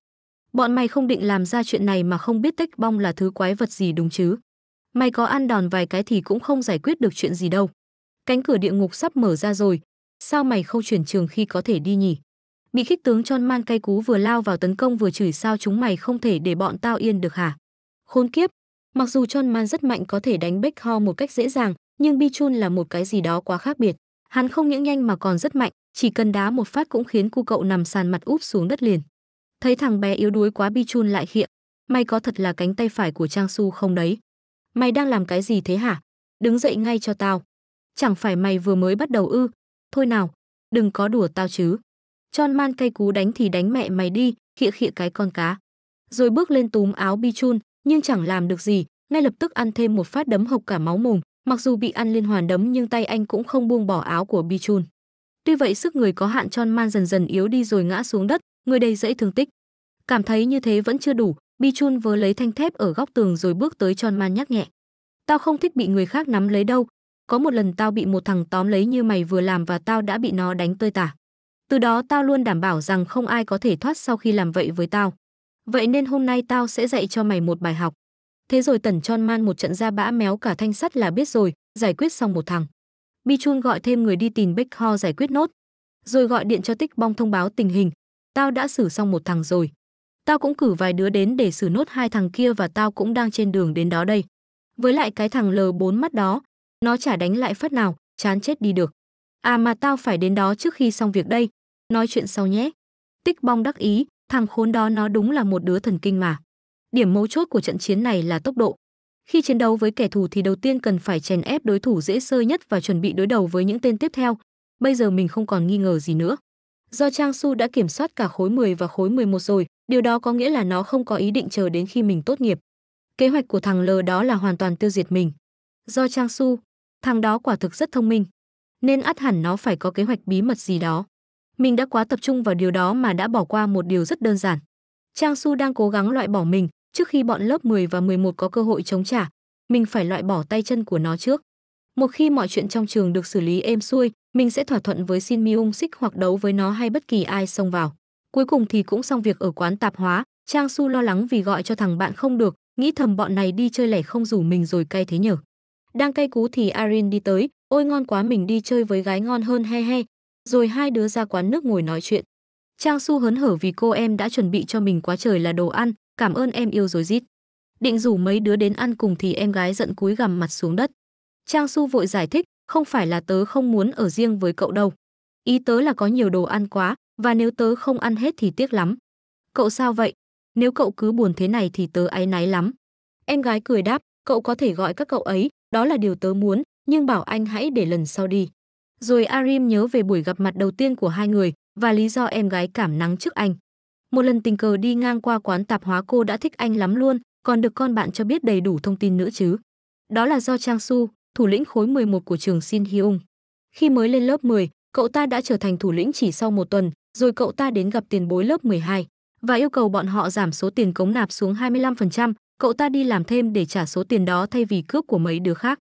bọn mày không định làm ra chuyện này mà không biết tích bong là thứ quái vật gì đúng chứ mày có ăn đòn vài cái thì cũng không giải quyết được chuyện gì đâu cánh cửa địa ngục sắp mở ra rồi sao mày không chuyển trường khi có thể đi nhỉ bị khích tướng chon man cay cú vừa lao vào tấn công vừa chửi sao chúng mày không thể để bọn tao yên được hả khốn kiếp Mặc dù John Man rất mạnh có thể đánh ho một cách dễ dàng, nhưng Bichun là một cái gì đó quá khác biệt. Hắn không những nhanh mà còn rất mạnh, chỉ cần đá một phát cũng khiến cu cậu nằm sàn mặt úp xuống đất liền. Thấy thằng bé yếu đuối quá Bichun lại khịa. may có thật là cánh tay phải của Trang Su không đấy? Mày đang làm cái gì thế hả? Đứng dậy ngay cho tao. Chẳng phải mày vừa mới bắt đầu ư? Thôi nào, đừng có đùa tao chứ. John Man cay cú đánh thì đánh mẹ mày đi, khịa khịa cái con cá. Rồi bước lên túm áo Bichun, nhưng chẳng làm được gì, ngay lập tức ăn thêm một phát đấm hộc cả máu mồm, mặc dù bị ăn liên hoàn đấm nhưng tay anh cũng không buông bỏ áo của Bichun. Tuy vậy sức người có hạn Chon Man dần dần yếu đi rồi ngã xuống đất, người đầy dẫy thương tích. Cảm thấy như thế vẫn chưa đủ, Bichun vớ lấy thanh thép ở góc tường rồi bước tới Chon Man nhắc nhẹ. Tao không thích bị người khác nắm lấy đâu, có một lần tao bị một thằng tóm lấy như mày vừa làm và tao đã bị nó đánh tơi tả. Từ đó tao luôn đảm bảo rằng không ai có thể thoát sau khi làm vậy với tao vậy nên hôm nay tao sẽ dạy cho mày một bài học. Thế rồi tần tròn man một trận ra bã méo cả thanh sắt là biết rồi, giải quyết xong một thằng. Bi Chun gọi thêm người đi tìm bích Ho giải quyết nốt. Rồi gọi điện cho Tích Bong thông báo tình hình. Tao đã xử xong một thằng rồi. Tao cũng cử vài đứa đến để xử nốt hai thằng kia và tao cũng đang trên đường đến đó đây. Với lại cái thằng L4 mắt đó, nó chả đánh lại phất nào, chán chết đi được. À mà tao phải đến đó trước khi xong việc đây. Nói chuyện sau nhé. Tích Bong đắc ý, Thằng khốn đó nó đúng là một đứa thần kinh mà. Điểm mấu chốt của trận chiến này là tốc độ. Khi chiến đấu với kẻ thù thì đầu tiên cần phải chèn ép đối thủ dễ sơ nhất và chuẩn bị đối đầu với những tên tiếp theo. Bây giờ mình không còn nghi ngờ gì nữa. Do Trang Su đã kiểm soát cả khối 10 và khối 11 rồi, điều đó có nghĩa là nó không có ý định chờ đến khi mình tốt nghiệp. Kế hoạch của thằng L đó là hoàn toàn tiêu diệt mình. Do Trang Su, thằng đó quả thực rất thông minh, nên ắt hẳn nó phải có kế hoạch bí mật gì đó. Mình đã quá tập trung vào điều đó mà đã bỏ qua một điều rất đơn giản. Trang Su đang cố gắng loại bỏ mình trước khi bọn lớp 10 và 11 có cơ hội chống trả. Mình phải loại bỏ tay chân của nó trước. Một khi mọi chuyện trong trường được xử lý êm xuôi, mình sẽ thỏa thuận với Shin Myung Sik hoặc đấu với nó hay bất kỳ ai xông vào. Cuối cùng thì cũng xong việc ở quán tạp hóa, Trang Su lo lắng vì gọi cho thằng bạn không được, nghĩ thầm bọn này đi chơi lẻ không rủ mình rồi cay thế nhở. Đang cay cú thì Arin đi tới, ôi ngon quá mình đi chơi với gái ngon hơn he he, rồi hai đứa ra quán nước ngồi nói chuyện. Trang Su hớn hở vì cô em đã chuẩn bị cho mình quá trời là đồ ăn, cảm ơn em yêu rồi rít. Định rủ mấy đứa đến ăn cùng thì em gái giận cúi gằm mặt xuống đất. Trang Su vội giải thích, không phải là tớ không muốn ở riêng với cậu đâu. Ý tớ là có nhiều đồ ăn quá, và nếu tớ không ăn hết thì tiếc lắm. Cậu sao vậy? Nếu cậu cứ buồn thế này thì tớ áy náy lắm. Em gái cười đáp, cậu có thể gọi các cậu ấy, đó là điều tớ muốn, nhưng bảo anh hãy để lần sau đi. Rồi Arim nhớ về buổi gặp mặt đầu tiên của hai người và lý do em gái cảm nắng trước anh. Một lần tình cờ đi ngang qua quán tạp hóa cô đã thích anh lắm luôn, còn được con bạn cho biết đầy đủ thông tin nữa chứ. Đó là do Trang Su, thủ lĩnh khối 11 của trường Shin Hyung. Khi mới lên lớp 10, cậu ta đã trở thành thủ lĩnh chỉ sau một tuần, rồi cậu ta đến gặp tiền bối lớp 12 và yêu cầu bọn họ giảm số tiền cống nạp xuống 25%, cậu ta đi làm thêm để trả số tiền đó thay vì cướp của mấy đứa khác.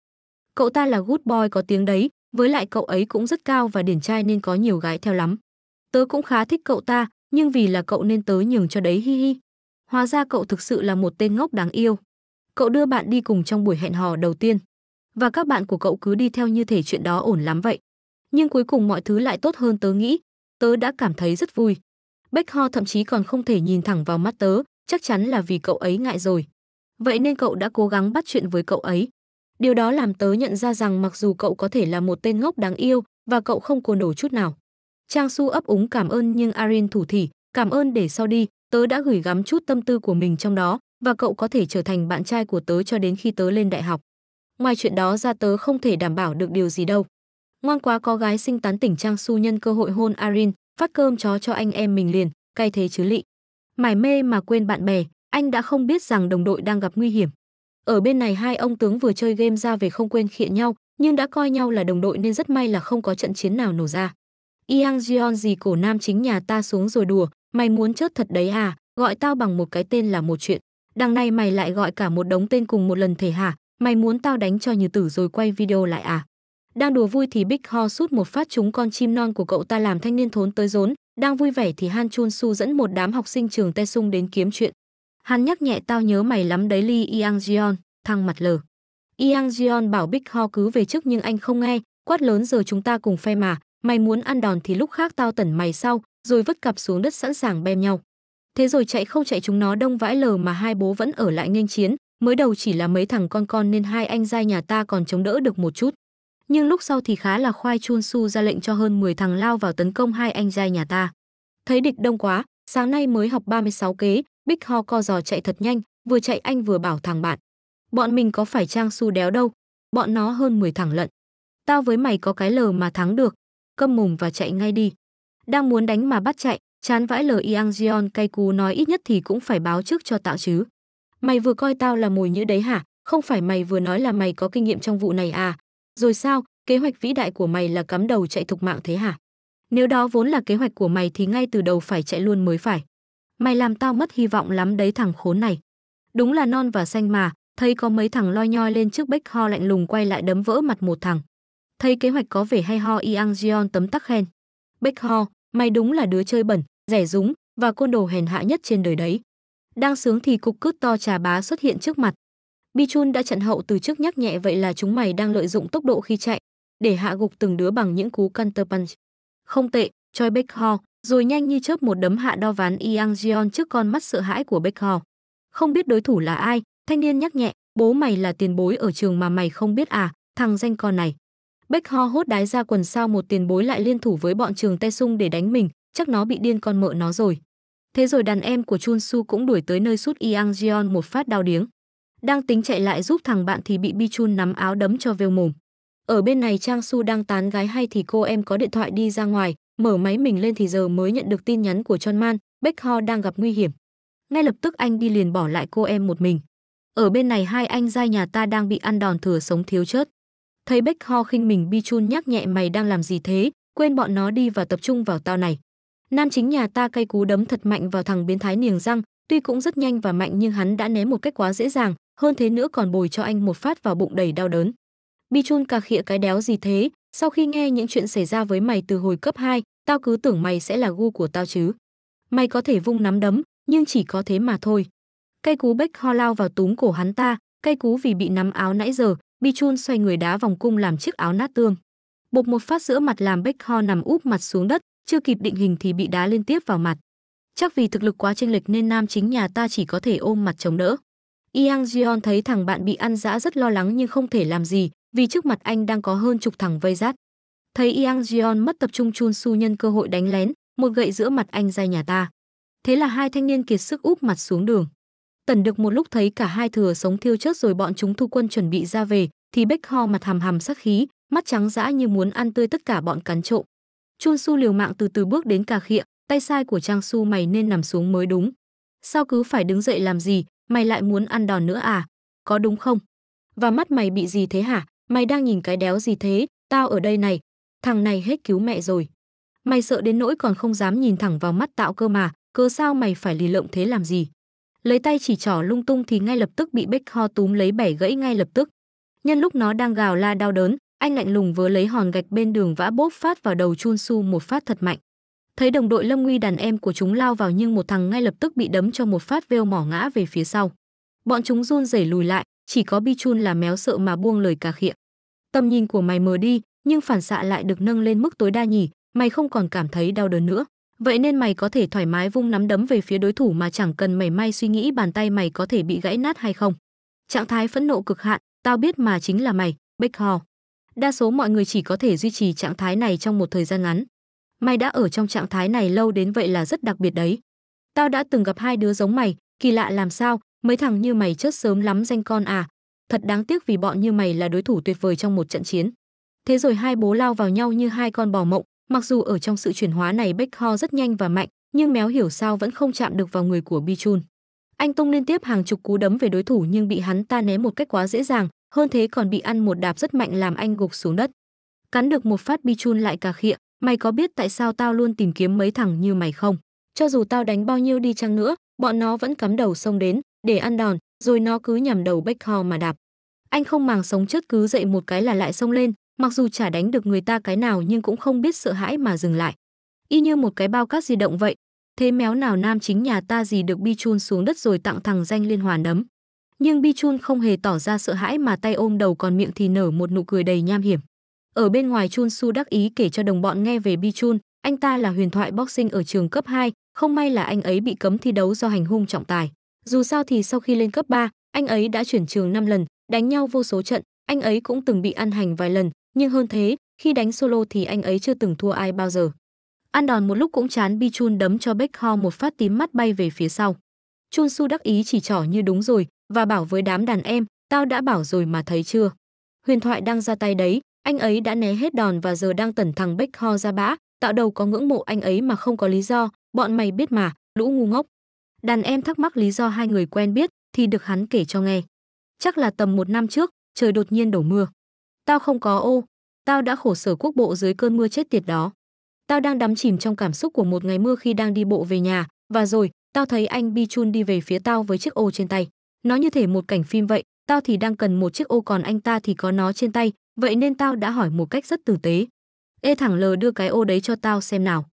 Cậu ta là good boy có tiếng đấy, với lại cậu ấy cũng rất cao và điển trai nên có nhiều gái theo lắm. Tớ cũng khá thích cậu ta, nhưng vì là cậu nên tớ nhường cho đấy hi hi. Hóa ra cậu thực sự là một tên ngốc đáng yêu. Cậu đưa bạn đi cùng trong buổi hẹn hò đầu tiên. Và các bạn của cậu cứ đi theo như thể chuyện đó ổn lắm vậy. Nhưng cuối cùng mọi thứ lại tốt hơn tớ nghĩ, tớ đã cảm thấy rất vui. Bách Ho thậm chí còn không thể nhìn thẳng vào mắt tớ, chắc chắn là vì cậu ấy ngại rồi. Vậy nên cậu đã cố gắng bắt chuyện với cậu ấy. Điều đó làm tớ nhận ra rằng mặc dù cậu có thể là một tên ngốc đáng yêu và cậu không cồn đổ chút nào. Trang Su ấp úng cảm ơn nhưng Arin thủ thỉ, cảm ơn để sau đi, tớ đã gửi gắm chút tâm tư của mình trong đó và cậu có thể trở thành bạn trai của tớ cho đến khi tớ lên đại học. Ngoài chuyện đó ra tớ không thể đảm bảo được điều gì đâu. Ngoan quá có gái sinh tán tỉnh Trang Su nhân cơ hội hôn Arin, phát cơm chó cho anh em mình liền, cay thế chứ lị. Mải mê mà quên bạn bè, anh đã không biết rằng đồng đội đang gặp nguy hiểm. Ở bên này hai ông tướng vừa chơi game ra về không quên khịa nhau, nhưng đã coi nhau là đồng đội nên rất may là không có trận chiến nào nổ ra. Yang Jion gì cổ nam chính nhà ta xuống rồi đùa, mày muốn chớt thật đấy à, gọi tao bằng một cái tên là một chuyện. Đằng này mày lại gọi cả một đống tên cùng một lần thể hả, mày muốn tao đánh cho như tử rồi quay video lại à. Đang đùa vui thì Big Ho sút một phát trúng con chim non của cậu ta làm thanh niên thốn tới rốn, đang vui vẻ thì Han Chun Su dẫn một đám học sinh trường Tae Sung đến kiếm chuyện, Hắn nhắc nhẹ tao nhớ mày lắm đấy Lee Yang Jeon, thăng mặt lờ. Yang Jeon bảo Bích Ho cứ về trước nhưng anh không nghe, quát lớn giờ chúng ta cùng phe mà, mày muốn ăn đòn thì lúc khác tao tẩn mày sau, rồi vứt cặp xuống đất sẵn sàng bem nhau. Thế rồi chạy không chạy chúng nó đông vãi lờ mà hai bố vẫn ở lại nghênh chiến, mới đầu chỉ là mấy thằng con con nên hai anh giai nhà ta còn chống đỡ được một chút. Nhưng lúc sau thì khá là khoai chun su ra lệnh cho hơn 10 thằng lao vào tấn công hai anh giai nhà ta. Thấy địch đông quá, sáng nay mới học 36 kế, Bích Ho co giò chạy thật nhanh, vừa chạy anh vừa bảo thằng bạn. Bọn mình có phải trang su đéo đâu, bọn nó hơn 10 thằng lận. Tao với mày có cái lờ mà thắng được, câm mồm và chạy ngay đi. Đang muốn đánh mà bắt chạy, chán vãi lời Yang cay Cú nói ít nhất thì cũng phải báo trước cho tạo chứ. Mày vừa coi tao là mồi như đấy hả? Không phải mày vừa nói là mày có kinh nghiệm trong vụ này à? Rồi sao, kế hoạch vĩ đại của mày là cắm đầu chạy thục mạng thế hả? Nếu đó vốn là kế hoạch của mày thì ngay từ đầu phải chạy luôn mới phải. Mày làm tao mất hy vọng lắm đấy thằng khốn này. Đúng là non và xanh mà, thấy có mấy thằng loi nhoi lên trước bách ho lạnh lùng quay lại đấm vỡ mặt một thằng. Thấy kế hoạch có vẻ hay ho Yang Jeon tấm tắc khen. Bách ho, mày đúng là đứa chơi bẩn, rẻ rúng và côn đồ hèn hạ nhất trên đời đấy. Đang sướng thì cục cướp to trà bá xuất hiện trước mặt. Bichun đã chặn hậu từ trước nhắc nhẹ vậy là chúng mày đang lợi dụng tốc độ khi chạy để hạ gục từng đứa bằng những cú counter punch. Không tệ, Choi Bách Ho, rồi nhanh như chớp một đấm hạ đo ván Yang Jeon trước con mắt sợ hãi của Bách Hò. Không biết đối thủ là ai, thanh niên nhắc nhẹ, bố mày là tiền bối ở trường mà mày không biết à, thằng danh con này. Bách Ho hốt đái ra quần sao một tiền bối lại liên thủ với bọn trường Tây Sung để đánh mình, chắc nó bị điên con mợ nó rồi. Thế rồi đàn em của Chun Su cũng đuổi tới nơi sút Yang Jeon một phát đau điếng. Đang tính chạy lại giúp thằng bạn thì bị Bi Chun nắm áo đấm cho vêu mồm. Ở bên này Trang Su đang tán gái hay thì cô em có điện thoại đi ra ngoài, Mở máy mình lên thì giờ mới nhận được tin nhắn của John Man, Bách Ho đang gặp nguy hiểm. Ngay lập tức anh đi liền bỏ lại cô em một mình. Ở bên này hai anh giai nhà ta đang bị ăn đòn thừa sống thiếu chớt. Thấy Bách Ho khinh mình Bi Chun nhắc nhẹ mày đang làm gì thế, quên bọn nó đi và tập trung vào tao này. Nam chính nhà ta cay cú đấm thật mạnh vào thằng biến thái niềng răng, tuy cũng rất nhanh và mạnh nhưng hắn đã né một cách quá dễ dàng, hơn thế nữa còn bồi cho anh một phát vào bụng đầy đau đớn. Bi Chun cà khịa cái đéo gì thế, sau khi nghe những chuyện xảy ra với mày từ hồi cấp 2, tao cứ tưởng mày sẽ là gu của tao chứ. Mày có thể vung nắm đấm, nhưng chỉ có thế mà thôi. Cây cú bách ho lao vào túm cổ hắn ta, cây cú vì bị nắm áo nãy giờ, Bi Chun xoay người đá vòng cung làm chiếc áo nát tương. Bột một phát giữa mặt làm Bách Ho nằm úp mặt xuống đất, chưa kịp định hình thì bị đá liên tiếp vào mặt. Chắc vì thực lực quá chênh lệch nên nam chính nhà ta chỉ có thể ôm mặt chống đỡ. Yang jion thấy thằng bạn bị ăn dã rất lo lắng nhưng không thể làm gì, vì trước mặt anh đang có hơn chục thằng vây rát. Thấy Yang Jeon mất tập trung Chun Su nhân cơ hội đánh lén, một gậy giữa mặt anh ra nhà ta. Thế là hai thanh niên kiệt sức úp mặt xuống đường. Tần được một lúc thấy cả hai thừa sống thiêu chết rồi bọn chúng thu quân chuẩn bị ra về, thì Bách ho mặt hầm hầm sắc khí, mắt trắng dã như muốn ăn tươi tất cả bọn cắn trộm. Chun Su liều mạng từ từ bước đến cà khịa, tay sai của Trang Su mày nên nằm xuống mới đúng. Sao cứ phải đứng dậy làm gì, mày lại muốn ăn đòn nữa à? Có đúng không? Và mắt mày bị gì thế hả? Mày đang nhìn cái đéo gì thế, tao ở đây này. Thằng này hết cứu mẹ rồi. Mày sợ đến nỗi còn không dám nhìn thẳng vào mắt tạo cơ mà, cơ sao mày phải lì lợm thế làm gì? Lấy tay chỉ trỏ lung tung thì ngay lập tức bị Bách ho túm lấy bẻ gãy ngay lập tức. Nhân lúc nó đang gào la đau đớn, anh lạnh lùng vớ lấy hòn gạch bên đường vã bốp phát vào đầu chun su một phát thật mạnh thấy đồng đội lâm nguy đàn em của chúng lao vào nhưng một thằng ngay lập tức bị đấm cho một phát vêu mỏ ngã về phía sau bọn chúng run rẩy lùi lại chỉ có bi chun là méo sợ mà buông lời cà khịa tầm nhìn của mày mờ đi nhưng phản xạ lại được nâng lên mức tối đa nhỉ mày không còn cảm thấy đau đớn nữa vậy nên mày có thể thoải mái vung nắm đấm về phía đối thủ mà chẳng cần mày may suy nghĩ bàn tay mày có thể bị gãy nát hay không trạng thái phẫn nộ cực hạn tao biết mà chính là mày bích hò đa số mọi người chỉ có thể duy trì trạng thái này trong một thời gian ngắn mày đã ở trong trạng thái này lâu đến vậy là rất đặc biệt đấy tao đã từng gặp hai đứa giống mày kỳ lạ làm sao Mấy thằng như mày chết sớm lắm danh con à. Thật đáng tiếc vì bọn như mày là đối thủ tuyệt vời trong một trận chiến. Thế rồi hai bố lao vào nhau như hai con bò mộng. Mặc dù ở trong sự chuyển hóa này Bách Ho rất nhanh và mạnh, nhưng méo hiểu sao vẫn không chạm được vào người của Bi Chun. Anh tung liên tiếp hàng chục cú đấm về đối thủ nhưng bị hắn ta né một cách quá dễ dàng, hơn thế còn bị ăn một đạp rất mạnh làm anh gục xuống đất. Cắn được một phát Bi Chun lại cà khịa, mày có biết tại sao tao luôn tìm kiếm mấy thằng như mày không? Cho dù tao đánh bao nhiêu đi chăng nữa, bọn nó vẫn cắm đầu xông đến, để ăn đòn, rồi nó cứ nhằm đầu bách Beckham mà đạp. Anh không màng sống chết cứ dậy một cái là lại xông lên, mặc dù chả đánh được người ta cái nào nhưng cũng không biết sợ hãi mà dừng lại. Y như một cái bao cát di động vậy, thế méo nào nam chính nhà ta gì được Bi Chun xuống đất rồi tặng thằng danh liên hoàn đấm. Nhưng Bi Chun không hề tỏ ra sợ hãi mà tay ôm đầu còn miệng thì nở một nụ cười đầy nham hiểm. Ở bên ngoài Chun Su đắc ý kể cho đồng bọn nghe về Bi Chun, anh ta là huyền thoại boxing ở trường cấp 2, không may là anh ấy bị cấm thi đấu do hành hung trọng tài. Dù sao thì sau khi lên cấp 3, anh ấy đã chuyển trường 5 lần, đánh nhau vô số trận, anh ấy cũng từng bị ăn hành vài lần, nhưng hơn thế, khi đánh solo thì anh ấy chưa từng thua ai bao giờ. Ăn đòn một lúc cũng chán Bi Chun đấm cho Beckham một phát tím mắt bay về phía sau. Chun Su đắc ý chỉ trỏ như đúng rồi và bảo với đám đàn em, tao đã bảo rồi mà thấy chưa. Huyền thoại đang ra tay đấy, anh ấy đã né hết đòn và giờ đang tẩn thằng Beckham ra bã, tạo đầu có ngưỡng mộ anh ấy mà không có lý do, bọn mày biết mà, lũ ngu ngốc. Đàn em thắc mắc lý do hai người quen biết thì được hắn kể cho nghe. Chắc là tầm một năm trước, trời đột nhiên đổ mưa. Tao không có ô, tao đã khổ sở quốc bộ dưới cơn mưa chết tiệt đó. Tao đang đắm chìm trong cảm xúc của một ngày mưa khi đang đi bộ về nhà, và rồi, tao thấy anh Bi Chun đi về phía tao với chiếc ô trên tay. Nó như thể một cảnh phim vậy, tao thì đang cần một chiếc ô còn anh ta thì có nó trên tay, vậy nên tao đã hỏi một cách rất tử tế. Ê thẳng lờ đưa cái ô đấy cho tao xem nào.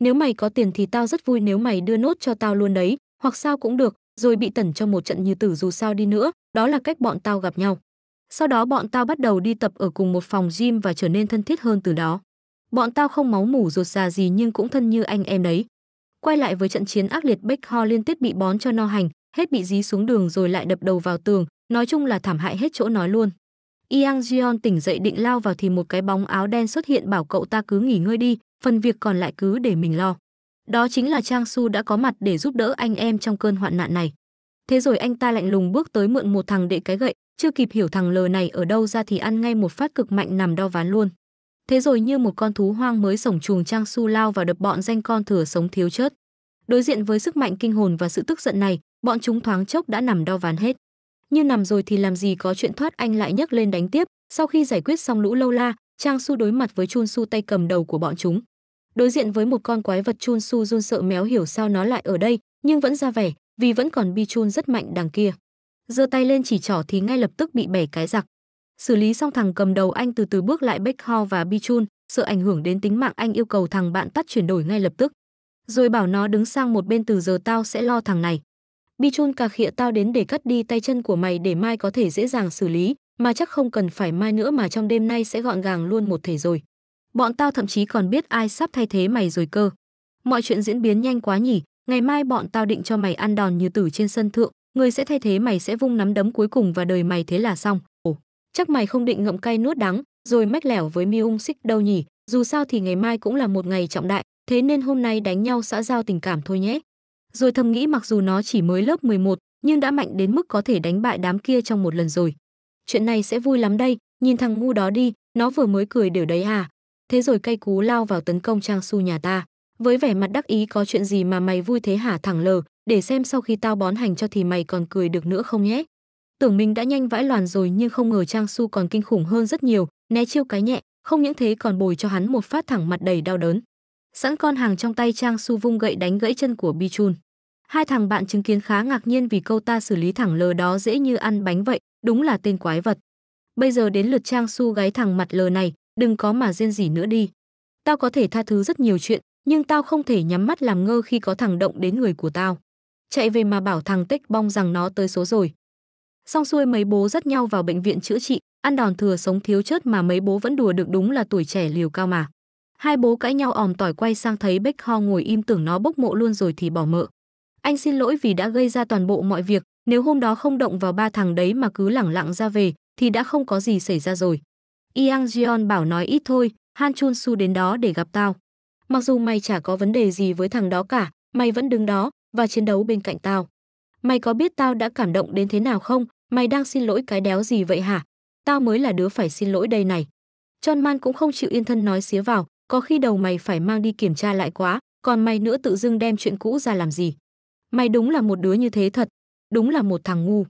Nếu mày có tiền thì tao rất vui nếu mày đưa nốt cho tao luôn đấy, hoặc sao cũng được, rồi bị tẩn cho một trận như tử dù sao đi nữa, đó là cách bọn tao gặp nhau. Sau đó bọn tao bắt đầu đi tập ở cùng một phòng gym và trở nên thân thiết hơn từ đó. Bọn tao không máu mủ ruột già gì nhưng cũng thân như anh em đấy. Quay lại với trận chiến ác liệt Bách Ho liên tiếp bị bón cho no hành, hết bị dí xuống đường rồi lại đập đầu vào tường, nói chung là thảm hại hết chỗ nói luôn. Yang Jion tỉnh dậy định lao vào thì một cái bóng áo đen xuất hiện bảo cậu ta cứ nghỉ ngơi đi, phần việc còn lại cứ để mình lo. Đó chính là Trang Su đã có mặt để giúp đỡ anh em trong cơn hoạn nạn này. Thế rồi anh ta lạnh lùng bước tới mượn một thằng đệ cái gậy, chưa kịp hiểu thằng lờ này ở đâu ra thì ăn ngay một phát cực mạnh nằm đo ván luôn. Thế rồi như một con thú hoang mới sổng chuồng Trang Su lao vào đập bọn danh con thừa sống thiếu chớt. Đối diện với sức mạnh kinh hồn và sự tức giận này, bọn chúng thoáng chốc đã nằm đo ván hết. Như nằm rồi thì làm gì có chuyện thoát anh lại nhấc lên đánh tiếp, sau khi giải quyết xong lũ lâu la, Trang Su đối mặt với Chun Su tay cầm đầu của bọn chúng, đối diện với một con quái vật chun su run sợ méo hiểu sao nó lại ở đây nhưng vẫn ra vẻ vì vẫn còn bi chun rất mạnh đằng kia giơ tay lên chỉ trỏ thì ngay lập tức bị bẻ cái giặc xử lý xong thằng cầm đầu anh từ từ bước lại bách ho và bi chun sợ ảnh hưởng đến tính mạng anh yêu cầu thằng bạn tắt chuyển đổi ngay lập tức rồi bảo nó đứng sang một bên từ giờ tao sẽ lo thằng này bi chun cà khịa tao đến để cắt đi tay chân của mày để mai có thể dễ dàng xử lý mà chắc không cần phải mai nữa mà trong đêm nay sẽ gọn gàng luôn một thể rồi Bọn tao thậm chí còn biết ai sắp thay thế mày rồi cơ. Mọi chuyện diễn biến nhanh quá nhỉ, ngày mai bọn tao định cho mày ăn đòn như tử trên sân thượng, người sẽ thay thế mày sẽ vung nắm đấm cuối cùng và đời mày thế là xong. Ồ, chắc mày không định ngậm cay nuốt đắng, rồi mách lẻo với Miung Sik đâu nhỉ? Dù sao thì ngày mai cũng là một ngày trọng đại, thế nên hôm nay đánh nhau xã giao tình cảm thôi nhé. Rồi thầm nghĩ mặc dù nó chỉ mới lớp 11, nhưng đã mạnh đến mức có thể đánh bại đám kia trong một lần rồi. Chuyện này sẽ vui lắm đây, nhìn thằng ngu đó đi, nó vừa mới cười đều đấy à, thế rồi cây cú lao vào tấn công Trang Su nhà ta. Với vẻ mặt đắc ý có chuyện gì mà mày vui thế hả thẳng lờ, để xem sau khi tao bón hành cho thì mày còn cười được nữa không nhé. Tưởng mình đã nhanh vãi loàn rồi nhưng không ngờ Trang Su còn kinh khủng hơn rất nhiều, né chiêu cái nhẹ, không những thế còn bồi cho hắn một phát thẳng mặt đầy đau đớn. Sẵn con hàng trong tay Trang Su vung gậy đánh gãy chân của Bi Chun. Hai thằng bạn chứng kiến khá ngạc nhiên vì câu ta xử lý thẳng lờ đó dễ như ăn bánh vậy, đúng là tên quái vật. Bây giờ đến lượt Trang Su gáy thẳng mặt lờ này, đừng có mà rên gì nữa đi. Tao có thể tha thứ rất nhiều chuyện, nhưng tao không thể nhắm mắt làm ngơ khi có thằng động đến người của tao. Chạy về mà bảo thằng Tech bong rằng nó tới số rồi. Xong xuôi mấy bố dắt nhau vào bệnh viện chữa trị, ăn đòn thừa sống thiếu chớt mà mấy bố vẫn đùa được đúng là tuổi trẻ liều cao mà. Hai bố cãi nhau òm tỏi quay sang thấy Bách Ho ngồi im tưởng nó bốc mộ luôn rồi thì bỏ mợ. Anh xin lỗi vì đã gây ra toàn bộ mọi việc, nếu hôm đó không động vào ba thằng đấy mà cứ lẳng lặng ra về thì đã không có gì xảy ra rồi. Yang Jion bảo nói ít thôi, Han Chun Su đến đó để gặp tao. Mặc dù mày chả có vấn đề gì với thằng đó cả, mày vẫn đứng đó và chiến đấu bên cạnh tao. Mày có biết tao đã cảm động đến thế nào không? Mày đang xin lỗi cái đéo gì vậy hả? Tao mới là đứa phải xin lỗi đây này. Chon Man cũng không chịu yên thân nói xía vào, có khi đầu mày phải mang đi kiểm tra lại quá, còn mày nữa tự dưng đem chuyện cũ ra làm gì? Mày đúng là một đứa như thế thật, đúng là một thằng ngu.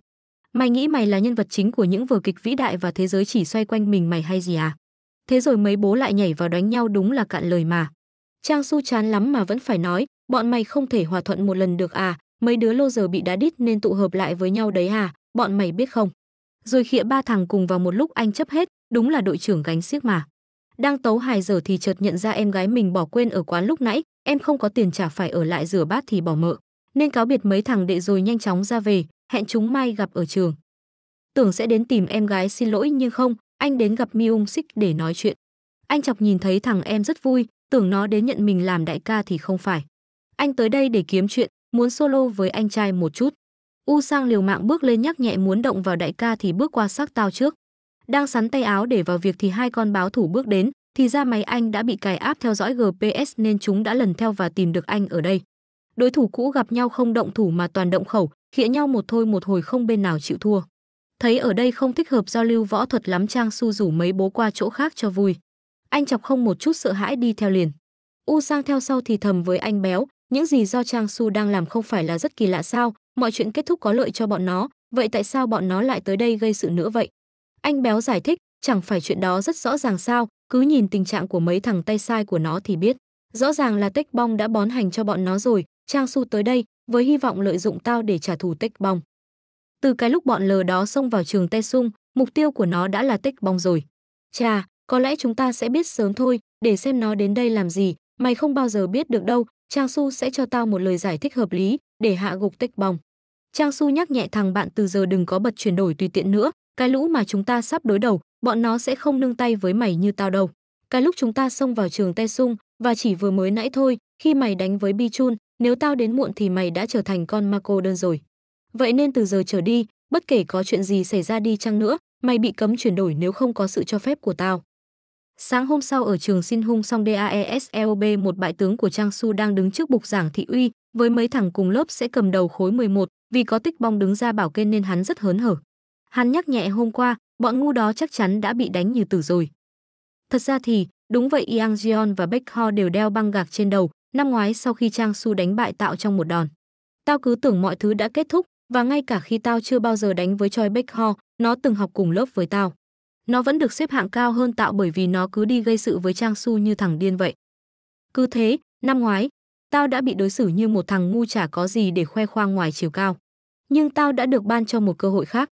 Mày nghĩ mày là nhân vật chính của những vở kịch vĩ đại và thế giới chỉ xoay quanh mình mày hay gì à? Thế rồi mấy bố lại nhảy vào đánh nhau đúng là cạn lời mà. Trang Su chán lắm mà vẫn phải nói, bọn mày không thể hòa thuận một lần được à, mấy đứa lô giờ bị đá đít nên tụ hợp lại với nhau đấy à, bọn mày biết không? Rồi khịa ba thằng cùng vào một lúc anh chấp hết, đúng là đội trưởng gánh xiếc mà. Đang tấu hài giờ thì chợt nhận ra em gái mình bỏ quên ở quán lúc nãy, em không có tiền trả phải ở lại rửa bát thì bỏ mợ. Nên cáo biệt mấy thằng đệ rồi nhanh chóng ra về, hẹn chúng mai gặp ở trường. Tưởng sẽ đến tìm em gái xin lỗi nhưng không, anh đến gặp Miung Sik để nói chuyện. Anh chọc nhìn thấy thằng em rất vui, tưởng nó đến nhận mình làm đại ca thì không phải. Anh tới đây để kiếm chuyện, muốn solo với anh trai một chút. U Sang liều mạng bước lên nhắc nhẹ muốn động vào đại ca thì bước qua xác tao trước. Đang sắn tay áo để vào việc thì hai con báo thủ bước đến, thì ra máy anh đã bị cài áp theo dõi GPS nên chúng đã lần theo và tìm được anh ở đây. Đối thủ cũ gặp nhau không động thủ mà toàn động khẩu, khịa nhau một thôi một hồi không bên nào chịu thua. Thấy ở đây không thích hợp giao lưu võ thuật lắm Trang Su rủ mấy bố qua chỗ khác cho vui. Anh chọc không một chút sợ hãi đi theo liền. U Sang theo sau thì thầm với anh béo, những gì do Trang Su đang làm không phải là rất kỳ lạ sao, mọi chuyện kết thúc có lợi cho bọn nó, vậy tại sao bọn nó lại tới đây gây sự nữa vậy? Anh béo giải thích, chẳng phải chuyện đó rất rõ ràng sao, cứ nhìn tình trạng của mấy thằng tay sai của nó thì biết. Rõ ràng là Tech Bong đã bón hành cho bọn nó rồi, Trang Su tới đây, với hy vọng lợi dụng tao để trả thù Tích Bong. Từ cái lúc bọn lờ đó xông vào trường Tê Sung, mục tiêu của nó đã là Tích Bong rồi. Chà, có lẽ chúng ta sẽ biết sớm thôi, để xem nó đến đây làm gì, mày không bao giờ biết được đâu, Trang Su sẽ cho tao một lời giải thích hợp lý để hạ gục Tích Bong. Trang Su nhắc nhẹ thằng bạn từ giờ đừng có bật chuyển đổi tùy tiện nữa, cái lũ mà chúng ta sắp đối đầu, bọn nó sẽ không nương tay với mày như tao đâu. Cái lúc chúng ta xông vào trường Tê Sung và chỉ vừa mới nãy thôi, khi mày đánh với Bi Chun, nếu tao đến muộn thì mày đã trở thành con ma cô đơn rồi. Vậy nên từ giờ trở đi, bất kể có chuyện gì xảy ra đi chăng nữa, mày bị cấm chuyển đổi nếu không có sự cho phép của tao. Sáng hôm sau ở trường xin Hung Song DAESLOB e một bại tướng của Trang Su đang đứng trước bục giảng thị uy, với mấy thằng cùng lớp sẽ cầm đầu khối 11, vì có tích bong đứng ra bảo kê nên hắn rất hớn hở. Hắn nhắc nhẹ hôm qua, bọn ngu đó chắc chắn đã bị đánh như tử rồi. Thật ra thì, đúng vậy Yang Jeon và Baek Ho đều đeo băng gạc trên đầu, Năm ngoái sau khi Trang Su đánh bại Tạo trong một đòn, tao cứ tưởng mọi thứ đã kết thúc và ngay cả khi tao chưa bao giờ đánh với Choi Beck Ho, nó từng học cùng lớp với tao. Nó vẫn được xếp hạng cao hơn Tạo bởi vì nó cứ đi gây sự với Trang Su như thằng điên vậy. Cứ thế, năm ngoái, tao đã bị đối xử như một thằng ngu chả có gì để khoe khoang ngoài chiều cao. Nhưng tao đã được ban cho một cơ hội khác.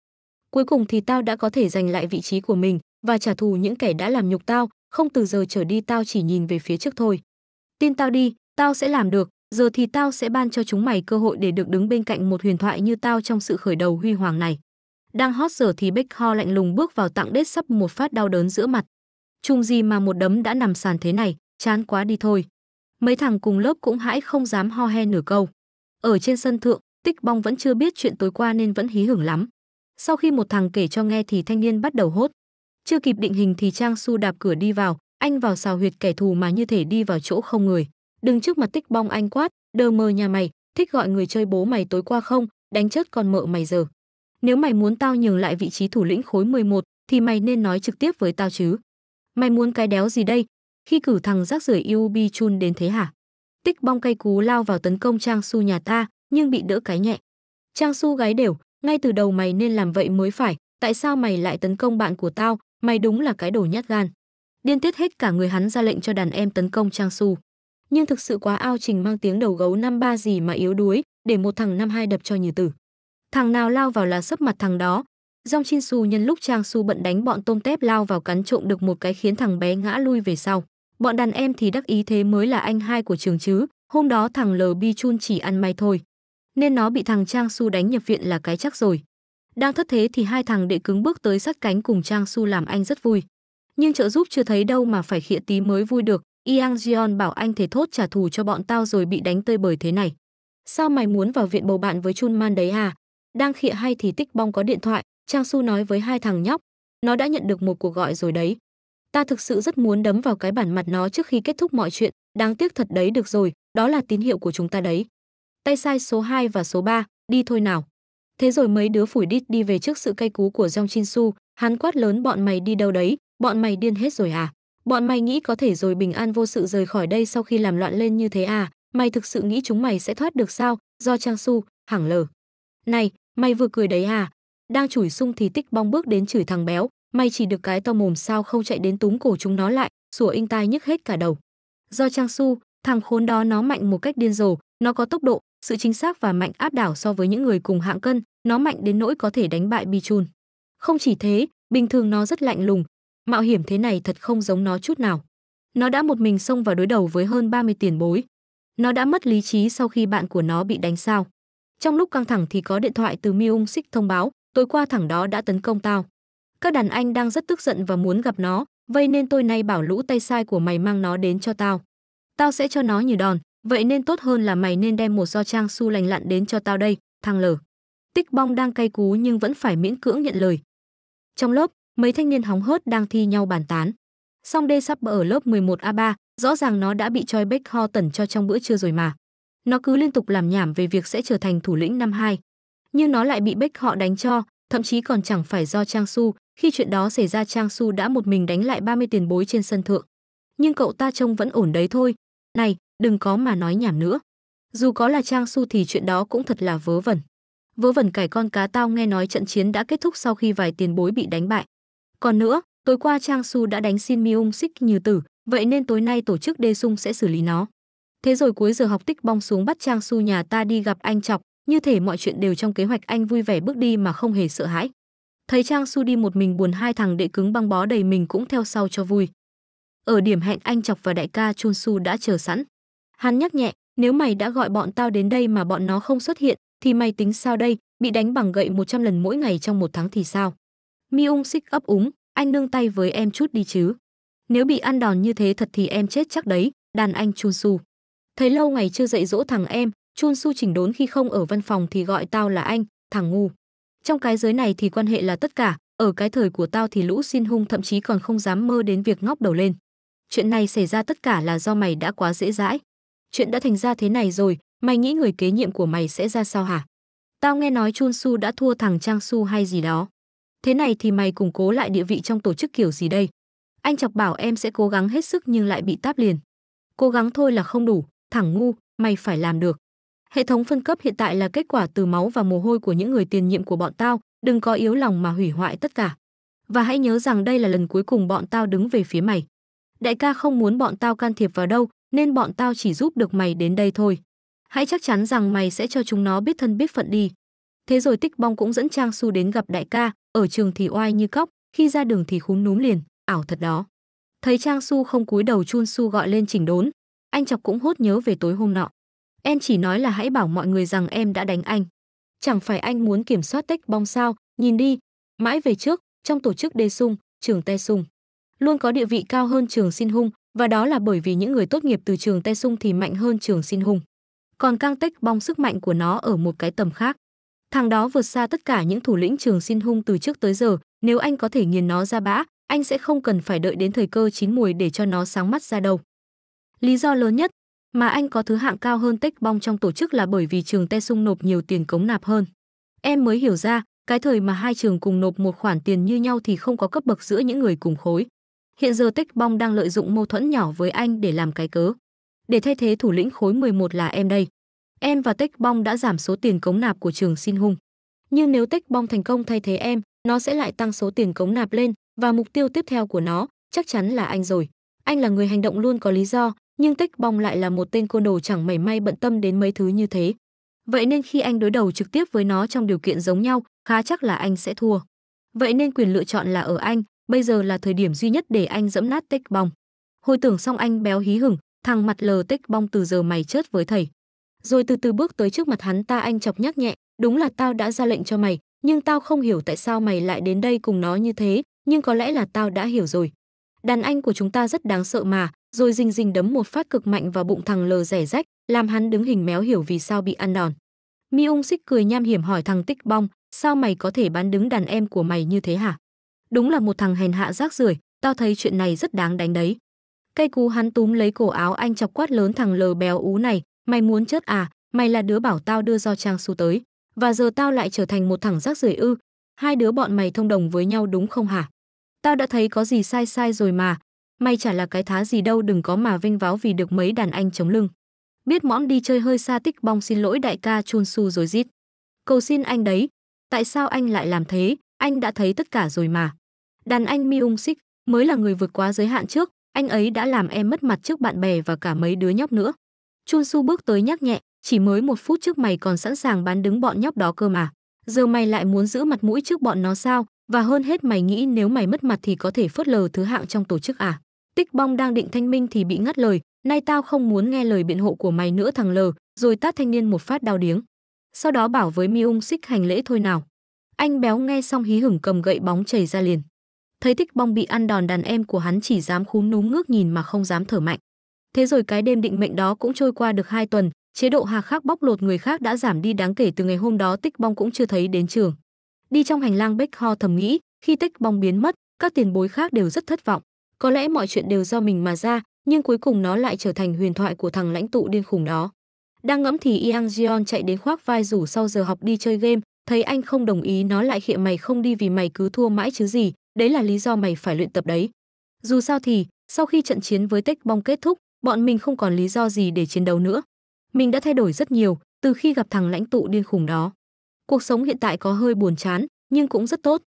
Cuối cùng thì tao đã có thể giành lại vị trí của mình và trả thù những kẻ đã làm nhục tao, không từ giờ trở đi tao chỉ nhìn về phía trước thôi. Tin tao đi, Tao sẽ làm được, giờ thì tao sẽ ban cho chúng mày cơ hội để được đứng bên cạnh một huyền thoại như tao trong sự khởi đầu huy hoàng này. Đang hot giờ thì Bích Ho lạnh lùng bước vào tặng đết sắp một phát đau đớn giữa mặt. Chung gì mà một đấm đã nằm sàn thế này, chán quá đi thôi. Mấy thằng cùng lớp cũng hãi không dám ho he nửa câu. Ở trên sân thượng, Tích Bong vẫn chưa biết chuyện tối qua nên vẫn hí hửng lắm. Sau khi một thằng kể cho nghe thì thanh niên bắt đầu hốt. Chưa kịp định hình thì Trang Su đạp cửa đi vào, anh vào xào huyệt kẻ thù mà như thể đi vào chỗ không người đừng trước mặt tích bong anh quát đờ mờ nhà mày thích gọi người chơi bố mày tối qua không đánh chết con mợ mày giờ nếu mày muốn tao nhường lại vị trí thủ lĩnh khối 11 thì mày nên nói trực tiếp với tao chứ mày muốn cái đéo gì đây khi cử thằng rác rưởi Yubi Chun đến thế hả tích bong cây cú lao vào tấn công Trang Su nhà ta nhưng bị đỡ cái nhẹ Trang Su gái đều ngay từ đầu mày nên làm vậy mới phải tại sao mày lại tấn công bạn của tao mày đúng là cái đồ nhát gan điên tiết hết cả người hắn ra lệnh cho đàn em tấn công Trang Su nhưng thực sự quá ao trình mang tiếng đầu gấu năm ba gì mà yếu đuối, để một thằng năm hai đập cho như tử. Thằng nào lao vào là sấp mặt thằng đó. Dòng Chin Su nhân lúc Trang Su bận đánh bọn tôm tép lao vào cắn trộm được một cái khiến thằng bé ngã lui về sau. Bọn đàn em thì đắc ý thế mới là anh hai của trường chứ, hôm đó thằng L Bi Chun chỉ ăn may thôi. Nên nó bị thằng Trang Su đánh nhập viện là cái chắc rồi. Đang thất thế thì hai thằng đệ cứng bước tới sát cánh cùng Trang Su làm anh rất vui. Nhưng trợ giúp chưa thấy đâu mà phải khịa tí mới vui được, Yang Jion bảo anh thế thốt trả thù cho bọn tao rồi bị đánh tơi bời thế này. Sao mày muốn vào viện bầu bạn với Chun Man đấy à? Đang khịa hay thì Tích Bong có điện thoại, Trang Su nói với hai thằng nhóc, nó đã nhận được một cuộc gọi rồi đấy. Ta thực sự rất muốn đấm vào cái bản mặt nó trước khi kết thúc mọi chuyện, đáng tiếc thật đấy được rồi, đó là tín hiệu của chúng ta đấy. Tay sai số 2 và số 3, đi thôi nào. Thế rồi mấy đứa phủi đít đi về trước sự cay cú của Jong Jin Su, hắn quát lớn bọn mày đi đâu đấy, bọn mày điên hết rồi à? Bọn mày nghĩ có thể rồi bình an vô sự rời khỏi đây sau khi làm loạn lên như thế à? Mày thực sự nghĩ chúng mày sẽ thoát được sao? Do Trang Su, hẳng lờ. Này, mày vừa cười đấy à? Đang chửi sung thì tích bong bước đến chửi thằng béo. Mày chỉ được cái to mồm sao không chạy đến túm cổ chúng nó lại, sủa in tai nhức hết cả đầu. Do Trang Su, thằng khốn đó nó mạnh một cách điên rồ, nó có tốc độ, sự chính xác và mạnh áp đảo so với những người cùng hạng cân, nó mạnh đến nỗi có thể đánh bại Bichun. Không chỉ thế, bình thường nó rất lạnh lùng, Mạo hiểm thế này thật không giống nó chút nào. Nó đã một mình xông vào đối đầu với hơn 30 tiền bối. Nó đã mất lý trí sau khi bạn của nó bị đánh sao. Trong lúc căng thẳng thì có điện thoại từ Miung Sik thông báo, tối qua thẳng đó đã tấn công tao. Các đàn anh đang rất tức giận và muốn gặp nó, vậy nên tôi nay bảo lũ tay sai của mày mang nó đến cho tao. Tao sẽ cho nó như đòn, vậy nên tốt hơn là mày nên đem một do trang su lành lặn đến cho tao đây, thằng lở. Tích bong đang cay cú nhưng vẫn phải miễn cưỡng nhận lời. Trong lớp, mấy thanh niên hóng hớt đang thi nhau bàn tán. Song D sắp ở lớp 11A3, rõ ràng nó đã bị Choi Beck ho tẩn cho trong bữa trưa rồi mà. Nó cứ liên tục làm nhảm về việc sẽ trở thành thủ lĩnh năm 2. Nhưng nó lại bị Beck họ đánh cho, thậm chí còn chẳng phải do Trang Su, khi chuyện đó xảy ra Trang Su đã một mình đánh lại 30 tiền bối trên sân thượng. Nhưng cậu ta trông vẫn ổn đấy thôi. Này, đừng có mà nói nhảm nữa. Dù có là Trang Su thì chuyện đó cũng thật là vớ vẩn. Vớ vẩn cải con cá tao nghe nói trận chiến đã kết thúc sau khi vài tiền bối bị đánh bại. Còn nữa, tối qua Trang Su đã đánh Shin miung Sik như tử, vậy nên tối nay tổ chức Đê Sung sẽ xử lý nó. Thế rồi cuối giờ học tích bong xuống bắt Trang Su nhà ta đi gặp anh chọc, như thể mọi chuyện đều trong kế hoạch anh vui vẻ bước đi mà không hề sợ hãi. Thấy Trang Su đi một mình buồn hai thằng đệ cứng băng bó đầy mình cũng theo sau cho vui. Ở điểm hẹn anh chọc và đại ca Chun Su đã chờ sẵn. Hắn nhắc nhẹ, nếu mày đã gọi bọn tao đến đây mà bọn nó không xuất hiện, thì mày tính sao đây, bị đánh bằng gậy 100 lần mỗi ngày trong một tháng thì sao? Mi Ung Sik ấp úng, anh nương tay với em chút đi chứ. Nếu bị ăn đòn như thế thật thì em chết chắc đấy, đàn anh Chun Su. Thấy lâu ngày chưa dạy dỗ thằng em, Chun Su chỉnh đốn khi không ở văn phòng thì gọi tao là anh, thằng ngu. Trong cái giới này thì quan hệ là tất cả, ở cái thời của tao thì lũ xin hung thậm chí còn không dám mơ đến việc ngóc đầu lên. Chuyện này xảy ra tất cả là do mày đã quá dễ dãi. Chuyện đã thành ra thế này rồi, mày nghĩ người kế nhiệm của mày sẽ ra sao hả? Tao nghe nói Chun Su đã thua thằng Trang Su hay gì đó. Thế này thì mày củng cố lại địa vị trong tổ chức kiểu gì đây? Anh chọc bảo em sẽ cố gắng hết sức nhưng lại bị táp liền. Cố gắng thôi là không đủ, thẳng ngu, mày phải làm được. Hệ thống phân cấp hiện tại là kết quả từ máu và mồ hôi của những người tiền nhiệm của bọn tao, đừng có yếu lòng mà hủy hoại tất cả. Và hãy nhớ rằng đây là lần cuối cùng bọn tao đứng về phía mày. Đại ca không muốn bọn tao can thiệp vào đâu, nên bọn tao chỉ giúp được mày đến đây thôi. Hãy chắc chắn rằng mày sẽ cho chúng nó biết thân biết phận đi. Thế rồi Tích Bong cũng dẫn Trang Su đến gặp đại ca, ở trường thì oai như cóc, khi ra đường thì khúm núm liền, ảo thật đó. Thấy Trang Su không cúi đầu chun su gọi lên chỉnh đốn, anh chọc cũng hốt nhớ về tối hôm nọ. Em chỉ nói là hãy bảo mọi người rằng em đã đánh anh. Chẳng phải anh muốn kiểm soát tech bong sao, nhìn đi, mãi về trước, trong tổ chức Đê Sung, trường Te Sung. Luôn có địa vị cao hơn trường Sinh Hung, và đó là bởi vì những người tốt nghiệp từ trường Te Sung thì mạnh hơn trường Sinh Hung. Còn Cang Tech bong sức mạnh của nó ở một cái tầm khác. Thằng đó vượt xa tất cả những thủ lĩnh trường xin hung từ trước tới giờ, nếu anh có thể nghiền nó ra bã, anh sẽ không cần phải đợi đến thời cơ chín mùi để cho nó sáng mắt ra đâu. Lý do lớn nhất mà anh có thứ hạng cao hơn Tích Bong trong tổ chức là bởi vì trường Te Sung nộp nhiều tiền cống nạp hơn. Em mới hiểu ra, cái thời mà hai trường cùng nộp một khoản tiền như nhau thì không có cấp bậc giữa những người cùng khối. Hiện giờ Tích Bong đang lợi dụng mâu thuẫn nhỏ với anh để làm cái cớ. Để thay thế thủ lĩnh khối 11 là em đây. Em và Bong đã giảm số tiền cống nạp của trường Sinhung. Nhưng nếu Bong thành công thay thế em, nó sẽ lại tăng số tiền cống nạp lên và mục tiêu tiếp theo của nó chắc chắn là anh rồi. Anh là người hành động luôn có lý do, nhưng Bong lại là một tên côn đồ chẳng mảy may bận tâm đến mấy thứ như thế. Vậy nên khi anh đối đầu trực tiếp với nó trong điều kiện giống nhau, khá chắc là anh sẽ thua. Vậy nên quyền lựa chọn là ở anh, bây giờ là thời điểm duy nhất để anh dẫm nát Bong. Hồi tưởng xong anh béo hí hửng, thằng mặt lờ Bong từ giờ mày chết với thầy rồi từ từ bước tới trước mặt hắn ta anh chọc nhắc nhẹ, đúng là tao đã ra lệnh cho mày, nhưng tao không hiểu tại sao mày lại đến đây cùng nó như thế, nhưng có lẽ là tao đã hiểu rồi. Đàn anh của chúng ta rất đáng sợ mà, rồi rình rình đấm một phát cực mạnh vào bụng thằng lờ rẻ rách, làm hắn đứng hình méo hiểu vì sao bị ăn đòn. Mi ung xích cười nham hiểm hỏi thằng Tích Bong, sao mày có thể bán đứng đàn em của mày như thế hả? Đúng là một thằng hèn hạ rác rưởi, tao thấy chuyện này rất đáng đánh đấy. Cây cú hắn túm lấy cổ áo anh chọc quát lớn thằng lờ béo ú này, Mày muốn chết à, mày là đứa bảo tao đưa do Trang Su tới, và giờ tao lại trở thành một thằng rác rưởi ư? Hai đứa bọn mày thông đồng với nhau đúng không hả? Tao đã thấy có gì sai sai rồi mà, mày chả là cái thá gì đâu đừng có mà vinh váo vì được mấy đàn anh chống lưng. Biết mõm đi chơi hơi xa tích bong xin lỗi đại ca Chun Su rồi rít. Cầu xin anh đấy, tại sao anh lại làm thế, anh đã thấy tất cả rồi mà. Đàn anh Miung Sik mới là người vượt quá giới hạn trước, anh ấy đã làm em mất mặt trước bạn bè và cả mấy đứa nhóc nữa. Chun Su bước tới nhắc nhẹ, chỉ mới một phút trước mày còn sẵn sàng bán đứng bọn nhóc đó cơ mà. Giờ mày lại muốn giữ mặt mũi trước bọn nó sao? Và hơn hết mày nghĩ nếu mày mất mặt thì có thể phớt lờ thứ hạng trong tổ chức à? Tích bong đang định thanh minh thì bị ngắt lời, nay tao không muốn nghe lời biện hộ của mày nữa thằng lờ, rồi tát thanh niên một phát đau điếng. Sau đó bảo với Miung xích hành lễ thôi nào. Anh béo nghe xong hí hửng cầm gậy bóng chảy ra liền. Thấy Tích bong bị ăn đòn đàn em của hắn chỉ dám khú núm ngước nhìn mà không dám thở mạnh. Thế rồi cái đêm định mệnh đó cũng trôi qua được 2 tuần, chế độ hà khắc bóc lột người khác đã giảm đi đáng kể từ ngày hôm đó Tích Bong cũng chưa thấy đến trường. Đi trong hành lang Bách Ho thầm nghĩ, khi Tích Bong biến mất, các tiền bối khác đều rất thất vọng. Có lẽ mọi chuyện đều do mình mà ra, nhưng cuối cùng nó lại trở thành huyền thoại của thằng lãnh tụ điên khủng đó. Đang ngẫm thì Yang jion chạy đến khoác vai rủ sau giờ học đi chơi game, thấy anh không đồng ý nó lại khịa mày không đi vì mày cứ thua mãi chứ gì, đấy là lý do mày phải luyện tập đấy. Dù sao thì, sau khi trận chiến với tích Bong kết thúc, bọn mình không còn lý do gì để chiến đấu nữa. Mình đã thay đổi rất nhiều từ khi gặp thằng lãnh tụ điên khủng đó. Cuộc sống hiện tại có hơi buồn chán, nhưng cũng rất tốt.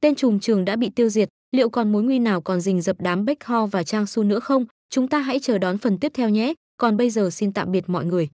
Tên trùm trường đã bị tiêu diệt, liệu còn mối nguy nào còn rình dập đám Bách Ho và Trang Su nữa không? Chúng ta hãy chờ đón phần tiếp theo nhé, còn bây giờ xin tạm biệt mọi người.